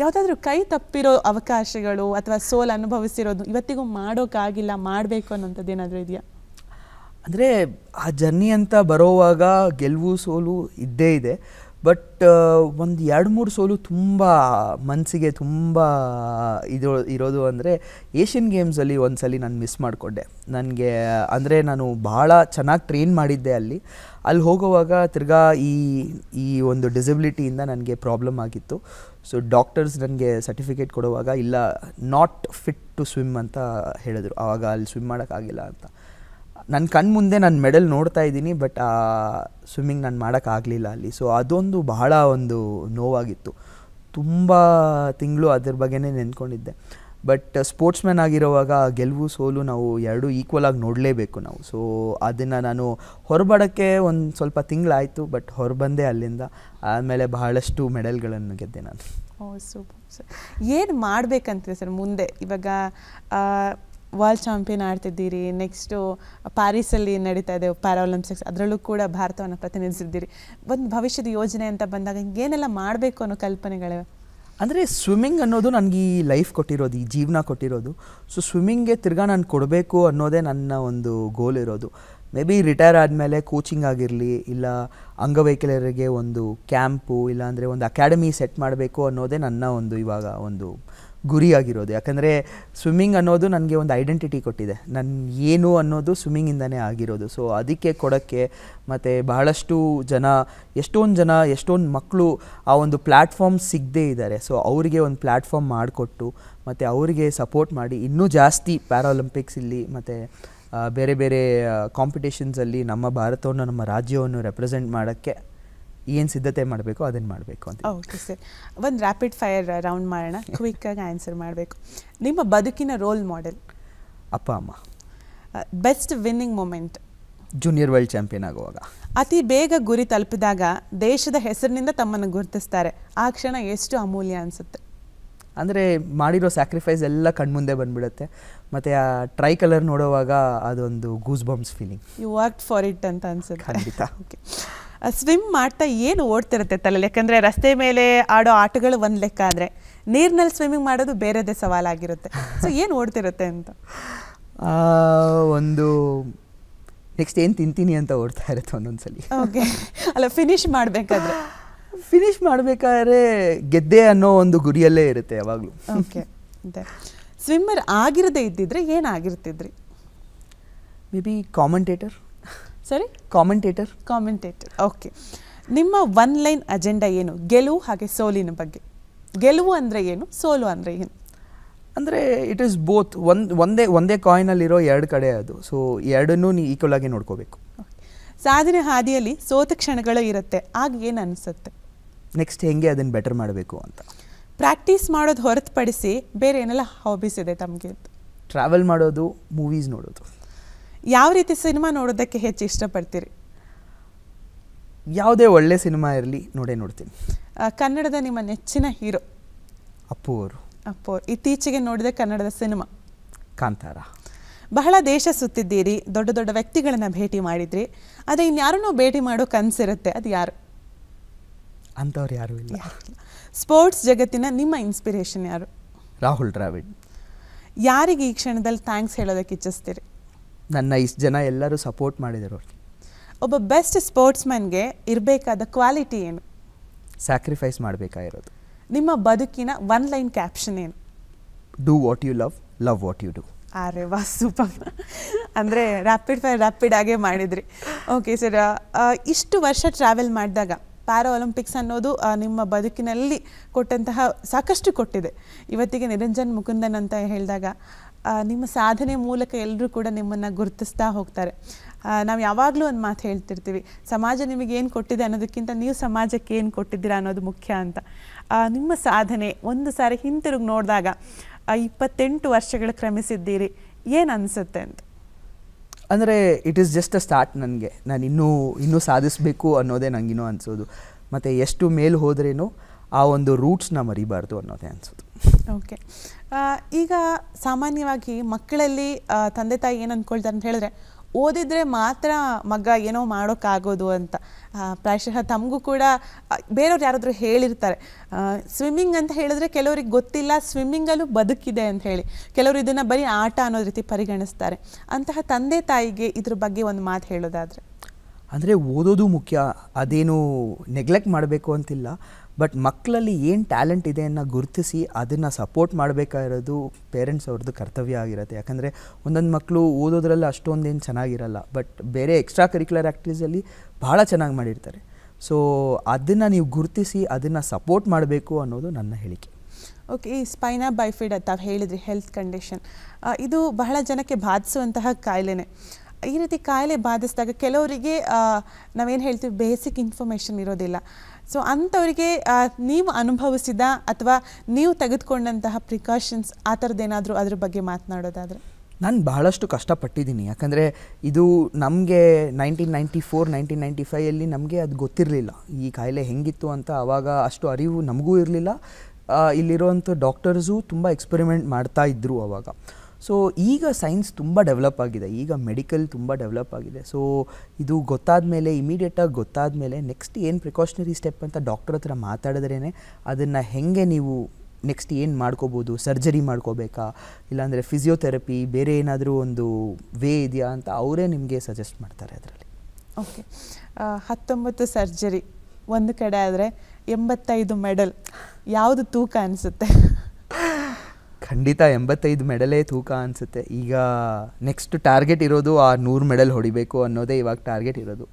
ಯಾವುದಾದ್ರೂ ಕೈ ತಪ್ಪಿರೋ ಅವಕಾಶಗಳು ಅಥವಾ ಸೋಲ್ ಅನುಭವಿಸಿರೋದು ಇವತ್ತಿಗೂ ಮಾಡೋಕ್ಕಾಗಿಲ್ಲ ಮಾಡಬೇಕು ಅನ್ನೋಂಥದ್ದು ಏನಾದರೂ ಇದೆಯಾ
ಅಂದರೆ ಆ ಜರ್ನಿ ಅಂತ ಬರೋವಾಗ ಗೆಲುವು ಸೋಲು ಇದ್ದೇ ಇದೆ ಬಟ್ ಒಂದು ಎರಡು ಮೂರು ಸೋಲು ತುಂಬ ಮನಸ್ಸಿಗೆ ತುಂಬ ಇದು ಇರೋದು ಅಂದರೆ ಏಷ್ಯನ್ ಗೇಮ್ಸಲ್ಲಿ ಒಂದು ಸಲ ನಾನು ಮಿಸ್ ಮಾಡಿಕೊಂಡೆ ನನಗೆ ಅಂದರೆ ನಾನು ಭಾಳ ಚೆನ್ನಾಗಿ ಟ್ರೈನ್ ಮಾಡಿದ್ದೆ ಅಲ್ಲಿ ಅಲ್ಲಿ ಹೋಗುವಾಗ ತಿರ್ಗಾ ಈ ಈ ಒಂದು ಡಿಸಬಿಲಿಟಿಯಿಂದ ನನಗೆ ಪ್ರಾಬ್ಲಮ್ ಆಗಿತ್ತು ಸೊ ಡಾಕ್ಟರ್ಸ್ ನನಗೆ ಸರ್ಟಿಫಿಕೇಟ್ ಕೊಡುವಾಗ ಇಲ್ಲ ನಾಟ್ ಫಿಟ್ ಟು ಸ್ವಿಮ್ ಅಂತ ಹೇಳಿದರು ಆವಾಗ ಅಲ್ಲಿ ಸ್ವಿಮ್ ಮಾಡೋಕ್ಕಾಗಿಲ್ಲ ಅಂತ ನನ್ನ ಕಣ್ಣು ಮುಂದೆ ನಾನು ಮೆಡಲ್ ನೋಡ್ತಾ ಇದ್ದೀನಿ ಬಟ್ ಆ ಸ್ವಿಮ್ಮಿಂಗ್ ನಾನು ಮಾಡೋಕ್ಕಾಗಲಿಲ್ಲ ಅಲ್ಲಿ ಸೊ ಅದೊಂದು ಬಹಳ ಒಂದು ನೋವಾಗಿತ್ತು ತುಂಬ ತಿಂಗಳು ಅದ್ರ ಬಗ್ಗೆ ನೆನ್ಕೊಂಡಿದ್ದೆ ಬಟ್ ಸ್ಪೋರ್ಟ್ಸ್ ಮ್ಯಾನ್ ಆಗಿರುವಾಗ ಗೆಲುವು ಸೋಲು ನಾವು ಎರಡೂ ಈಕ್ವಲ್ ಆಗಿ ನೋಡಲೇಬೇಕು ನಾವು ಸೊ ಅದನ್ನು ನಾನು ಹೊರಬಡೋಕ್ಕೆ ಒಂದು ಸ್ವಲ್ಪ ತಿಂಗಳಾಯಿತು ಬಟ್ ಹೊರಬಂದೆ ಅಲ್ಲಿಂದ ಆಮೇಲೆ ಬಹಳಷ್ಟು ಮೆಡಲ್ಗಳನ್ನು ಗೆದ್ದೆ ನಾನು
ಓ ಸೂಪರ್ ಸರ್ ಏನು ಮಾಡಬೇಕಂತ ಸರ್ ಮುಂದೆ ಇವಾಗ ವರ್ಲ್ಡ್ ಚಾಂಪಿಯನ್ ಆಡ್ತಿದ್ದೀರಿ ನೆಕ್ಸ್ಟು ಪ್ಯಾರಿಸಲ್ಲಿ ನಡೀತಾ ಇದೆ ಪ್ಯಾರಾಲಿಂಪಿಕ್ಸ್ ಅದರಲ್ಲೂ ಕೂಡ ಭಾರತವನ್ನು ಪ್ರತಿನಿಧಿಸಿದ್ದೀರಿ ಒಂದು ಭವಿಷ್ಯದ ಯೋಜನೆ ಅಂತ ಬಂದಾಗ ಏನೆಲ್ಲ ಮಾಡಬೇಕು ಅನ್ನೋ ಕಲ್ಪನೆಗಳಿವೆ
ಅಂದರೆ ಸ್ವಿಮ್ಮಿಂಗ್ ಅನ್ನೋದು ನನಗೆ ಈ ಲೈಫ್ ಕೊಟ್ಟಿರೋದು ಈ ಜೀವನ ಕೊಟ್ಟಿರೋದು ಸೊ ಸ್ವಿಮ್ಮಿಂಗ್ಗೆ ತಿರ್ಗಾ ನಾನು ಕೊಡಬೇಕು ಅನ್ನೋದೇ ನನ್ನ ಒಂದು ಗೋಲ್ ಇರೋದು ಮೇ ಬಿ ರಿಟೈರ್ ಆದಮೇಲೆ ಕೋಚಿಂಗ್ ಆಗಿರಲಿ ಇಲ್ಲ ಅಂಗವೈಕಲ್ಯರಿಗೆ ಒಂದು ಕ್ಯಾಂಪು ಇಲ್ಲಾಂದರೆ ಒಂದು ಅಕಾಡೆಮಿ ಸೆಟ್ ಮಾಡಬೇಕು ಅನ್ನೋದೇ ನನ್ನ ಒಂದು ಇವಾಗ ಒಂದು ಗುರಿಯಾಗಿರೋದು ಯಾಕಂದರೆ ಸ್ವಿಮ್ಮಿಂಗ್ ಅನ್ನೋದು ನನಗೆ ಒಂದು ಐಡೆಂಟಿಟಿ ಕೊಟ್ಟಿದೆ ನನ್ನ ಏನು ಅನ್ನೋದು ಸ್ವಿಮ್ಮಿಂಗಿಂದನೇ ಆಗಿರೋದು ಸೊ ಅದಕ್ಕೆ ಕೊಡೋಕ್ಕೆ ಮತ್ತು ಬಹಳಷ್ಟು ಜನ ಎಷ್ಟೊಂದು ಜನ ಎಷ್ಟೊಂದು ಮಕ್ಕಳು ಆ ಒಂದು ಪ್ಲ್ಯಾಟ್ಫಾರ್ಮ್ ಸಿಗದೇ ಇದ್ದಾರೆ ಸೊ ಅವರಿಗೆ ಒಂದು ಪ್ಲ್ಯಾಟ್ಫಾರ್ಮ್ ಮಾಡಿಕೊಟ್ಟು ಮತ್ತು ಅವರಿಗೆ ಸಪೋರ್ಟ್ ಮಾಡಿ ಇನ್ನೂ ಜಾಸ್ತಿ ಪ್ಯಾರಾಲಂಪಿಕ್ಸ್ ಇಲ್ಲಿ ಮತ್ತು ಬೇರೆ ಬೇರೆ ಕಾಂಪಿಟೇಷನ್ಸಲ್ಲಿ ನಮ್ಮ ಭಾರತವನ್ನು ನಮ್ಮ ರಾಜ್ಯವನ್ನು ರೆಪ್ರೆಸೆಂಟ್ ಮಾಡೋಕ್ಕೆ ಏನು ಸಿದ್ಧತೆ ಮಾಡಬೇಕು ಅದನ್ನು ಮಾಡಬೇಕು ಅಂತ
ಓಕೆ ಸರ್ ಒಂದು ರ್ಯಾಪಿಡ್ ಫೈರ್ ರೌಂಡ್ ಮಾಡೋಣ ಕ್ವಿಕ್ಕಾಗಿ ಆನ್ಸರ್ ಮಾಡಬೇಕು ನಿಮ್ಮ ಬದುಕಿನ ರೋಲ್ ಮಾಡೆಲ್ ಅಪ್ಪ ಅಮ್ಮ best winning moment
junior world champion ಆಗುವಾಗ
ಅತಿ ಬೇಗ ಗುರಿ ತಲುಪಿದಾಗ ದೇಶದ ಹೆಸರಿನಿಂದ ತಮ್ಮನ್ನು ಗುರುತಿಸ್ತಾರೆ ಆ ಕ್ಷಣ ಎಷ್ಟು ಅಮೂಲ್ಯ ಅನಿಸುತ್ತೆ
ಅಂದರೆ ಮಾಡಿರೋ ಸ್ಯಾಕ್ರಿಫೈಸ್ ಎಲ್ಲ ಕಣ್ಮುಂದೆ ಬಂದ್ಬಿಡುತ್ತೆ ಮತ್ತು ಆ ಟ್ರೈ ಕಲರ್ ನೋಡುವಾಗ ಅದೊಂದು goosebumps feeling
you work for it ಅಂತ ಅನ್ಸುತ್ತೆ ಖಂಡಿತ ಓಕೆ ಸ್ವಿಮ್ ಮಾಡ್ತಾ ಏನು ಓಡ್ತಿರುತ್ತೆ ತಲೆ ಯಾಕಂದರೆ ರಸ್ತೆ ಮೇಲೆ ಆಡೋ ಆಟಗಳು ಒಂದು ಲೆಕ್ಕ ಆದರೆ ನೀರಿನಲ್ಲಿ ಸ್ವಿಮ್ಮಿಂಗ್ ಮಾಡೋದು ಬೇರೆದೇ ಸವಾಲಾಗಿರುತ್ತೆ ಸೊ ಏನು ಓಡ್ತಿರುತ್ತೆ ಅಂತ
ಒಂದು ನೆಕ್ಸ್ಟ್ ಏನು ತಿಂತೀನಿ ಅಂತ ಓಡ್ತಾ ಇರುತ್ತೆ ಒಂದೊಂದ್ಸಲಿ
ಓಕೆ ಅಲ್ಲ ಫಿನಿಶ್ ಮಾಡಬೇಕಾದ್ರೆ ಫಿನಿಶ್ ಮಾಡಬೇಕಾದ್ರೆ
ಗೆದ್ದೆ ಅನ್ನೋ ಒಂದು ಗುರಿಯಲ್ಲೇ ಇರುತ್ತೆ ಯಾವಾಗಲೂ ಓಕೆ
ಸ್ವಿಮ್ಮರ್ ಆಗಿರದೇ ಇದ್ದಿದ್ರೆ ಏನಾಗಿರ್ತಿದ್ರಿ ಮೇ ಬಿ ಕಾಮೆಂಟೇಟರ್ ಸರಿ ಕಾಮೆಂಟೇಟರ್ ಕಾಮೆಂಟೇಟರ್ ಓಕೆ ನಿಮ್ಮ ಒನ್ ಲೈನ್ ಅಜೆಂಡಾ ಏನು ಗೆಲುವು ಹಾಗೆ ಸೋಲಿನ ಬಗ್ಗೆ ಗೆಲುವು ಅಂದರೆ ಏನು ಸೋಲು ಅಂದರೆ ಏನು ಅಂದರೆ ಇಟ್
ಈಸ್ ಬೋತ್ ಒಂದು ಒಂದೇ ಒಂದೇ ಕಾಯಿನಲ್ಲಿರೋ ಎರಡು ಕಡೆ ಅದು ಸೊ ಎರಡನ್ನೂ ನೀವು ಈಕ್ವಲ್ ಆಗಿ ನೋಡ್ಕೋಬೇಕು
ಸಾಧನೆ ಹಾದಿಯಲ್ಲಿ ಸೋತ ಕ್ಷಣಗಳು ಇರುತ್ತೆ ಆಗ ಏನು ಅನಿಸುತ್ತೆ
ನೆಕ್ಸ್ಟ್ ಹೆಂಗೆ ಅದನ್ನು ಬೆಟರ್ ಮಾಡಬೇಕು ಅಂತ
ಪ್ರಾಕ್ಟೀಸ್ ಮಾಡೋದು ಹೊರತುಪಡಿಸಿ ಬೇರೆ ಏನೆಲ್ಲ ಹಾಬೀಸ್ ಇದೆ ತಮಗೆ
ಟ್ರಾವೆಲ್ ಮಾಡೋದು ಮೂವೀಸ್ ನೋಡೋದು ಯಾವ ರೀತಿ ಸಿನಿಮಾ ನೋಡೋದಕ್ಕೆ ಹೆಚ್ಚು ಇಷ್ಟಪಡ್ತೀರಿ ಯಾವುದೇ ಒಳ್ಳೆ ಸಿನಿಮಾ ಇರಲಿ ನೋಡೇ ನೋಡ್ತೀನಿ
ಕನ್ನಡದ ನಿಮ್ಮ ನೆಚ್ಚಿನ ಹೀರೋ ಅಪ್ಪು ಅವರು ಅಪ್ಪು ಅವರು ಇತ್ತೀಚೆಗೆ ನೋಡಿದ ಕನ್ನಡದ ಸಿನಿಮಾ ಕಾಂತಾರ ಬಹಳ ದೇಶ ಸುತ್ತಿದ್ದೀರಿ ದೊಡ್ಡ ದೊಡ್ಡ ವ್ಯಕ್ತಿಗಳನ್ನು ಭೇಟಿ ಮಾಡಿದ್ರಿ ಆದರೆ ಇನ್ಯಾರನ್ನೂ ಭೇಟಿ ಮಾಡೋ ಕನಸಿರುತ್ತೆ ಅದು ಯಾರು
ಅಂಥವ್ರು ಯಾರು ಇಲ್ಲ
ಸ್ಪೋರ್ಟ್ಸ್ ಜಗತ್ತಿನ ನಿಮ್ಮ ಇನ್ಸ್ಪಿರೇಷನ್ ಯಾರು
ರಾಹುಲ್ ದ್ರಾವಿಡ್
ಯಾರಿಗೆ ಈ ಕ್ಷಣದಲ್ಲಿ ಥ್ಯಾಂಕ್ಸ್ ಹೇಳೋದಕ್ಕೆ ಇಚ್ಛಿಸ್ತೀರಿ
ನನ್ನ ಇಷ್ಟು ಜನ ಎಲ್ಲರೂ ಸಪೋರ್ಟ್ ಮಾಡಿದರು
ಒಬ್ಬ ಬೆಸ್ಟ್ ಸ್ಪೋರ್ಟ್ಸ್ಮನ್ಗೆ ಇರಬೇಕಾದ ಕ್ವಾಲಿಟಿ ಏನು
ಸ್ಯಾಕ್ರಿಫೈಸ್ ಮಾಡಬೇಕಾಗಿರೋದು
ನಿಮ್ಮ ಬದುಕಿನ ಒನ್ ಲೈನ್ ಕ್ಯಾಪ್ಷನ್ ಏನು
do what you love love what you do
ಅರೆ ವಾ ಸೂಪರ್ ಅಂದರೆ ರ್ಯಾಪಿಡ್ ಫೈರ್ ರ್ಯಾಪಿಡ್ ಆಗೇ ಮಾಡಿದ್ರಿ ಓಕೆ ಸರ್ ಇಷ್ಟು ವರ್ಷ ಟ್ರಾವೆಲ್ ಮಾಡಿದಾಗ ಪ್ಯಾರಾ ಒಲಿಂಪಿಕ್ಸ್ ಅನ್ನೋದು ನಿಮ್ಮ ಬದುಕಿನಲ್ಲಿ ಕೊಟ್ಟಂತಹ ಸಾಕಷ್ಟು ಕೊಟ್ಟಿದೆ ಇವತ್ತಿಗೆ ನಿರಂಜನ್ ಮುಕುಂದನ್ ಅಂತ ಹೇಳಿದಾಗ ನಿಮ್ಮ ಸಾಧನೆ ಮೂಲಕ ಎಲ್ಲರೂ ಕೂಡ ನಿಮ್ಮನ್ನು ಗುರುತಿಸ್ತಾ ಹೋಗ್ತಾರೆ ನಾವು ಯಾವಾಗಲೂ ಒಂದು ಮಾತು ಹೇಳ್ತಿರ್ತೀವಿ ಸಮಾಜ ನಿಮಗೆ ಏನು ಕೊಟ್ಟಿದೆ ಅನ್ನೋದಕ್ಕಿಂತ ನೀವು ಸಮಾಜಕ್ಕೆ ಏನು ಕೊಟ್ಟಿದ್ದೀರಾ ಅನ್ನೋದು ಮುಖ್ಯ ಅಂತ ನಿಮ್ಮ ಸಾಧನೆ ಒಂದು ಸಾರಿ ಹಿಂತಿರುಗಿ ನೋಡಿದಾಗ ಇಪ್ಪತ್ತೆಂಟು ವರ್ಷಗಳು ಕ್ರಮಿಸಿದ್ದೀರಿ ಏನು ಅನಿಸುತ್ತೆ ಅಂತ
ಅಂದರೆ it is just a start ನನಗೆ ನಾನು ಇನ್ನೂ ಇನ್ನೂ ಸಾಧಿಸಬೇಕು ಅನ್ನೋದೇ ನನಗಿನ್ನೂ ಅನಿಸೋದು ಮತ್ತು ಎಷ್ಟು ಮೇಲೆ ಹೋದ್ರೇನು ಆ ಒಂದು ರೂಟ್ಸ್ನ ಮರಿಬಾರ್ದು ಅನ್ನೋದೇ ಅನಿಸೋದು
ಓಕೆ ಈಗ ಸಾಮಾನ್ಯವಾಗಿ ಮಕ್ಕಳಲ್ಲಿ ತಂದೆ ತಾಯಿ ಏನು ಅಂದ್ಕೊಳ್ತಾರೆ ಅಂತ ಹೇಳಿದ್ರೆ ಓದಿದ್ರೆ ಮಾತ್ರ ಮಗ ಏನೋ ಮಾಡೋಕ್ಕಾಗೋದು ಅಂತ ಪ್ರಾಯಶಃ ತಮಗೂ ಕೂಡ ಬೇರೆಯವ್ರು ಯಾರಾದರೂ ಹೇಳಿರ್ತಾರೆ ಸ್ವಿಮ್ಮಿಂಗ್ ಅಂತ ಹೇಳಿದ್ರೆ ಕೆಲವರಿಗೆ ಗೊತ್ತಿಲ್ಲ ಸ್ವಿಮ್ಮಿಂಗಲ್ಲೂ ಬದುಕಿದೆ ಅಂತ ಹೇಳಿ ಕೆಲವರು ಇದನ್ನು ಬರೀ ಆಟ ಅನ್ನೋ ರೀತಿ ಪರಿಗಣಿಸ್ತಾರೆ ಅಂತಹ ತಂದೆ ತಾಯಿಗೆ ಇದ್ರ ಬಗ್ಗೆ ಒಂದು ಮಾತು ಹೇಳೋದಾದರೆ
ಅಂದರೆ ಓದೋದು ಮುಖ್ಯ ಅದೇನು ನೆಗ್ಲೆಕ್ಟ್ ಮಾಡಬೇಕು ಅಂತಿಲ್ಲ ಬಟ್ ಮಕ್ಕಳಲ್ಲಿ ಏನು ಟ್ಯಾಲೆಂಟ್ ಇದೆ ಅನ್ನೋ ಗುರುತಿಸಿ ಅದನ್ನು ಸಪೋರ್ಟ್ ಮಾಡಬೇಕಾಗಿರೋದು ಪೇರೆಂಟ್ಸ್ ಅವ್ರದ್ದು ಕರ್ತವ್ಯ ಆಗಿರುತ್ತೆ ಯಾಕಂದರೆ ಒಂದೊಂದು ಮಕ್ಕಳು ಓದೋದ್ರಲ್ಲಿ ಅಷ್ಟೊಂದೇನು ಚೆನ್ನಾಗಿರಲ್ಲ ಬಟ್ ಬೇರೆ ಎಕ್ಸ್ಟ್ರಾ ಕರಿಕ್ಯುಲರ್ ಆ್ಯಕ್ಟಿವಿಸಲ್ಲಿ ಭಾಳ ಚೆನ್ನಾಗಿ ಮಾಡಿರ್ತಾರೆ ಸೊ ಅದನ್ನು ನೀವು ಗುರುತಿಸಿ ಅದನ್ನು ಸಪೋರ್ಟ್ ಮಾಡಬೇಕು ಅನ್ನೋದು ನನ್ನ ಹೇಳಿಕೆ
ಓಕೆ ಈ ಸ್ಪೈನಾ ಬೈಫಿಡ್ ಅಂತ ಹೇಳಿದ್ರಿ ಹೆಲ್ತ್ ಕಂಡೀಷನ್ ಇದು ಬಹಳ ಜನಕ್ಕೆ ಬಾಧಿಸುವಂತಹ ಕಾಯಿಲೆನೇ ಈ ರೀತಿ ಕಾಯಿಲೆ ಬಾಧಿಸಿದಾಗ ಕೆಲವರಿಗೆ ನಾವೇನು ಹೇಳ್ತೀವಿ ಬೇಸಿಕ್ ಇನ್ಫಾರ್ಮೇಷನ್ ಇರೋದಿಲ್ಲ ಸೊ ಅಂಥವರಿಗೆ ನೀವು ಅನುಭವಿಸಿದ ಅಥವಾ ನೀವು ತೆಗೆದುಕೊಂಡಂತಹ ಪ್ರಿಕಾಷನ್ಸ್ ಆ ಥರದ್ದೇನಾದರೂ ಅದ್ರ ಬಗ್ಗೆ ಮಾತನಾಡೋದಾದರೆ
ನಾನು ಬಹಳಷ್ಟು ಕಷ್ಟಪಟ್ಟಿದ್ದೀನಿ ಯಾಕಂದರೆ ಇದು ನಮಗೆ nineteen ninety four nineteen ninety ಫೈಯಲ್ಲಿ ನಮಗೆ ಅದು ಗೊತ್ತಿರಲಿಲ್ಲ ಈ ಕಾಯಿಲೆ ಹೆಂಗಿತ್ತು ಅಂತ ಆವಾಗ ಅಷ್ಟು ಅರಿವು ನಮಗೂ ಇರಲಿಲ್ಲ ಇಲ್ಲಿರುವಂಥ ಡಾಕ್ಟರ್ಸು ತುಂಬ ಎಕ್ಸ್ಪೆರಿಮೆಂಟ್ ಮಾಡ್ತಾ ಇದ್ದರು ಆವಾಗ ಸೊ ಈಗ ಸೈನ್ಸ್ ತುಂಬ ಡೆವಲಪ್ ಆಗಿದೆ ಈಗ ಮೆಡಿಕಲ್ ತುಂಬ ಡೆವಲಪ್ ಆಗಿದೆ ಸೊ ಇದು ಗೊತ್ತಾದ ಮೇಲೆ ಇಮಿಡಿಯೇಟಾಗಿ ಗೊತ್ತಾದ ಮೇಲೆ ನೆಕ್ಸ್ಟ್ ಏನು ಪ್ರಿಕಾಷನರಿ ಸ್ಟೆಪ್ ಅಂತ ಡಾಕ್ಟರ್ ಹತ್ರ ಮಾತಾಡಿದ್ರೇ ಅದನ್ನು ಹೆಂಗೆ ನೀವು ನೆಕ್ಸ್ಟ್ ಏನು ಮಾಡ್ಕೋಬೋದು ಸರ್ಜರಿ ಮಾಡ್ಕೋಬೇಕಾ ಇಲ್ಲಾಂದರೆ ಫಿಸಿಯೋಥೆರಪಿ ಬೇರೆ ಏನಾದರೂ ಒಂದು ವೇ ಇದೆಯಾ ಅಂತ ಅವರೇ ನಿಮಗೆ ಸಜೆಸ್ಟ್ ಮಾಡ್ತಾರೆ ಅದರಲ್ಲಿ ಓಕೆ
ಹತ್ತೊಂಬತ್ತು ಸರ್ಜರಿ ಒಂದು ಕಡೆ ಆದರೆ ಎಂಬತ್ತೈದು ಮೆಡಲ್ ಯಾವುದು ತೂಕ ಅನಿಸುತ್ತೆ *laughs*
ಖಂಡಿತ ಎಂಬತ್ತೈದು ಮೆಡಲೇ ತೂಕ ಅನಿಸುತ್ತೆ ಈಗ ನೆಕ್ಸ್ಟ್ ಟಾರ್ಗೆಟ್ ಇರೋದು ಆ ನೂರು ಮೆಡಲ್ ಹೊಡಿಬೇಕು ಅನ್ನೋದೇ ಇವಾಗ ಟಾರ್ಗೆಟ್ ಇರೋದು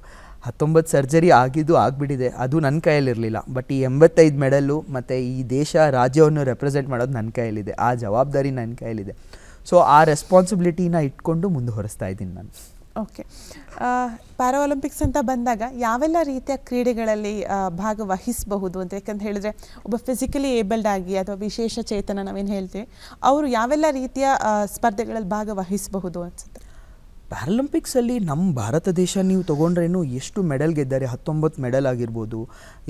ಹತ್ತೊಂಬತ್ತು ಸರ್ಜರಿ ಆಗಿದ್ದು ಆಗಿಬಿಟ್ಟಿದೆ ಅದು ನನ್ನ ಕೈಯಲ್ಲಿರಲಿಲ್ಲ ಬಟ್ ಈ ಎಂಬತ್ತೈದು ಮೆಡಲು ಮತ್ತು ಈ ದೇಶ ರಾಜ್ಯವನ್ನು ರೆಪ್ರೆಸೆಂಟ್ ಮಾಡೋದು ನನ್ನ ಕೈಯಲ್ಲಿದೆ ಆ ಜವಾಬ್ದಾರಿ ನನ್ನ ಕೈಯಲ್ಲಿದೆ ಸೊ ಆ ರೆಸ್ಪಾನ್ಸಿಬಿಲಿಟಿನ ಇಟ್ಕೊಂಡು ಮುಂದೆ ಇದ್ದೀನಿ ನಾನು
ಓಕೆ ಪ್ಯಾರಾಒಲಿಂಪಿಕ್ಸ್ ಅಂತ ಬಂದಾಗ ಯಾವೆಲ್ಲ ರೀತಿಯ ಕ್ರೀಡೆಗಳಲ್ಲಿ ಭಾಗವಹಿಸಬಹುದು ಅಂತ ಯಾಕಂತ ಹೇಳಿದರೆ ಒಬ್ಬ ಫಿಸಿಕಲಿ ಏಬಲ್ಡ್ ಆಗಿ ಅಥವಾ ವಿಶೇಷ ಚೇತನ ನಾವೇನು ಹೇಳ್ತೀವಿ ಅವರು ಯಾವೆಲ್ಲ ರೀತಿಯ ಸ್ಪರ್ಧೆಗಳಲ್ಲಿ ಭಾಗವಹಿಸಬಹುದು ಅನ್ಸುತ್ತೆ
ಪ್ಯಾರಾಲಂಪಿಕ್ಸಲ್ಲಿ ನಮ್ಮ ಭಾರತ ದೇಶ ನೀವು ತೊಗೊಂಡ್ರೇನು ಎಷ್ಟು ಮೆಡಲ್ ಗೆದ್ದಾರೆ ಹತ್ತೊಂಬತ್ತು ಮೆಡಲ್ ಆಗಿರ್ಬೋದು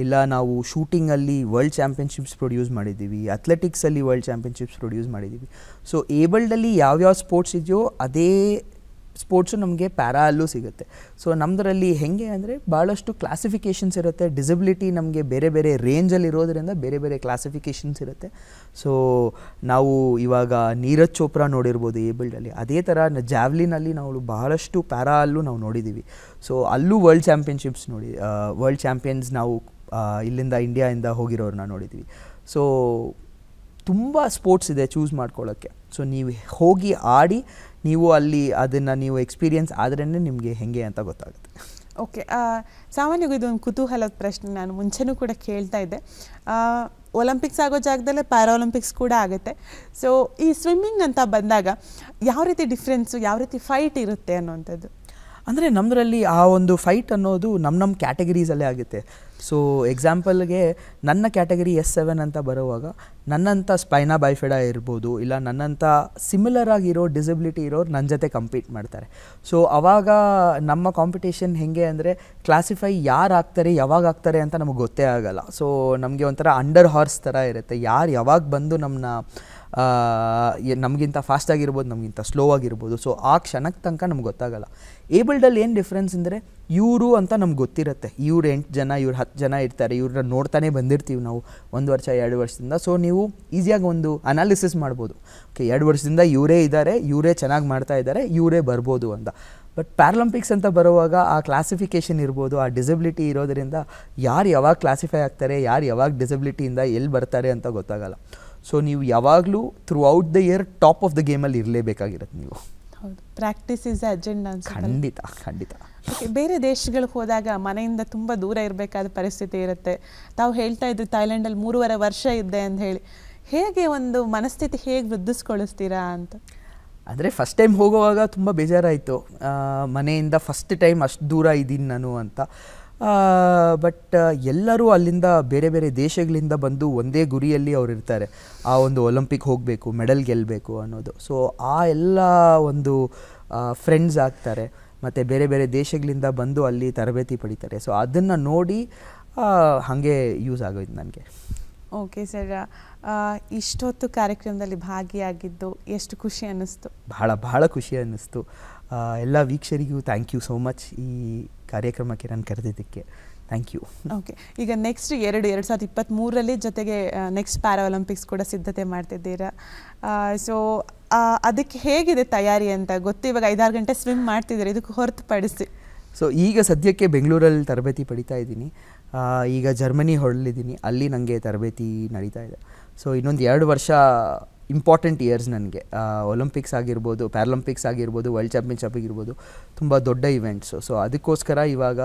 ಇಲ್ಲ ನಾವು ಶೂಟಿಂಗಲ್ಲಿ ವರ್ಲ್ಡ್ ಚಾಂಪಿಯನ್ಶಿಪ್ಸ್ ಪ್ರೊಡ್ಯೂಸ್ ಮಾಡಿದ್ದೀವಿ ಅಥ್ಲೆಟಿಕ್ಸಲ್ಲಿ ವರ್ಲ್ಡ್ ಚಾಂಪಿಯನ್ಶಿಪ್ಸ್ ಪ್ರೊಡ್ಯೂಸ್ ಮಾಡಿದ್ದೀವಿ ಸೊ ಏಬಲ್ಡಲ್ಲಿ ಯಾವ್ಯಾವ ಸ್ಪೋರ್ಟ್ಸ್ ಇದೆಯೋ ಅದೇ ಸ್ಪೋರ್ಟ್ಸು ನಮಗೆ ಪ್ಯಾರಾ ಅಲ್ಲೂ ಸಿಗುತ್ತೆ ಸೊ ನಮ್ಮದರಲ್ಲಿ ಹೆಂಗೆ ಅಂದರೆ ಭಾಳಷ್ಟು ಕ್ಲಾಸಿಫಿಕೇಷನ್ಸ್ ಇರುತ್ತೆ ಡಿಸಬಿಲಿಟಿ ನಮಗೆ ಬೇರೆ ಬೇರೆ ರೇಂಜಲ್ಲಿ ಇರೋದರಿಂದ ಬೇರೆ ಬೇರೆ ಕ್ಲಾಸಿಫಿಕೇಷನ್ಸ್ ಇರುತ್ತೆ ಸೊ ನಾವು ಇವಾಗ ನೀರಜ್ ಚೋಪ್ರಾ ನೋಡಿರ್ಬೋದು ಬಿಲ್ಡಲ್ಲಿ ಅದೇ ಥರ ಜಾವ್ಲಿನಲ್ಲಿ ನಾವು ಬಹಳಷ್ಟು ಪ್ಯಾರಾ ಅಲ್ಲೂ ನಾವು ನೋಡಿದ್ದೀವಿ ಸೊ ಅಲ್ಲೂ ವರ್ಲ್ಡ್ ಚಾಂಪಿಯನ್ಶಿಪ್ಸ್ ನೋಡಿ ವರ್ಲ್ಡ್ ಚಾಂಪಿಯನ್ಸ್ ನಾವು ಇಲ್ಲಿಂದ ಇಂಡಿಯಾಯಿಂದ ಹೋಗಿರೋರನ್ನ ನೋಡಿದ್ವಿ ಸೊ ತುಂಬ ಸ್ಪೋರ್ಟ್ಸ್ ಇದೆ ಚೂಸ್ ಮಾಡ್ಕೊಳ್ಳೋಕ್ಕೆ ಸೊ ನೀವು ಹೋಗಿ ಆಡಿ ನೀವು ಅಲ್ಲಿ ಅದನ್ನು ನೀವು ಎಕ್ಸ್ಪೀರಿಯನ್ಸ್ ಆದ್ರೇ ನಿಮಗೆ ಹೆಂಗೆ ಅಂತ ಗೊತ್ತಾಗುತ್ತೆ
ಓಕೆ ಸಾಮಾನ್ಯವಾಗಿ ಇದೊಂದು ಕುತೂಹಲದ ಪ್ರಶ್ನೆ ನಾನು ಮುಂಚೆನೂ ಕೂಡ ಕೇಳ್ತಾ ಇದ್ದೆ ಒಲಿಂಪಿಕ್ಸ್ ಆಗೋ ಜಾಗದಲ್ಲೇ ಪ್ಯಾರಾಲಿಂಪಿಕ್ಸ್ ಕೂಡ ಆಗುತ್ತೆ ಸೊ ಈ ಸ್ವಿಮ್ಮಿಂಗ್ ಅಂತ ಬಂದಾಗ ಯಾವ ರೀತಿ ಡಿಫ್ರೆನ್ಸು ಯಾವ ರೀತಿ ಫೈಟ್ ಇರುತ್ತೆ ಅನ್ನೋವಂಥದ್ದು
ಅಂದರೆ ನಮ್ಮದರಲ್ಲಿ ಆ ಒಂದು ಫೈಟ್ ಅನ್ನೋದು ನಮ್ಮ ನಮ್ಮ ಕ್ಯಾಟಗರೀಸಲ್ಲೇ ಆಗುತ್ತೆ ಸೊ ಎಕ್ಸಾಂಪಲ್ಗೆ ನನ್ನ ಕ್ಯಾಟಗರಿ ಎಸ್ ಸೆವೆನ್ ಅಂತ ಬರುವಾಗ ನನ್ನಂಥ ಸ್ಪೈನಾ ಬೈಫೆಡಾ ಇರ್ಬೋದು ಇಲ್ಲ ನನ್ನಂಥ ಸಿಮಿಲರ್ ಆಗಿರೋ ಡಿಸಬಿಲಿಟಿ ಇರೋರು ನನ್ನ ಜೊತೆ ಕಂಪೀಟ್ ಮಾಡ್ತಾರೆ ಸೊ ಅವಾಗ ನಮ್ಮ ಕಾಂಪಿಟೇಷನ್ ಹೆಂಗೆ ಅಂದರೆ ಕ್ಲಾಸಿಫೈ ಯಾರು ಆಗ್ತಾರೆ ಯಾವಾಗ ಆಗ್ತಾರೆ ಅಂತ ನಮಗೆ ಗೊತ್ತೇ ಆಗೋಲ್ಲ ಸೊ ನಮಗೆ ಒಂಥರ ಅಂಡರ್ ಹಾರ್ಸ್ ಥರ ಇರುತ್ತೆ ಯಾರು ಯಾವಾಗ ಬಂದು ನಮ್ಮನ್ನ ನಮಗಿಂತ ಫಾಸ್ಟಾಗಿರ್ಬೋದು ನಮಗಿಂತ ಸ್ಲೋ ಆಗಿರ್ಬೋದು ಸೊ ಆ ಕ್ಷಣಕ್ಕೆ ತನಕ ನಮ್ಗೆ ಗೊತ್ತಾಗಲ್ಲ ಏಬಲ್ಡಲ್ಲಿ ಏನು ಡಿಫ್ರೆನ್ಸ್ ಅಂದರೆ ಇವರು ಅಂತ ನಮ್ಗೆ ಗೊತ್ತಿರುತ್ತೆ ಇವ್ರು ಎಂಟು ಜನ ಇವ್ರು ಹತ್ತು ಜನ ಇರ್ತಾರೆ ಇವ್ರನ್ನ ನೋಡ್ತಾನೆ ಬಂದಿರ್ತೀವಿ ನಾವು ಒಂದು ವರ್ಷ ಎರಡು ವರ್ಷದಿಂದ ಸೊ ನೀವು ಈಸಿಯಾಗಿ ಒಂದು ಅನಾಲಿಸಿಸ್ ಮಾಡ್ಬೋದು ಓಕೆ ಎರಡು ವರ್ಷದಿಂದ ಇವರೇ ಇದ್ದಾರೆ ಇವರೇ ಚೆನ್ನಾಗಿ ಮಾಡ್ತಾ ಇದ್ದಾರೆ ಇವರೇ ಬರ್ಬೋದು ಅಂತ ಬಟ್ ಪ್ಯಾರಲಂಪಿಕ್ಸ್ ಅಂತ ಬರುವಾಗ ಆ ಕ್ಲಾಸಿಫಿಕೇಷನ್ ಇರ್ಬೋದು ಆ ಡಿಸಬಿಲಿಟಿ ಇರೋದರಿಂದ ಯಾರು ಯಾವಾಗ ಕ್ಲಾಸಿಫೈ ಆಗ್ತಾರೆ ಯಾರು ಯಾವಾಗ ಡಿಸಬಿಲಿಟಿಯಿಂದ ಎಲ್ಲಿ ಬರ್ತಾರೆ ಅಂತ ಗೊತ್ತಾಗಲ್ಲ ಸೊ ನೀವು ಯಾವಾಗಲೂ through out the year top of the ಗೇಮಲ್ಲಿ ಇರಲೇಬೇಕಾಗಿರುತ್ತೆ ನೀವು
ಹೌದು ಪ್ರಾಕ್ಟೀಸ್ ಇಸ್ ಅಜೆಂಡ್ ಖಂಡಿತ ಖಂಡಿತ ಬೇರೆ ದೇಶಗಳಿಗೆ ಹೋದಾಗ ಮನೆಯಿಂದ ತುಂಬ ದೂರ ಇರಬೇಕಾದ ಪರಿಸ್ಥಿತಿ ಇರುತ್ತೆ ತಾವು ಹೇಳ್ತಾ ಇದ್ರಿ ಥೈಲ್ಯಾಂಡಲ್ಲಿ ಮೂರುವರೆ ವರ್ಷ ಇದ್ದೆ ಅಂತ ಹೇಳಿ ಹೇಗೆ ಒಂದು ಮನಸ್ಥಿತಿ ಹೇಗೆ ವೃದ್ಧಿಸ್ಕೊಳಿಸ್ತೀರಾ ಅಂತ ಅಂದರೆ ಫಸ್ಟ್
ಟೈಮ್ ಹೋಗುವಾಗ ತುಂಬ ಬೇಜಾರಾಯಿತು ಮನೆಯಿಂದ ಫಸ್ಟ್ ಟೈಮ್ ಅಷ್ಟು ದೂರ ಇದ್ದೀನಿ ನಾನು ಅಂತ ಬಟ್ ಎಲ್ಲರೂ ಅಲ್ಲಿಂದ ಬೇರೆ ಬೇರೆ ದೇಶಗಳಿಂದ ಬಂದು ಒಂದೇ ಗುರಿಯಲ್ಲಿ ಅವರು ಇರ್ತಾರೆ ಆ ಒಂದು ಒಲಿಂಪಿಕ್ ಹೋಗಬೇಕು ಮೆಡಲ್ ಗೆಲ್ಲಬೇಕು ಅನ್ನೋದು ಸೊ ಆ ಎಲ್ಲ ಒಂದು ಫ್ರೆಂಡ್ಸ್ ಆಗ್ತಾರೆ ಮತ್ತು ಬೇರೆ ಬೇರೆ ದೇಶಗಳಿಂದ ಬಂದು ಅಲ್ಲಿ ತರಬೇತಿ ಪಡಿತಾರೆ ಸೊ ಅದನ್ನು ನೋಡಿ ಹಾಗೆ ಯೂಸ್ ಆಗೋಯ್ತು ನನಗೆ
ಓಕೆ ಸರ್ ಇಷ್ಟೊತ್ತು ಕಾರ್ಯಕ್ರಮದಲ್ಲಿ ಭಾಗಿಯಾಗಿದ್ದು ಎಷ್ಟು ಖುಷಿ ಅನ್ನಿಸ್ತು
ಭಾಳ ಭಾಳ ಖುಷಿ ಅನ್ನಿಸ್ತು ಎಲ್ಲ ವೀಕ್ಷರಿಗೂ ಥ್ಯಾಂಕ್ ಯು ಸೋ ಮಚ್ ಈ ಕಾರ್ಯಕ್ರಮಕ್ಕೆ ನಾನು ಕರೆದಿದ್ದಕ್ಕೆ ಥ್ಯಾಂಕ್ ಯು ಓಕೆ
ಈಗ ನೆಕ್ಸ್ಟ್ ಎರಡು ಎರಡು ಸಾವಿರದ ಇಪ್ಪತ್ತ್ಮೂರರಲ್ಲಿ ಜೊತೆಗೆ ನೆಕ್ಸ್ಟ್ ಪ್ಯಾರಾಒಲಿಂಪಿಕ್ಸ್ ಕೂಡ ಸಿದ್ಧತೆ ಮಾಡ್ತಿದ್ದೀರಾ ಸೊ ಅದಕ್ಕೆ ಹೇಗಿದೆ
ತಯಾರಿ ಅಂತ ಗೊತ್ತು ಇವಾಗ ಐದಾರು ಗಂಟೆ ಸ್ವಿಮ್ ಮಾಡ್ತಿದ್ದೀರಾ ಇದಕ್ಕೆ ಹೊರತುಪಡಿಸಿ ಸೊ ಈಗ ಸದ್ಯಕ್ಕೆ ಬೆಂಗಳೂರಲ್ಲಿ ತರಬೇತಿ ಪಡಿತಾ ಇದ್ದೀನಿ ಈಗ ಜರ್ಮನಿ ಹೊರಳಿದ್ದೀನಿ ಅಲ್ಲಿ ನನಗೆ ತರಬೇತಿ ನಡೀತಾ ಇದೆ ಸೊ ಇನ್ನೊಂದು ಎರಡು ವರ್ಷ ಇಂಪಾರ್ಟೆಂಟ್ ಇಯರ್ಸ್ ನನಗೆ ಒಲಿಂಪಿಕ್ಸ್ ಆಗಿರ್ಬೋದು ಪ್ಯಾರಲಂಪಿಕ್ಸ್ ಆಗಿರ್ಬೋದು ವರ್ಲ್ಡ್ ಚಾಂಪಿಯನ್ಶಿಪ್ ಆಗಿರ್ಬೋದು ತುಂಬ ದೊಡ್ಡ ಇವೆಂಟ್ಸು ಸೊ ಅದಕ್ಕೋಸ್ಕರ ಇವಾಗ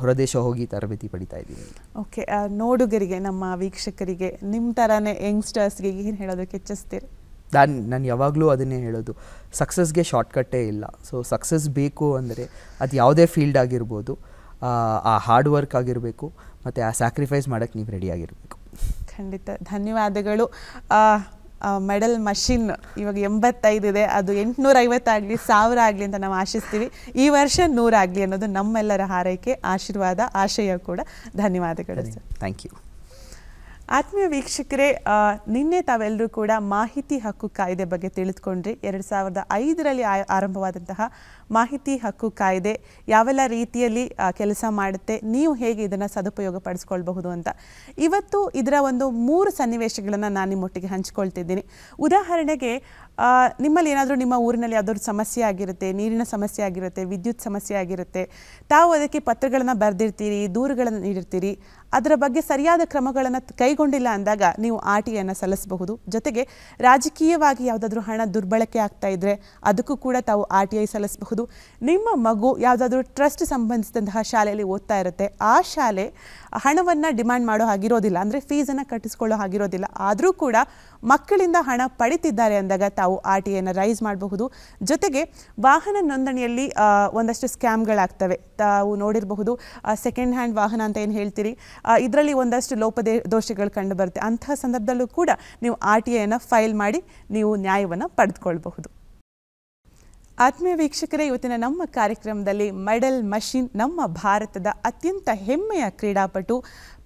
ಹೊರದೇಶ ಹೋಗಿ ತರಬೇತಿ ಪಡಿತಾ ಇದ್ದೀನಿ
ಓಕೆ ನೋಡುಗರಿಗೆ ನಮ್ಮ ವೀಕ್ಷಕರಿಗೆ ನಿಮ್ಮ ಥರನೇ ಯಂಗ್ಸ್ಟರ್ಸ್ಗೆ ಏನು ಹೇಳೋದಕ್ಕೆ ಹೆಚ್ಚಿಸ್ತೀರಿ
ನಾನು ನಾನು ಯಾವಾಗಲೂ ಅದನ್ನೇ ಹೇಳೋದು ಸಕ್ಸಸ್ಗೆ ಶಾರ್ಟ್ಕಟ್ಟೇ ಇಲ್ಲ ಸೊ ಸಕ್ಸಸ್ ಬೇಕು ಅಂದರೆ ಅದು ಯಾವುದೇ ಫೀಲ್ಡ್ ಆಗಿರ್ಬೋದು ಆ ಹಾರ್ಡ್ ವರ್ಕ್ ಆಗಿರಬೇಕು ಮತ್ತು ಆ ಸ್ಯಾಕ್ರಿಫೈಸ್ ಮಾಡೋಕ್ಕೆ ನೀವು ರೆಡಿಯಾಗಿರಬೇಕು
ಖಂಡಿತ ಧನ್ಯವಾದಗಳು ಮೆಡಲ್ ಮಷಿನ್ ಇವಾಗ ಎಂಬತ್ತೈದು ಇದೆ ಅದು ಎಂಟುನೂರ ಐವತ್ತಾಗಲಿ ಸಾವಿರ ಆಗಲಿ ಅಂತ ನಾವು ಆಶಿಸ್ತೀವಿ ಈ ವರ್ಷ ನೂರಾಗಲಿ ಅನ್ನೋದು ನಮ್ಮೆಲ್ಲರ ಹಾರೈಕೆ ಆಶೀರ್ವಾದ ಆಶಯ ಕೂಡ ಧನ್ಯವಾದಗಳು ಸರ್ ಥ್ಯಾಂಕ್ ಯು ಆತ್ಮೀಯ ವೀಕ್ಷಕರೇ ನಿನ್ನೆ ತಾವೆಲ್ಲರೂ ಕೂಡ ಮಾಹಿತಿ ಹಕ್ಕು ಕಾಯ್ದೆ ಬಗ್ಗೆ ತಿಳಿದುಕೊಂಡ್ರಿ ಎರಡು ಸಾವಿರದ ಐದರಲ್ಲಿ ಆರಂಭವಾದಂತಹ ಮಾಹಿತಿ ಹಕ್ಕು ಕಾಯ್ದೆ ಯಾವೆಲ್ಲ ರೀತಿಯಲ್ಲಿ ಕೆಲಸ ಮಾಡುತ್ತೆ ನೀವು ಹೇಗೆ ಇದನ್ನು ಸದುಪಯೋಗ ಪಡಿಸ್ಕೊಳ್ಬಹುದು ಅಂತ ಇವತ್ತು ಇದರ ಒಂದು ಮೂರು ಸನ್ನಿವೇಶಗಳನ್ನು ನಾನು ನಿಮ್ಮೊಟ್ಟಿಗೆ ಹಂಚ್ಕೊಳ್ತಿದ್ದೀನಿ ಉದಾಹರಣೆಗೆ ನಿಮ್ಮಲ್ಲಿ ಏನಾದರೂ ನಿಮ್ಮ ಊರಿನಲ್ಲಿ ಯಾವುದಾದ್ರು ಸಮಸ್ಯೆ ಆಗಿರುತ್ತೆ ನೀರಿನ ಸಮಸ್ಯೆ ಆಗಿರುತ್ತೆ ವಿದ್ಯುತ್ ಸಮಸ್ಯೆ ಆಗಿರುತ್ತೆ ತಾವು ಅದಕ್ಕೆ ಪತ್ರಗಳನ್ನು ಬರೆದಿರ್ತೀರಿ ದೂರುಗಳನ್ನು ನೀಡಿರ್ತೀರಿ ಅದರ ಬಗ್ಗೆ ಸರಿಯಾದ ಕ್ರಮಗಳನ್ನು ಕೈಗೊಂಡಿಲ್ಲ ಅಂದಾಗ ನೀವು ಆರ್ ಟಿ ಐನ ಸಲ್ಲಿಸಬಹುದು ಜೊತೆಗೆ ರಾಜಕೀಯವಾಗಿ ಯಾವುದಾದ್ರೂ ಹಣ ದುರ್ಬಳಕೆ ಆಗ್ತಾ ಇದ್ದರೆ ಅದಕ್ಕೂ ಕೂಡ ತಾವು ಆರ್ ಟಿ ಐ ಸಲ್ಲಿಸಬಹುದು ನಿಮ್ಮ ಮಗು ಯಾವುದಾದ್ರೂ ಟ್ರಸ್ಟ್ ಸಂಬಂಧಿಸಿದಂತಹ ಶಾಲೆಯಲ್ಲಿ ಓದ್ತಾ ಇರುತ್ತೆ ಆ ಶಾಲೆ ಹಣವನ್ನು ಡಿಮ್ಯಾಂಡ್ ಮಾಡೋ ಹಾಗಿರೋದಿಲ್ಲ ಅಂದರೆ ಫೀಸನ್ನು ಕಟ್ಟಿಸ್ಕೊಳ್ಳೋ ಹಾಗಿರೋದಿಲ್ಲ ಆದರೂ ಕೂಡ ಮಕ್ಕಳಿಂದ ಹಣ ಪಡಿತಿದ್ದಾರೆ ಅಂದಾಗ ತಾವು ಆರ್ ಟಿ ಎನ ರೈಸ್ ಮಾಡಬಹುದು ಜೊತೆಗೆ ವಾಹನ ನೋಂದಣಿಯಲ್ಲಿ ಒಂದಷ್ಟು ಸ್ಕ್ಯಾಮ್ಗಳಾಗ್ತವೆ ತಾವು ನೋಡಿರಬಹುದು ಸೆಕೆಂಡ್ ಹ್ಯಾಂಡ್ ವಾಹನ ಅಂತ ಏನು ಹೇಳ್ತೀರಿ ಇದರಲ್ಲಿ ಒಂದಷ್ಟು ಲೋಪದೇ ದೋಷಗಳು ಕಂಡುಬರುತ್ತೆ ಅಂತಹ ಸಂದರ್ಭದಲ್ಲೂ ಕೂಡ ನೀವು ಆರ್ ಟಿ ಐಯನ್ನು ಫೈಲ್ ಮಾಡಿ ನೀವು ನ್ಯಾಯವನ್ನು ಪಡೆದುಕೊಳ್ಬಹುದು ಆತ್ಮೀಯ ವೀಕ್ಷಕರೇ ಇವತ್ತಿನ ನಮ್ಮ ಕಾರ್ಯಕ್ರಮದಲ್ಲಿ ಮೆಡಲ್ ಮಷಿನ್ ನಮ್ಮ ಭಾರತದ ಅತ್ಯಂತ ಹೆಮ್ಮೆಯ ಕ್ರೀಡಾಪಟು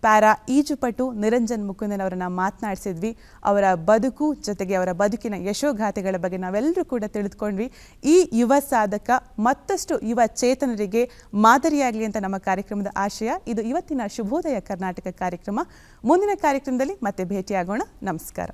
ಪ್ಯಾರಾ ಈಜುಪಟು ನಿರಂಜನ್ ಮುಕುಂದನ್ ಅವರನ್ನು ಮಾತನಾಡಿಸಿದ್ವಿ ಅವರ ಬದುಕು ಜೊತೆಗೆ ಅವರ ಬದುಕಿನ ಯಶೋಗಾಥೆಗಳ ಬಗ್ಗೆ ನಾವೆಲ್ಲರೂ ಕೂಡ ತಿಳಿದುಕೊಂಡ್ವಿ ಈ ಯುವ ಸಾಧಕ ಮತ್ತಷ್ಟು ಯುವ ಚೇತನರಿಗೆ ಮಾದರಿಯಾಗಲಿ ಅಂತ ನಮ್ಮ ಕಾರ್ಯಕ್ರಮದ ಆಶಯ ಇದು ಇವತ್ತಿನ ಶುಭೋದಯ ಕರ್ನಾಟಕ ಕಾರ್ಯಕ್ರಮ ಮುಂದಿನ ಕಾರ್ಯಕ್ರಮದಲ್ಲಿ ಮತ್ತೆ ಭೇಟಿಯಾಗೋಣ ನಮಸ್ಕಾರ